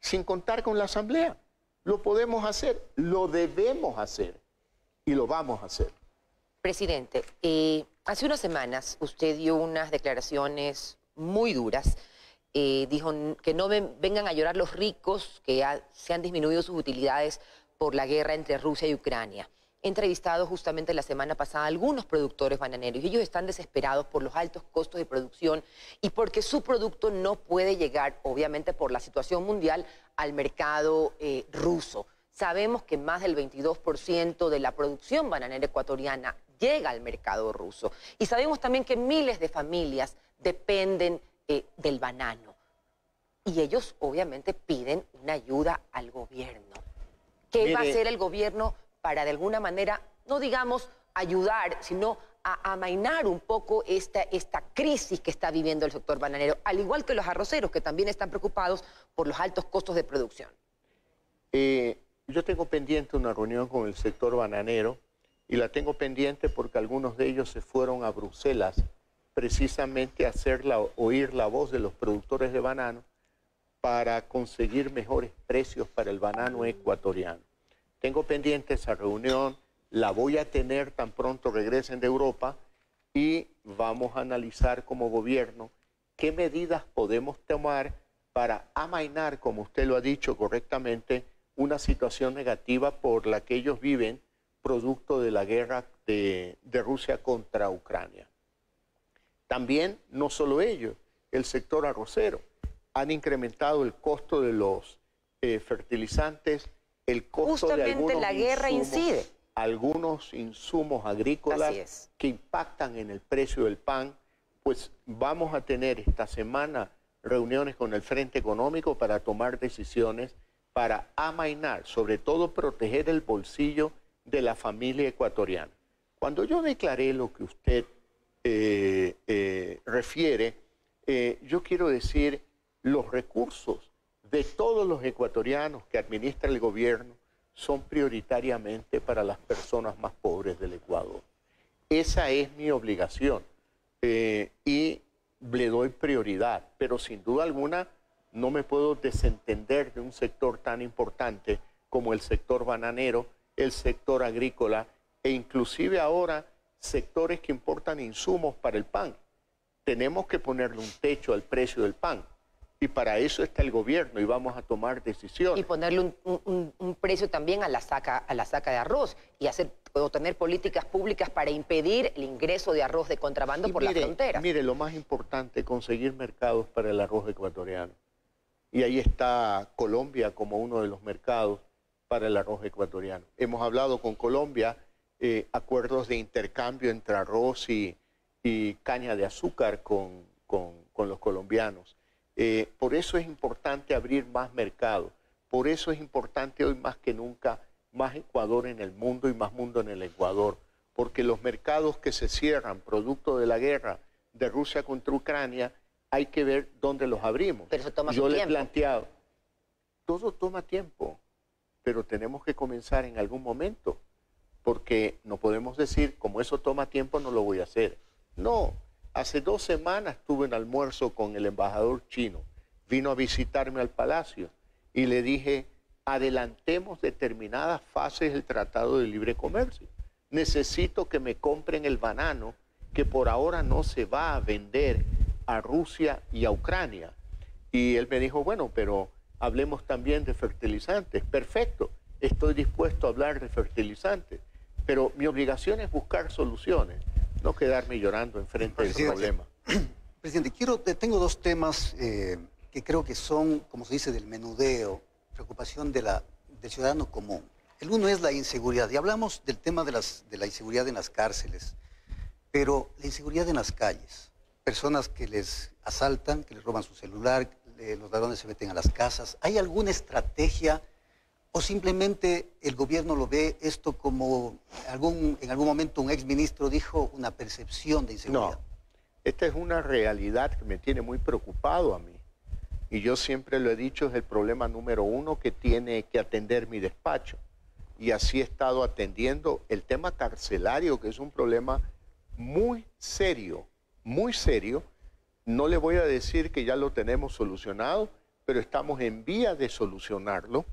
sin contar con la asamblea. Lo podemos hacer, lo debemos hacer y lo vamos a hacer. Presidente, eh, hace unas semanas usted dio unas declaraciones muy duras. Eh, dijo que no vengan a llorar los ricos que se han disminuido sus utilidades por la guerra entre Rusia y Ucrania. He entrevistado justamente la semana pasada a algunos productores bananeros y ellos están desesperados por los altos costos de producción y porque su producto no puede llegar, obviamente por la situación mundial, al mercado eh, ruso. Sabemos que más del 22% de la producción bananera ecuatoriana llega al mercado ruso y sabemos también que miles de familias dependen eh, del banano y ellos obviamente piden una ayuda al gobierno qué va a hacer el gobierno para de alguna manera, no digamos ayudar, sino a amainar un poco esta, crisis que está viviendo el sector bananero, al igual que los arroceros, que también están preocupados por los altos costos de producción. Eh, yo tengo pendiente una reunión con el sector bananero y la tengo pendiente porque algunos de ellos se fueron a Bruselas precisamente a hacer oír la voz de los productores de banano para conseguir mejores precios para el banano ecuatoriano. Tengo pendiente esa reunión, la voy a tener tan pronto regresen de Europa y vamos a analizar como gobierno qué medidas podemos tomar para amainar, como usted lo ha dicho correctamente, una situación negativa por la que ellos viven producto de la guerra de, Rusia contra Ucrania. También, no solo ellos, el sector arrocero han incrementado el costo de los eh, fertilizantes, el costo de algunos la guerra insumos, incide. Algunos insumos agrícolas que impactan en el precio del pan, pues vamos a tener esta semana reuniones con el Frente Económico para tomar decisiones para amainar, sobre todo proteger el bolsillo de la familia ecuatoriana. Cuando yo declaré lo que usted eh, eh, refiere, yo quiero decir los recursos de todos los ecuatorianos que administra el gobierno son prioritariamente para las personas más pobres del Ecuador. Esa es mi obligación eh, y le doy prioridad, pero sin duda alguna no me puedo desentender de un sector tan importante como el sector bananero, el sector agrícola e inclusive ahora sectores que importan insumos para el pan. Tenemos que ponerle un techo al precio del pan. Y para eso está el gobierno y vamos a tomar decisiones. Y ponerle un, precio también a la, saca, a la saca de arroz y hacer o tener políticas públicas para impedir el ingreso de arroz de contrabando por la frontera. Mire, lo más importante, es conseguir mercados para el arroz ecuatoriano. Y ahí está Colombia como uno de los mercados para el arroz ecuatoriano. Hemos hablado con Colombia eh, acuerdos de intercambio entre arroz y, caña de azúcar con los colombianos eh, por eso es importante abrir más mercados, por eso es importante hoy más que nunca más Ecuador en el mundo y más mundo en el Ecuador, porque los mercados que se cierran producto de la guerra de Rusia contra Ucrania, hay que ver dónde los abrimos. Pero eso toma Yo le he planteado, todo toma tiempo, pero tenemos que comenzar en algún momento, porque no podemos decir, como eso toma tiempo, no lo voy a hacer. No, Hace dos semanas tuve un almuerzo con el embajador chino. Vino a visitarme al palacio y le dije, adelantemos determinadas fases del Tratado de Libre Comercio. Necesito que me compren el banano que por ahora no se va a vender a Rusia y a Ucrania. Y él me dijo, bueno, pero hablemos también de fertilizantes. Perfecto, estoy dispuesto a hablar de fertilizantes, pero mi obligación es buscar soluciones. No quedarme llorando enfrente del problema. <clears throat> Presidente, quiero, tengo dos temas eh, que creo que son, como se dice, del menudeo, preocupación de la, del ciudadano común. El uno es la inseguridad, y hablamos del tema de, las, de la inseguridad en las cárceles, pero la inseguridad en las calles, personas que les asaltan, que les roban su celular, los ladrones se meten a las casas. ¿Hay alguna estrategia? ¿O simplemente el gobierno lo ve esto como algún, en algún momento un ex ministro dijo una percepción de inseguridad? No, esta es una realidad que me tiene muy preocupado a mí. Y yo siempre lo he dicho, es el problema número uno que tiene que atender mi despacho. Y así he estado atendiendo el tema carcelario, que es un problema muy serio, muy serio. No le voy a decir que ya lo tenemos solucionado, pero estamos en vía de solucionarlo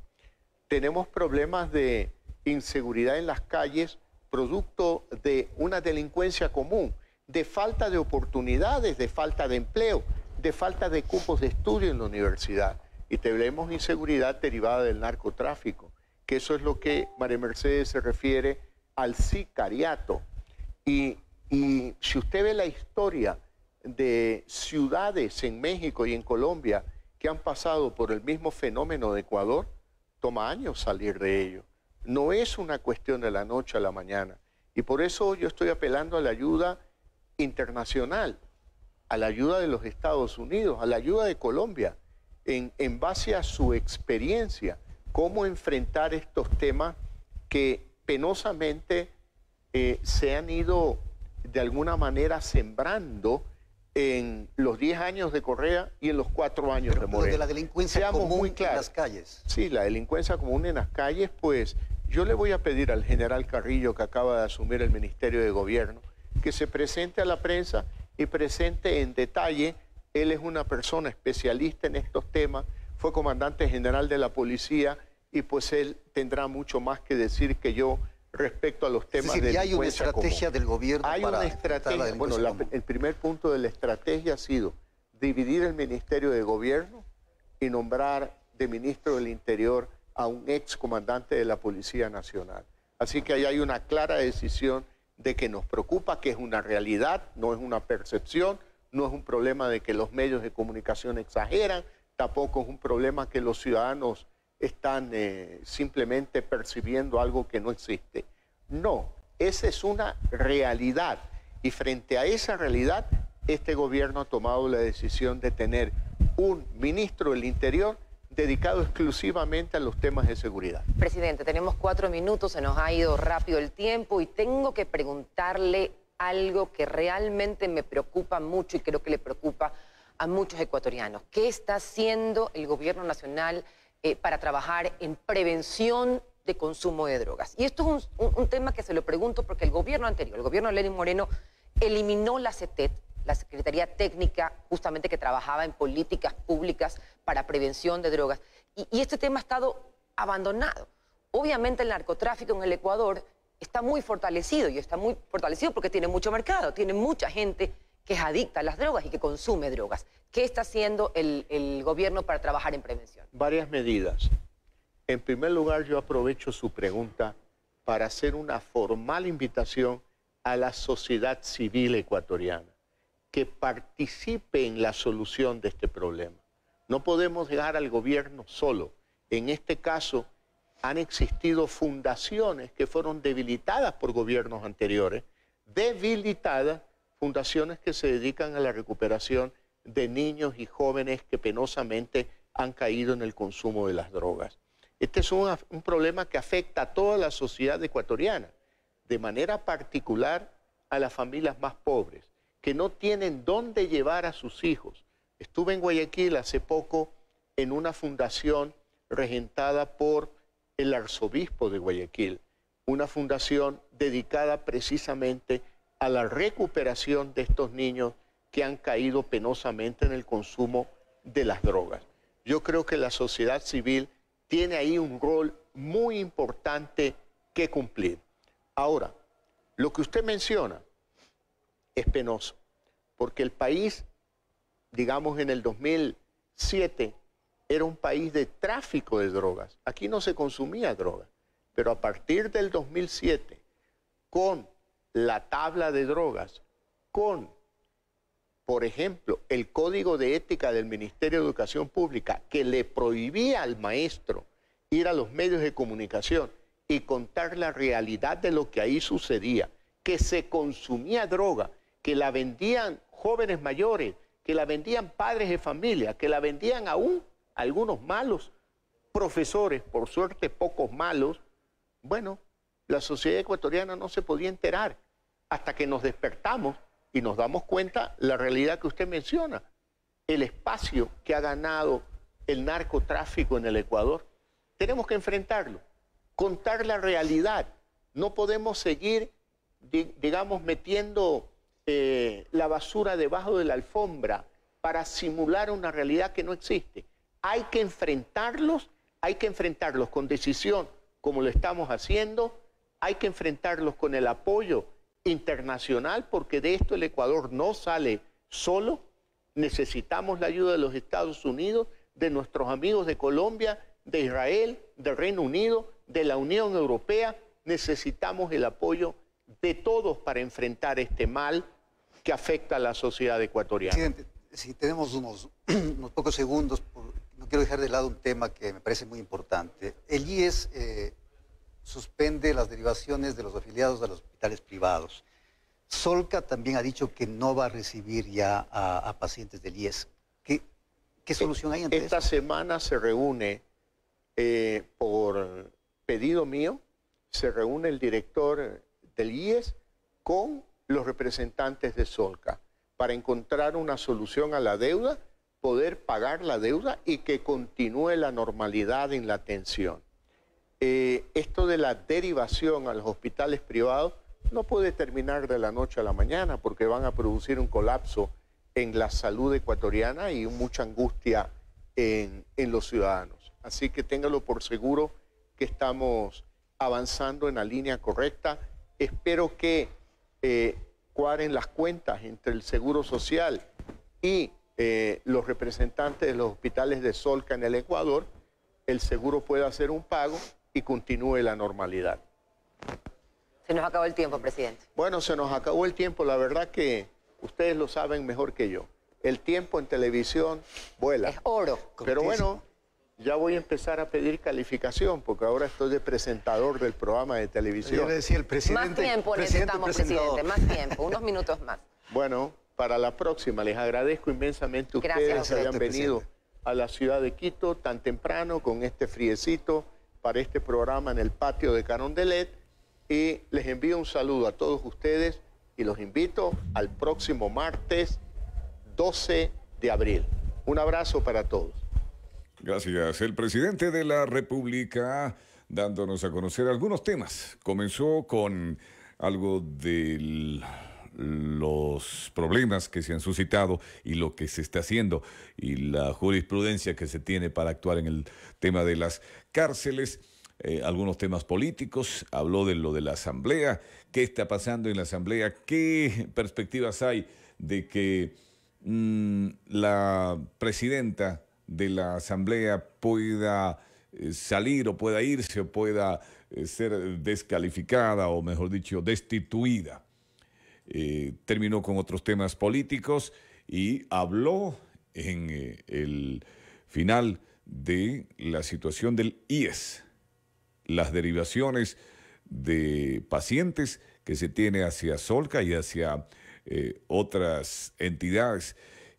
tenemos problemas de inseguridad en las calles producto de una delincuencia común, de falta de oportunidades, de falta de empleo, de falta de cupos de estudio en la universidad. Y tenemos inseguridad derivada del narcotráfico, que eso es lo que María Mercedes se refiere al sicariato. Y, si usted ve la historia de ciudades en México y en Colombia que han pasado por el mismo fenómeno de Ecuador, toma años salir de ello. No es una cuestión de la noche a la mañana. Y por eso yo estoy apelando a la ayuda internacional, a la ayuda de los Estados Unidos, a la ayuda de Colombia, en, base a su experiencia, cómo enfrentar estos temas que penosamente eh, se han ido de alguna manera sembrando en los 10 años de Correa y en los 4 años de Moreno. la delincuencia común muy en las calles. Sí, la delincuencia común en las calles, pues yo le voy a pedir al general Carrillo, que acaba de asumir el Ministerio de Gobierno, que se presente a la prensa y presente en detalle. Él es una persona especialista en estos temas, fue comandante general de la policía y pues él tendrá mucho más que decir que yo respecto a los temas de hay una estrategia del gobierno hay una estrategia, bueno el primer punto de la estrategia ha sido dividir el ministerio de gobierno y nombrar de ministro del interior a un ex comandante de la policía nacional así que ahí hay una clara decisión de que nos preocupa que es una realidad no es una percepción no es un problema de que los medios de comunicación exageran tampoco es un problema que los ciudadanos están eh, simplemente percibiendo algo que no existe. No, esa es una realidad y frente a esa realidad este gobierno ha tomado la decisión de tener un ministro del Interior dedicado exclusivamente a los temas de seguridad. Presidente, tenemos cuatro minutos, se nos ha ido rápido el tiempo y tengo que preguntarle algo que realmente me preocupa mucho y creo que le preocupa a muchos ecuatorianos. ¿Qué está haciendo el gobierno nacional? Eh, para trabajar en prevención de consumo de drogas. Y esto es un, tema que se lo pregunto porque el gobierno anterior, el gobierno de Lenin Moreno, eliminó la CETET, la Secretaría Técnica, justamente que trabajaba en políticas públicas para prevención de drogas. y este tema ha estado abandonado. Obviamente el narcotráfico en el Ecuador está muy fortalecido y está muy fortalecido porque tiene mucho mercado, tiene mucha gente que es adicta a las drogas y que consume drogas. ¿Qué está haciendo el, gobierno para trabajar en prevención? Varias medidas. En primer lugar, yo aprovecho su pregunta para hacer una formal invitación a la sociedad civil ecuatoriana que participe en la solución de este problema. No podemos dejar al gobierno solo. En este caso, han existido fundaciones que fueron debilitadas por gobiernos anteriores, debilitadas, fundaciones que se dedican a la recuperación de niños y jóvenes que penosamente han caído en el consumo de las drogas. Este es un, un problema que afecta a toda la sociedad ecuatoriana, de manera particular a las familias más pobres, que no tienen dónde llevar a sus hijos. Estuve en Guayaquil hace poco en una fundación regentada por el arzobispo de Guayaquil, una fundación dedicada precisamente a la recuperación de estos niños que han caído penosamente en el consumo de las drogas. Yo creo que la sociedad civil tiene ahí un rol muy importante que cumplir. Ahora, lo que usted menciona es penoso, porque el país, digamos en el 2007, era un país de tráfico de drogas. Aquí no se consumía droga, pero a partir del 2007, con la tabla de drogas, con por ejemplo, el código de ética del Ministerio de Educación Pública, que le prohibía al maestro ir a los medios de comunicación y contar la realidad de lo que ahí sucedía, que se consumía droga, que la vendían jóvenes mayores, que la vendían padres de familia, que la vendían aún algunos malos profesores, por suerte pocos malos, bueno, la sociedad ecuatoriana no se podía enterar hasta que nos despertamos y nos damos cuenta la realidad que usted menciona, el espacio que ha ganado el narcotráfico en el Ecuador. Tenemos que enfrentarlo, contar la realidad. No podemos seguir, digamos, metiendo eh, la basura debajo de la alfombra para simular una realidad que no existe. Hay que enfrentarlos, hay que enfrentarlos con decisión, como lo estamos haciendo, hay que enfrentarlos con el apoyo internacional, porque de esto el Ecuador no sale solo. Necesitamos la ayuda de los Estados Unidos, de nuestros amigos de Colombia, de Israel, del Reino Unido, de la Unión Europea. Necesitamos el apoyo de todos para enfrentar este mal que afecta a la sociedad ecuatoriana. Presidente, si tenemos unos, <clears throat> pocos segundos, no quiero dejar de lado un tema que me parece muy importante. El IES eh, suspende las derivaciones de los afiliados de los hospitales privados. Solca también ha dicho que no va a recibir ya a, pacientes del IES. ¿Qué, eh, solución hay ante Esta semana se reúne, eh, por pedido mío, se reúne el director del IES con los representantes de Solca para encontrar una solución a la deuda, poder pagar la deuda y que continúe la normalidad en la atención. Eh, esto de la derivación a los hospitales privados no puede terminar de la noche a la mañana porque van a producir un colapso en la salud ecuatoriana y mucha angustia en, en los ciudadanos. Así que téngalo por seguro que estamos avanzando en la línea correcta. Espero que eh, cuaren las cuentas entre el Seguro Social y eh, los representantes de los hospitales de Solca en el Ecuador. El seguro pueda hacer un pago y continúe la normalidad. Se nos acabó el tiempo, presidente. Bueno, se nos acabó el tiempo. La verdad que ustedes lo saben mejor que yo. El tiempo en televisión vuela. Es oro. Pero bueno, ya voy a empezar a pedir calificación porque ahora estoy de presentador del programa de televisión. Yo le decía el presidente. Más tiempo presidente, necesitamos, presidente. Más tiempo, unos minutos más. <laughs> Bueno, para la próxima. Les agradezco inmensamente a ustedes que hayan venido a la ciudad de Quito tan temprano con este friecito para este programa en el patio de Canondelet. y les envío un saludo a todos ustedes y los invito al próximo martes 12 de abril. Un abrazo para todos. Gracias. El presidente de la República dándonos a conocer algunos temas. Comenzó con algo de... los problemas que se han suscitado y lo que se está haciendo y la jurisprudencia que se tiene para actuar en el tema de las cárceles, eh, algunos temas políticos, habló de lo de la asamblea, qué está pasando en la asamblea, qué perspectivas hay de que mm, la presidenta de la asamblea pueda eh, salir o pueda irse o pueda eh, ser descalificada o mejor dicho destituida. terminó con otros temas políticos y habló en el final de la situación del IES, las derivaciones de pacientes que se tiene hacia Solca y hacia eh, otras entidades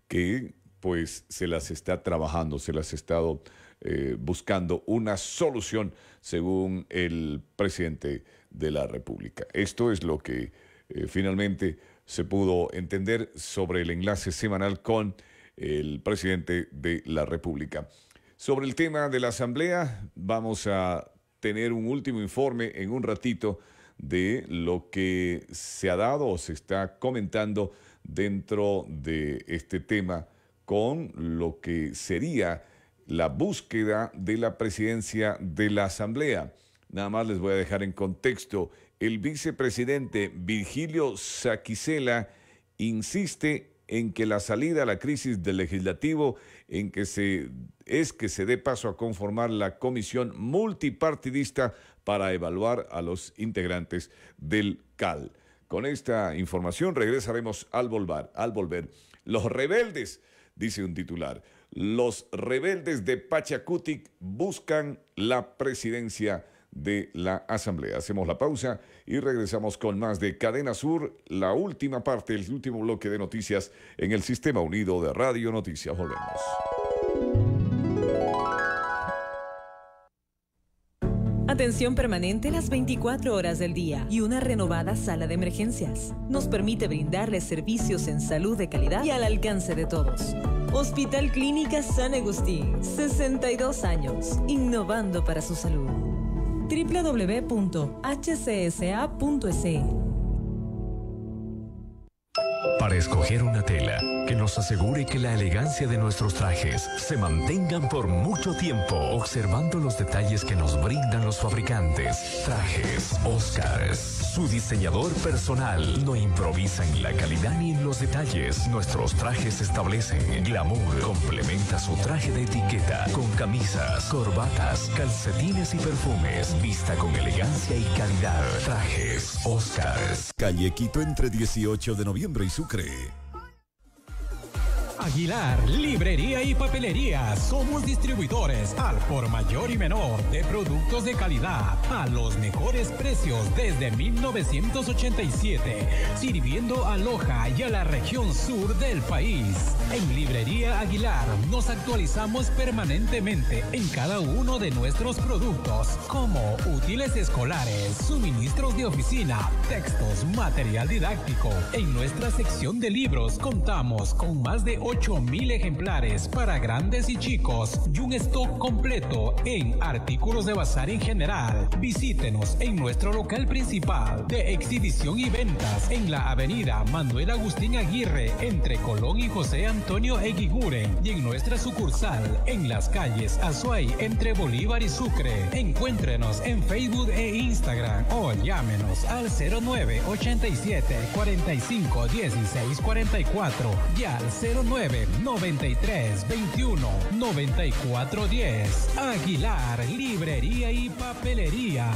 que pues se las está trabajando, se las ha estado eh, buscando una solución según el presidente de la República. Esto es lo que eh, finalmente se pudo entender sobre el enlace semanal con el presidente de la República. Sobre el tema de la Asamblea, vamos a tener un último informe en un ratito de lo que se ha dado o se está comentando dentro de este tema con lo que sería la búsqueda de la presidencia de la Asamblea. Nada más les voy a dejar en contexto. El vicepresidente Virgilio Saquicela insiste en que la salida a la crisis del legislativo en que se, es que se dé paso a conformar la comisión multipartidista para evaluar a los integrantes del CAL. Con esta información regresaremos al volver, al volver. Los rebeldes, dice un titular, los rebeldes de Pachacutic buscan la presidencia de la Asamblea. Hacemos la pausa y regresamos con más de Cadena Sur, la última parte, el último bloque de noticias en el Sistema Unido de Radio Noticias. Volvemos. Atención permanente las 24 horas del día y una renovada sala de emergencias. Nos permite brindarles servicios en salud de calidad y al alcance de todos. Hospital Clínica San Agustín, 62 años, innovando para su salud www.hcsa.es. E Para escoger una tela que nos asegure que la elegancia de nuestros trajes se mantengan por mucho tiempo, observando los detalles que nos brindan los fabricantes. Trajes Oscars su diseñador personal. No improvisa en la calidad ni en los detalles. Nuestros trajes establecen glamour. Complementa su traje de etiqueta con camisas, corbatas, calcetines y perfumes. Vista con elegancia y calidad. Trajes Oscars. Calle Quito entre 18 de noviembre y Sucre. Aguilar, librería y papelería. Somos distribuidores al por mayor y menor de productos de calidad a los mejores precios desde 1987, sirviendo a Loja y a la región sur del país. En Librería Aguilar nos actualizamos permanentemente en cada uno de nuestros productos, como útiles escolares, suministros de oficina, textos, material didáctico. En nuestra sección de libros contamos con más de 8 mil ejemplares para grandes y chicos y un stock completo en artículos de bazar en general. Visítenos en nuestro local principal de exhibición y ventas en la avenida Manuel Agustín Aguirre entre Colón y José Antonio Eguiguren y en nuestra sucursal en las calles Azuay entre Bolívar y Sucre. Encuéntrenos en Facebook e Instagram o llámenos al 0987 45 y al 09 93 21 94 10. Aguilar, librería y papelería.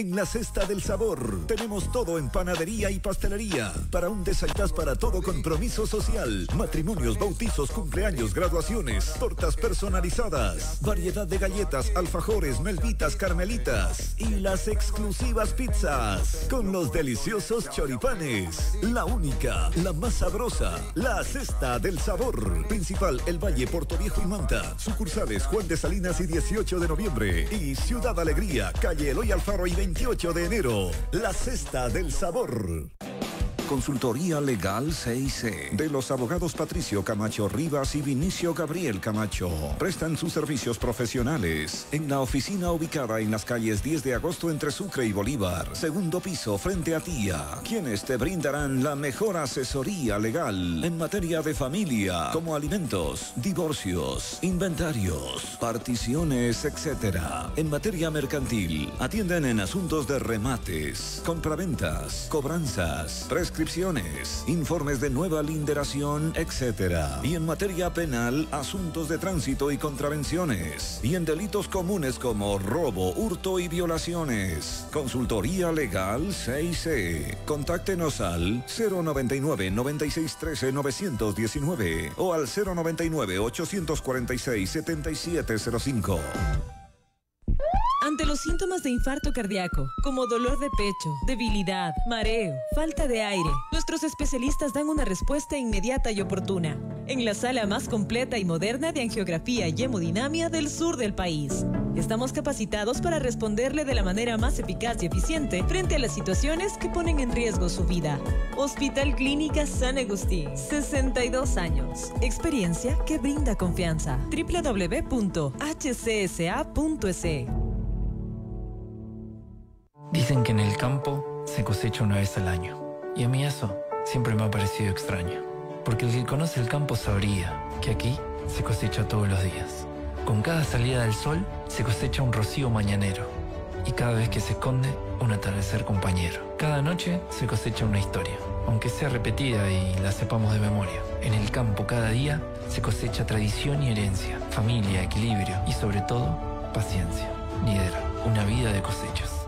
En la cesta del sabor tenemos todo en panadería y pastelería para un desayuno para todo compromiso social, matrimonios, bautizos, cumpleaños, graduaciones, tortas personalizadas, variedad de galletas, alfajores, melvitas, carmelitas y las exclusivas pizzas con los deliciosos choripanes. La única, la más sabrosa, la cesta del sabor. Principal El Valle, Puerto Viejo y Manta. Sucursales Juan de Salinas y 18 de noviembre y Ciudad Alegría, calle Eloy Alfaro y 20 28 de enero, la cesta del sabor. Consultoría Legal 6 de los abogados Patricio Camacho Rivas y Vinicio Gabriel Camacho. Prestan sus servicios profesionales en la oficina ubicada en las calles 10 de agosto entre Sucre y Bolívar, segundo piso frente a Tía, quienes te brindarán la mejor asesoría legal en materia de familia, como alimentos, divorcios, inventarios, particiones, etc. En materia mercantil, atienden en asuntos de remates, compraventas, cobranzas, prescripciones informes de nueva linderación, etc. Y en materia penal, asuntos de tránsito y contravenciones. Y en delitos comunes como robo, hurto y violaciones. Consultoría Legal 6C. Contáctenos al 099 9613 919 o al 099 846 7705 los síntomas de infarto cardíaco, como dolor de pecho, debilidad, mareo, falta de aire, nuestros especialistas dan una respuesta inmediata y oportuna en la sala más completa y moderna de angiografía y hemodinamia del sur del país. Estamos capacitados para responderle de la manera más eficaz y eficiente frente a las situaciones que ponen en riesgo su vida. Hospital Clínica San Agustín, 62 años. Experiencia que brinda confianza. www.hcsa.se Dicen que en el campo se cosecha una vez al año. Y a mí eso siempre me ha parecido extraño. Porque el que conoce el campo sabría que aquí se cosecha todos los días. Con cada salida del sol se cosecha un rocío mañanero. Y cada vez que se esconde, un atardecer compañero. Cada noche se cosecha una historia, aunque sea repetida y la sepamos de memoria. En el campo cada día se cosecha tradición y herencia, familia, equilibrio y sobre todo paciencia. Lidera una vida de cosechas.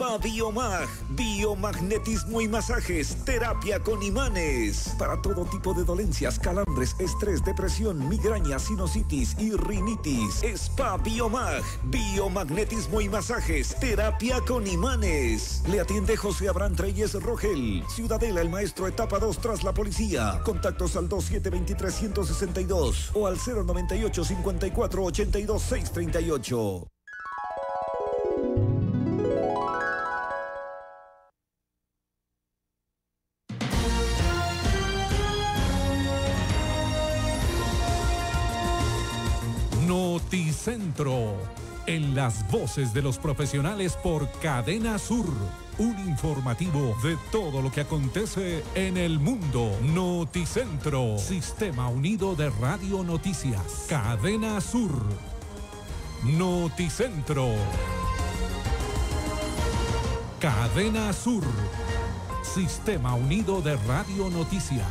Spa Biomag, biomagnetismo y masajes, terapia con imanes. Para todo tipo de dolencias, calambres, estrés, depresión, migraña, sinusitis y rinitis. Spa Biomag, biomagnetismo y masajes, terapia con imanes. Le atiende José Abrán Treyes Rogel, Ciudadela, el maestro etapa 2 tras la policía. Contactos al 2723 162 o al 098 5482 638. Noticentro, en las voces de los profesionales por Cadena Sur, un informativo de todo lo que acontece en el mundo. Noticentro, Sistema Unido de Radio Noticias, Cadena Sur, Noticentro, Cadena Sur, Sistema Unido de Radio Noticias.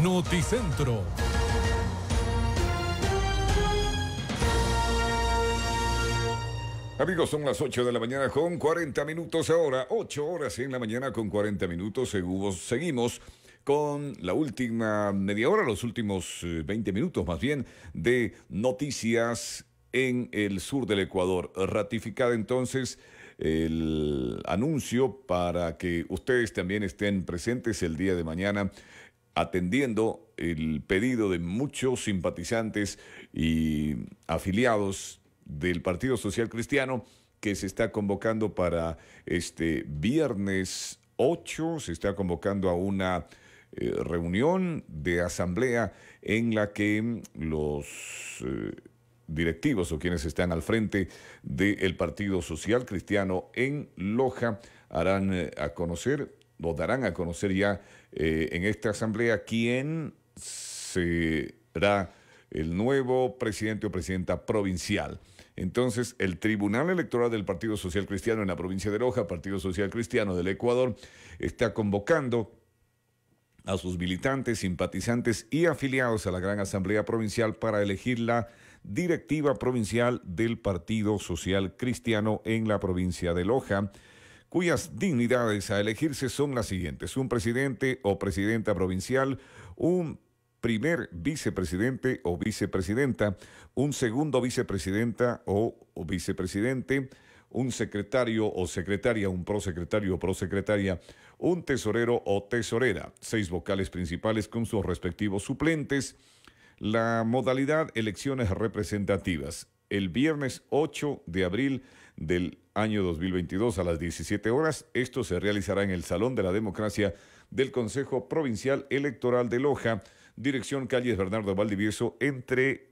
Noticentro. Amigos, son las 8 de la mañana con 40 minutos ahora, 8 horas en la mañana con 40 minutos, seguimos con la última media hora, los últimos 20 eh, minutos más bien, de noticias en el sur del Ecuador. Ratificada entonces el anuncio para que ustedes también estén presentes el día de mañana atendiendo el pedido de muchos simpatizantes y afiliados del Partido Social Cristiano que se está convocando para este viernes 8, se está convocando a una eh, reunión de asamblea en la que los eh, directivos o quienes están al frente del Partido Social Cristiano en Loja harán eh, a conocer o darán a conocer ya en esta asamblea quién será el nuevo presidente o presidenta provincial. Entonces, el Tribunal Electoral del Partido Social Cristiano en la provincia de Loja, Partido Social Cristiano del Ecuador, está convocando a sus militantes, simpatizantes y afiliados a la Gran Asamblea Provincial para elegir la directiva provincial del Partido Social Cristiano en la provincia de Loja, cuyas dignidades a elegirse son las siguientes, un presidente o presidenta provincial, un primer vicepresidente o vicepresidenta, un segundo vicepresidenta o, vicepresidente, un secretario o secretaria, un prosecretario o prosecretaria, un tesorero o tesorera, seis vocales principales con sus respectivos suplentes. La modalidad elecciones representativas. El viernes 8 de abril del año 2022 a las 17 horas, esto se realizará en el Salón de la Democracia del Consejo Provincial Electoral de Loja dirección calles Bernardo Valdivieso, entre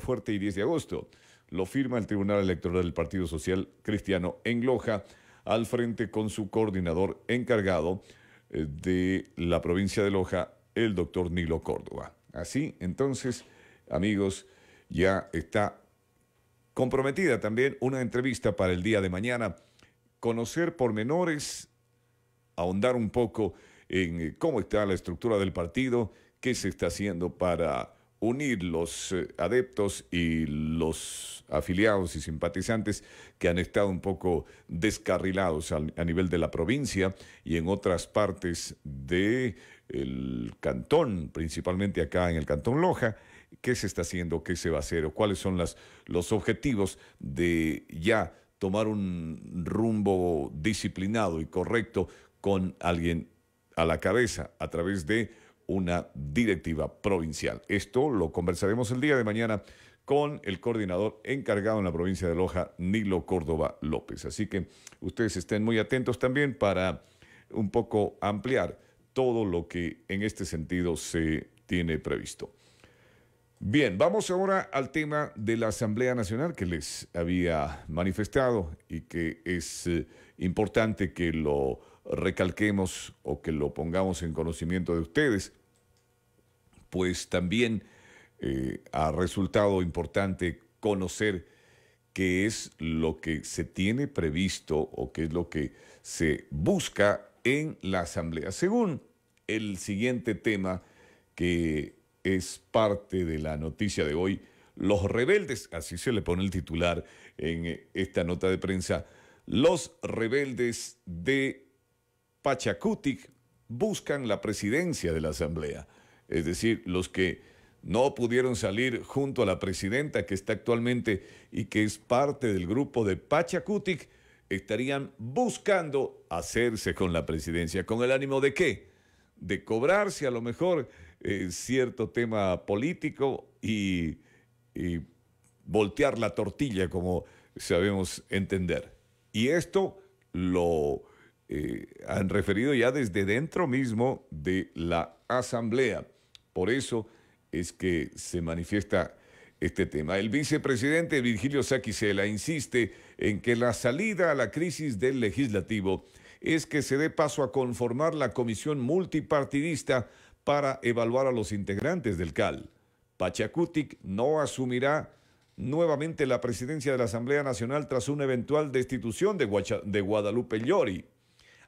Fuerte y 10 de agosto. Lo firma el Tribunal Electoral del Partido Social Cristiano en Loja, al frente con su coordinador encargado eh, de la provincia de Loja, el doctor Nilo Córdoba. Así, entonces, amigos, ya está comprometida también una entrevista para el día de mañana, conocer por menores, ahondar un poco en eh, cómo está la estructura del partido qué se está haciendo para unir los eh, adeptos y los afiliados y simpatizantes que han estado un poco descarrilados a nivel de la provincia y en otras partes del cantón, principalmente acá en el cantón Loja. ¿Qué se está haciendo? ¿Qué se va a hacer? cuáles son las, los objetivos de ya tomar un rumbo disciplinado y correcto con alguien a la cabeza a través de una directiva provincial. Esto lo conversaremos el día de mañana con el coordinador encargado en la provincia de Loja, Nilo Córdoba López. Así que ustedes estén muy atentos también para un poco ampliar todo lo que en este sentido se tiene previsto. Bien, vamos ahora al tema de la Asamblea Nacional que les había manifestado y que es eh, importante que lo recalquemos o que lo pongamos en conocimiento de ustedes, pues también eh, ha resultado importante conocer qué es lo que se tiene previsto o qué es lo que se busca en la Asamblea. Según el siguiente tema que es parte de la noticia de hoy, los rebeldes, así se le pone el titular en eh, esta nota de prensa, los rebeldes de Pachacutic buscan la presidencia de la Asamblea. Es decir, los que no pudieron salir junto a la presidenta que está actualmente y que es parte del grupo de Pachacutic, estarían buscando hacerse con la presidencia. ¿Con el ánimo de qué? De cobrarse a lo mejor eh, cierto tema político y voltear la tortilla, como sabemos entender. Y esto lo eh, han referido ya desde dentro mismo de la Asamblea. Por eso es que se manifiesta este tema. El vicepresidente Virgilio Saquicela insiste en que la salida a la crisis del legislativo es que se dé paso a conformar la comisión multipartidista para evaluar a los integrantes del CAL. Pachacutic no asumirá nuevamente la presidencia de la Asamblea Nacional tras una eventual destitución de, Guadalupe Llori.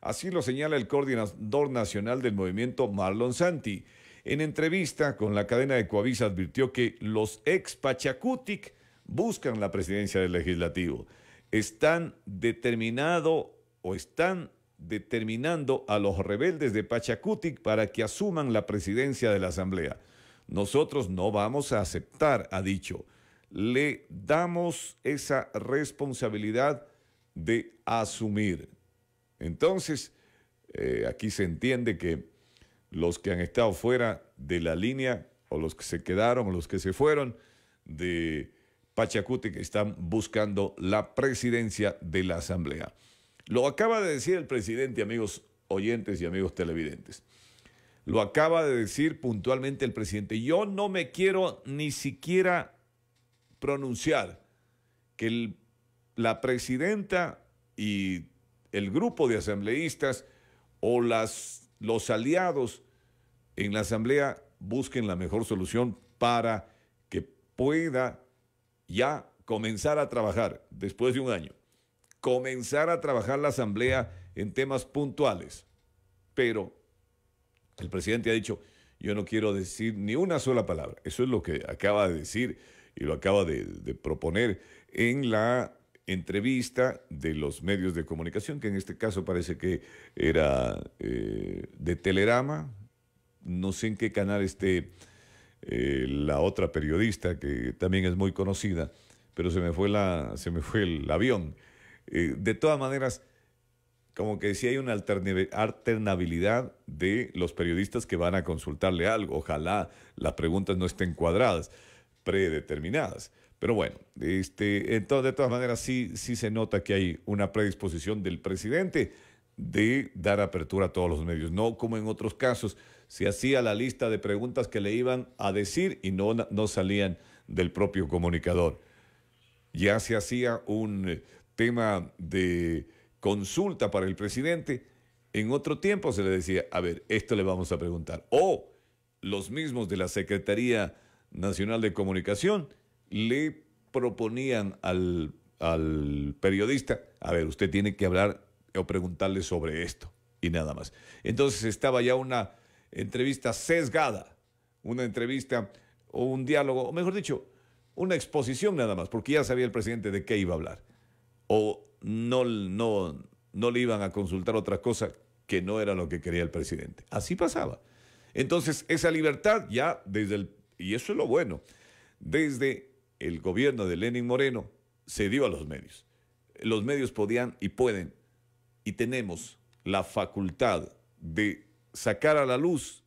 Así lo señala el coordinador nacional del movimiento Marlon Santi. En entrevista con la cadena de Coavisa advirtió que los ex Pachacutic buscan la presidencia del legislativo. Están determinado o están determinando a los rebeldes de Pachacutic para que asuman la presidencia de la Asamblea. Nosotros no vamos a aceptar, ha dicho. Le damos esa responsabilidad de asumir. Entonces, eh, aquí se entiende que los que han estado fuera de la línea, o los que se quedaron, o los que se fueron de Pachacuti, que están buscando la presidencia de la Asamblea. Lo acaba de decir el presidente, amigos oyentes y amigos televidentes. Lo acaba de decir puntualmente el presidente. Yo no me quiero ni siquiera pronunciar que la presidenta y el grupo de asambleístas o las, los aliados en la asamblea busquen la mejor solución para que pueda ya comenzar a trabajar después de un año. Comenzar a trabajar la asamblea en temas puntuales. Pero el presidente ha dicho, yo no quiero decir ni una sola palabra. Eso es lo que acaba de decir y lo acaba de, de proponer en la entrevista de los medios de comunicación, que en este caso parece que era eh, de Telerama, no sé en qué canal esté eh, la otra periodista, que también es muy conocida, pero se me fue, la, se me fue el avión. Eh, de todas maneras, como que decía, hay una alternabilidad de los periodistas que van a consultarle algo. Ojalá las preguntas no estén cuadradas, predeterminadas. Pero bueno, este, entonces, de todas maneras sí, sí se nota que hay una predisposición del presidente de dar apertura a todos los medios, no como en otros casos, se hacía la lista de preguntas que le iban a decir y no, no salían del propio comunicador. Ya se hacía un eh, tema de consulta para el presidente, en otro tiempo se le decía, a ver, esto le vamos a preguntar. O los mismos de la Secretaría Nacional de Comunicación le proponían al, periodista, a ver, usted tiene que hablar o preguntarle sobre esto y nada más. Entonces estaba ya una entrevista sesgada, una entrevista o un diálogo, o mejor dicho, una exposición nada más, porque ya sabía el presidente de qué iba a hablar. O no, no, no le iban a consultar otra cosa que no era lo que quería el presidente. Así pasaba. Entonces, esa libertad ya desde el, y eso es lo bueno, desde el gobierno de Lenin Moreno cedió a los medios. Los medios podían y pueden y tenemos la facultad de sacar a la luz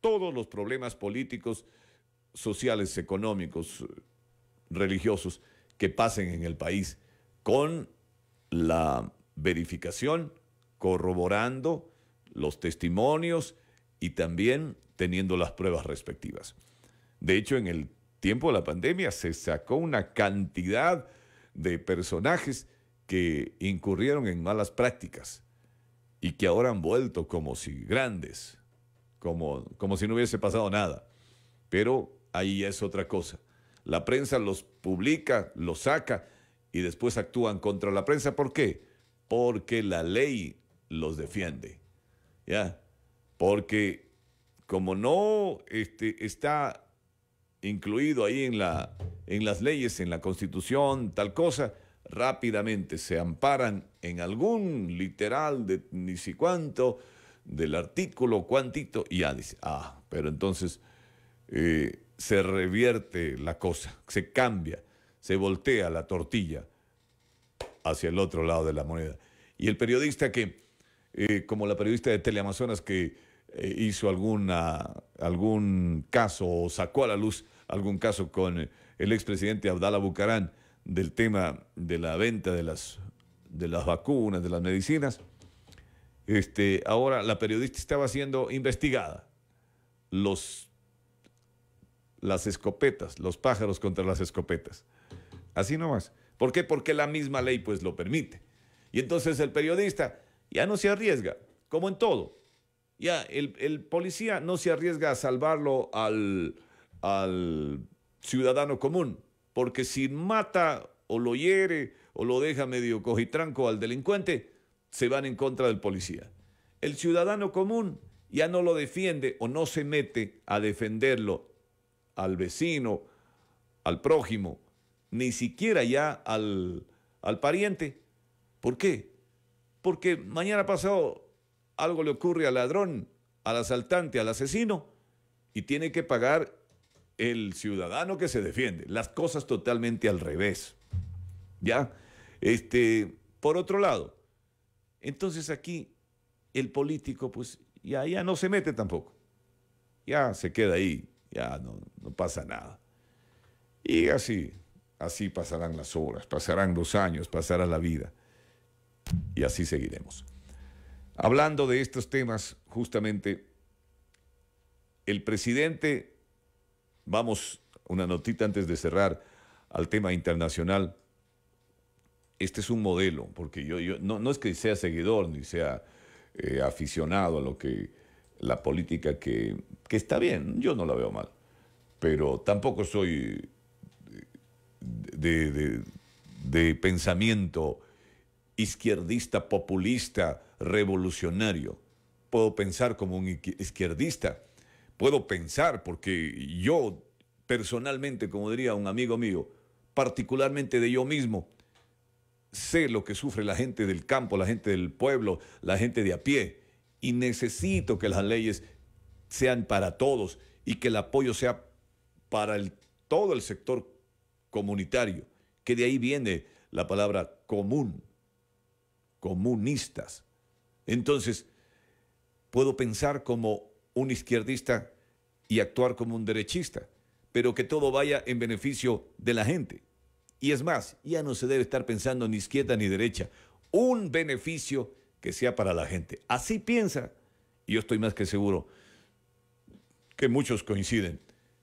todos los problemas políticos, sociales, económicos, religiosos que pasen en el país con la verificación, corroborando los testimonios y también teniendo las pruebas respectivas. De hecho, en el tiempo de la pandemia se sacó una cantidad de personajes que incurrieron en malas prácticas y que ahora han vuelto como si grandes, como, como si no hubiese pasado nada. Pero ahí es otra cosa. La prensa los publica, los saca y después actúan contra la prensa. ¿Por qué? Porque la ley los defiende. ¿Ya? Porque como no este, está incluido ahí en, la, en las leyes, en la constitución, tal cosa, rápidamente se amparan en algún literal de ni si cuánto, del artículo cuantito, y ya dice, ah, pero entonces eh, se revierte la cosa, se cambia, se voltea la tortilla hacia el otro lado de la moneda. Y el periodista que, eh, como la periodista de Teleamazonas que eh, hizo alguna, algún caso o sacó a la luz algún caso con eh, el expresidente Abdala Bucarán del tema de la venta de las, de las vacunas, de las medicinas. Este, ahora la periodista estaba siendo investigada. Los, las escopetas, los pájaros contra las escopetas. Así nomás. ¿Por qué? Porque la misma ley pues lo permite. Y entonces el periodista ya no se arriesga, como en todo. Ya el policía no se arriesga a salvarlo al, al ciudadano común, porque si mata o lo hiere o lo deja medio cojitranco al delincuente, se van en contra del policía. El ciudadano común ya no lo defiende o no se mete a defenderlo al vecino, al prójimo, ni siquiera ya al, al pariente. ¿Por qué? Porque mañana pasado algo le ocurre al ladrón, al asaltante, al asesino, y tiene que pagar el ciudadano que se defiende. Las cosas totalmente al revés. ¿Ya? Este, por otro lado, entonces aquí el político, pues ya, no se mete tampoco. Ya se queda ahí, ya no, no pasa nada. Y así, así pasarán las horas, pasarán los años, pasará la vida. Y así seguiremos. Hablando de estos temas, justamente, el presidente Vamos, una notita antes de cerrar al tema internacional. Este es un modelo, porque yo, no, es que sea seguidor ni sea eh, aficionado a lo que la política que, que está bien, yo no la veo mal, pero tampoco soy eh, de, de, pensamiento izquierdista, populista, revolucionario. Puedo pensar como un izquierdista, puedo pensar, porque yo personalmente, como diría un amigo mío, particularmente de yo mismo, sé lo que sufre la gente del campo, la gente del pueblo, la gente de a pie, y necesito que las leyes sean para todos y que el apoyo sea para todo el sector comunitario, que de ahí viene la palabra común, comunistas. Entonces, puedo pensar como un izquierdista y actuar como un derechista, pero que todo vaya en beneficio de la gente. Y es más, ya no se debe estar pensando ni izquierda ni derecha, un beneficio que sea para la gente. Así piensa, y yo estoy más que seguro que muchos coinciden,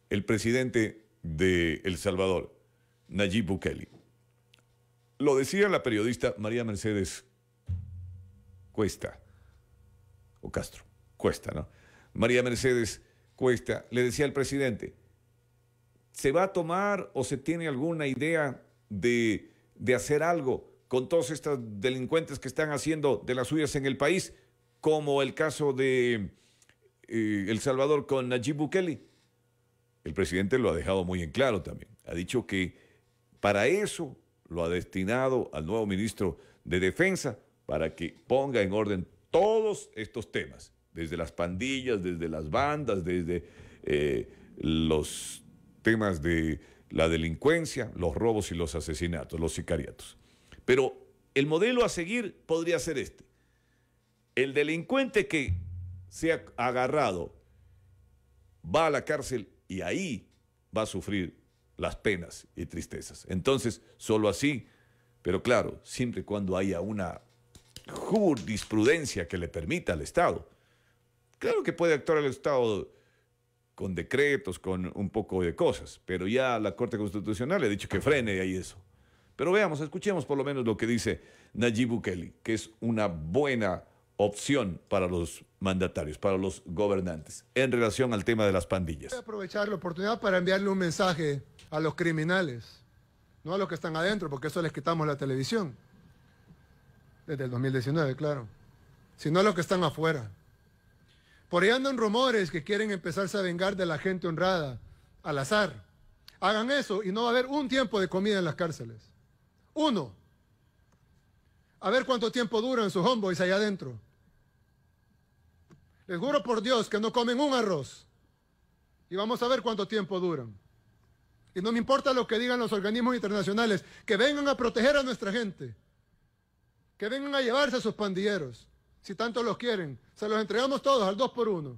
el presidente de El Salvador, Nayib Bukele. Lo decía la periodista María Mercedes Cuesta, o Castro, Cuesta, ¿no? María Mercedes Cuesta, le decía al presidente, ¿se va a tomar o se tiene alguna idea de, hacer algo con todos estos delincuentes que están haciendo de las suyas en el país, como el caso de eh, El Salvador con Nayib Bukele? El presidente lo ha dejado muy en claro también. Ha dicho que para eso lo ha destinado al nuevo ministro de Defensa, para que ponga en orden todos estos temas desde las pandillas, desde las bandas, desde eh, los temas de la delincuencia, los robos y los asesinatos, los sicariatos. Pero el modelo a seguir podría ser este. El delincuente que se ha agarrado va a la cárcel y ahí va a sufrir las penas y tristezas. Entonces, solo así, pero claro, siempre y cuando haya una jurisprudencia que le permita al Estado Claro que puede actuar el Estado con decretos, con un poco de cosas, pero ya la Corte Constitucional le ha dicho que frene ahí eso. Pero veamos, escuchemos por lo menos lo que dice Nayib Bukele, que es una buena opción para los mandatarios, para los gobernantes, en relación al tema de las pandillas. Voy a aprovechar la oportunidad para enviarle un mensaje a los criminales, no a los que están adentro, porque eso les quitamos la televisión, desde el 2019, claro, sino a los que están afuera. Por ahí andan rumores que quieren empezarse a vengar de la gente honrada, al azar. Hagan eso y no va a haber un tiempo de comida en las cárceles. Uno. A ver cuánto tiempo duran sus homeboys allá adentro. Les juro por Dios que no comen un arroz. Y vamos a ver cuánto tiempo duran. Y no me importa lo que digan los organismos internacionales, que vengan a proteger a nuestra gente, que vengan a llevarse a sus pandilleros si tanto los quieren. Se los entregamos todos al 2 por 1.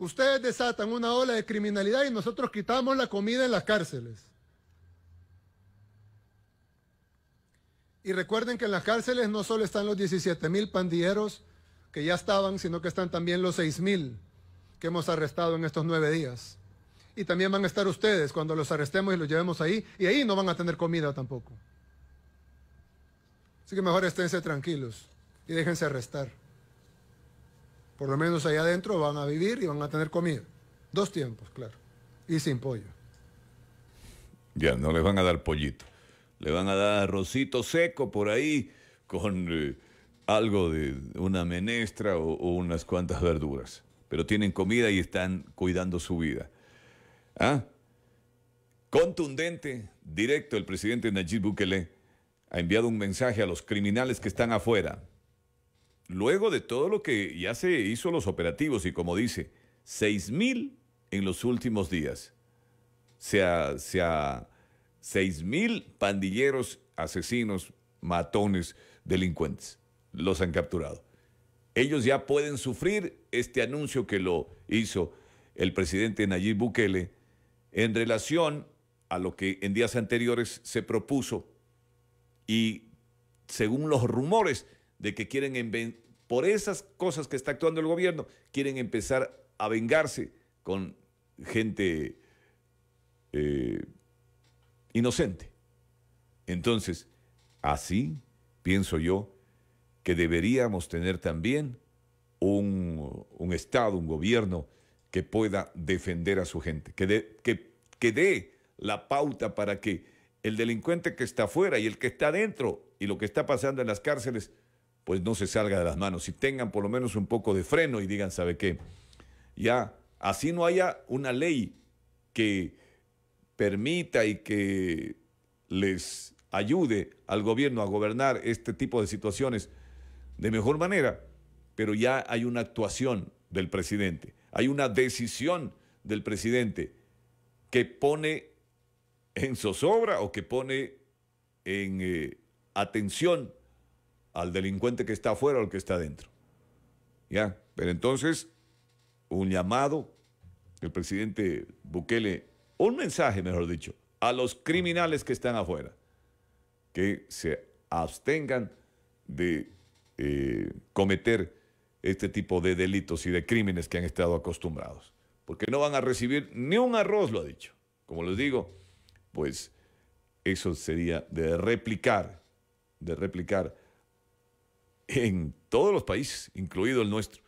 Ustedes desatan una ola de criminalidad y nosotros quitamos la comida en las cárceles. Y recuerden que en las cárceles no solo están los 17 mil pandilleros que ya estaban, sino que están también los 6 mil que hemos arrestado en estos nueve días. Y también van a estar ustedes cuando los arrestemos y los llevemos ahí. Y ahí no van a tener comida tampoco. Así que mejor esténse tranquilos y déjense arrestar. Por lo menos allá adentro van a vivir y van a tener comida. Dos tiempos, claro. Y sin pollo. Ya, no les van a dar pollito. Le van a dar arrocito seco por ahí con eh, algo de una menestra o, unas cuantas verduras. Pero tienen comida y están cuidando su vida. ¿Ah? Contundente, directo el presidente Nayib Bukele ha enviado un mensaje a los criminales que están afuera. Luego de todo lo que ya se hizo los operativos y como dice, 6.000 en los últimos días. sea sea, se mil pandilleros, asesinos, matones, delincuentes. Los han capturado. Ellos ya pueden sufrir este anuncio que lo hizo el presidente Nayib Bukele en relación a lo que en días anteriores se propuso y según los rumores de que quieren, por esas cosas que está actuando el gobierno, quieren empezar a vengarse con gente eh, inocente. Entonces, así pienso yo que deberíamos tener también un, Estado, un gobierno que pueda defender a su gente, que, que dé la pauta para que el delincuente que está afuera y el que está adentro y lo que está pasando en las cárceles, pues no se salga de las manos y tengan por lo menos un poco de freno y digan, ¿sabe qué? Ya, así no haya una ley que permita y que les ayude al gobierno a gobernar este tipo de situaciones de mejor manera, pero ya hay una actuación del presidente, hay una decisión del presidente que pone en zozobra o que pone en eh, atención al delincuente que está afuera o al que está adentro. ¿Ya? Pero entonces, un llamado el presidente Bukele, un mensaje, mejor dicho, a los criminales que están afuera, que se abstengan de eh, cometer este tipo de delitos y de crímenes que han estado acostumbrados, porque no van a recibir ni un arroz, lo ha dicho. Como les digo, pues eso sería de replicar, de replicar en todos los países, incluido el nuestro,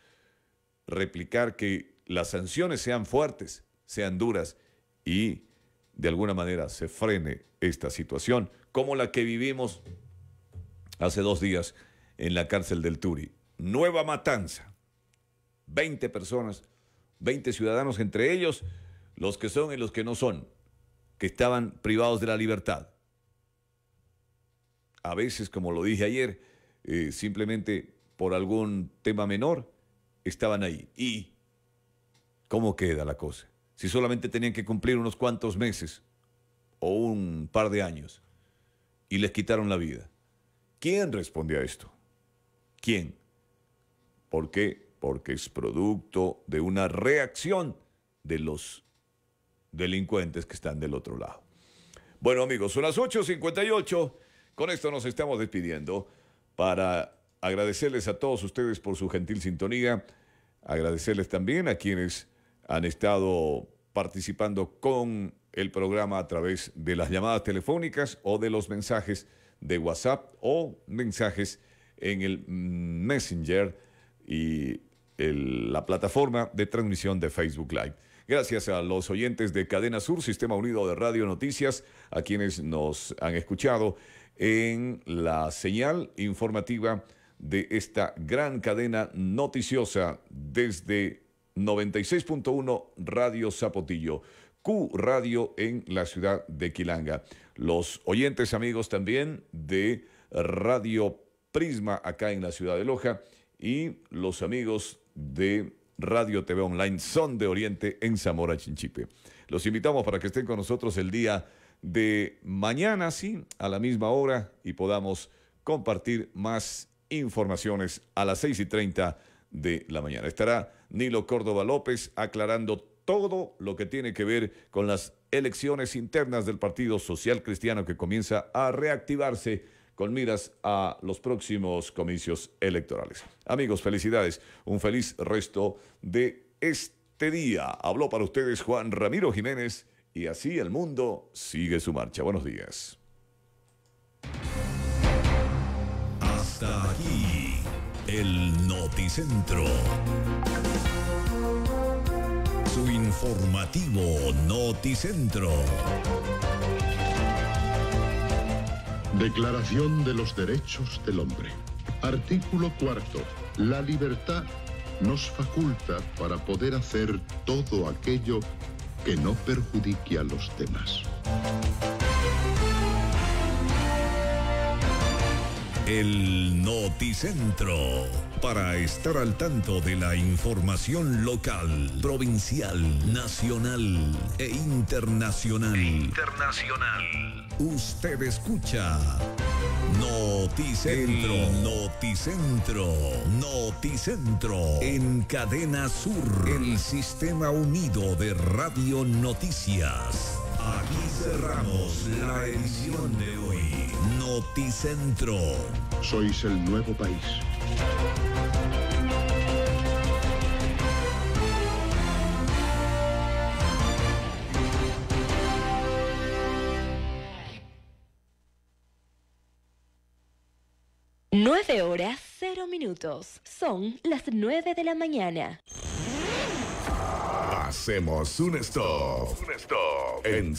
replicar que las sanciones sean fuertes, sean duras y de alguna manera se frene esta situación como la que vivimos hace dos días en la cárcel del Turi. Nueva matanza. 20 personas, 20 ciudadanos, entre ellos los que son y los que no son que estaban privados de la libertad. A veces, como lo dije ayer, eh, simplemente por algún tema menor, estaban ahí. ¿Y cómo queda la cosa? Si solamente tenían que cumplir unos cuantos meses o un par de años y les quitaron la vida. ¿Quién responde a esto? ¿Quién? ¿Por qué? Porque es producto de una reacción de los delincuentes que están del otro lado. Bueno amigos, son las 8.58. Con esto nos estamos despidiendo para agradecerles a todos ustedes por su gentil sintonía, agradecerles también a quienes han estado participando con el programa a través de las llamadas telefónicas o de los mensajes de WhatsApp o mensajes en el Messenger y la plataforma de transmisión de Facebook Live. Gracias a los oyentes de Cadena Sur, Sistema Unido de Radio Noticias, a quienes nos han escuchado en la señal informativa de esta gran cadena noticiosa desde 96.1 Radio Zapotillo, Q Radio en la ciudad de Quilanga. Los oyentes amigos también de Radio Prisma acá en la ciudad de Loja y los amigos de Radio TV Online, Son de Oriente en Zamora Chinchipe. Los invitamos para que estén con nosotros el día de mañana, sí, a la misma hora y podamos compartir más informaciones a las 6 y 30 de la mañana. Estará Nilo Córdoba López aclarando todo lo que tiene que ver con las elecciones internas del Partido Social Cristiano que comienza a reactivarse con miras a los próximos comicios electorales. Amigos, felicidades, un feliz resto de este día. Habló para ustedes Juan Ramiro Jiménez y así el mundo sigue su marcha. Buenos días. Hasta aquí el Noticentro. Su informativo Noticentro Declaración de los Derechos del Hombre. Artículo cuarto. La libertad nos faculta para poder hacer todo aquello que no perjudique a los demás. El Noticentro. Para estar al tanto de la información local, provincial, nacional e internacional. E internacional. Usted escucha. Noticentro. Noticentro. Noticentro. En Cadena Sur. El Sistema Unido de Radio Noticias. Aquí cerramos la edición de hoy. Noticentro. Sois el nuevo país. Nueve horas cero minutos. Son las nueve de la mañana. Hacemos un stop. Un stop.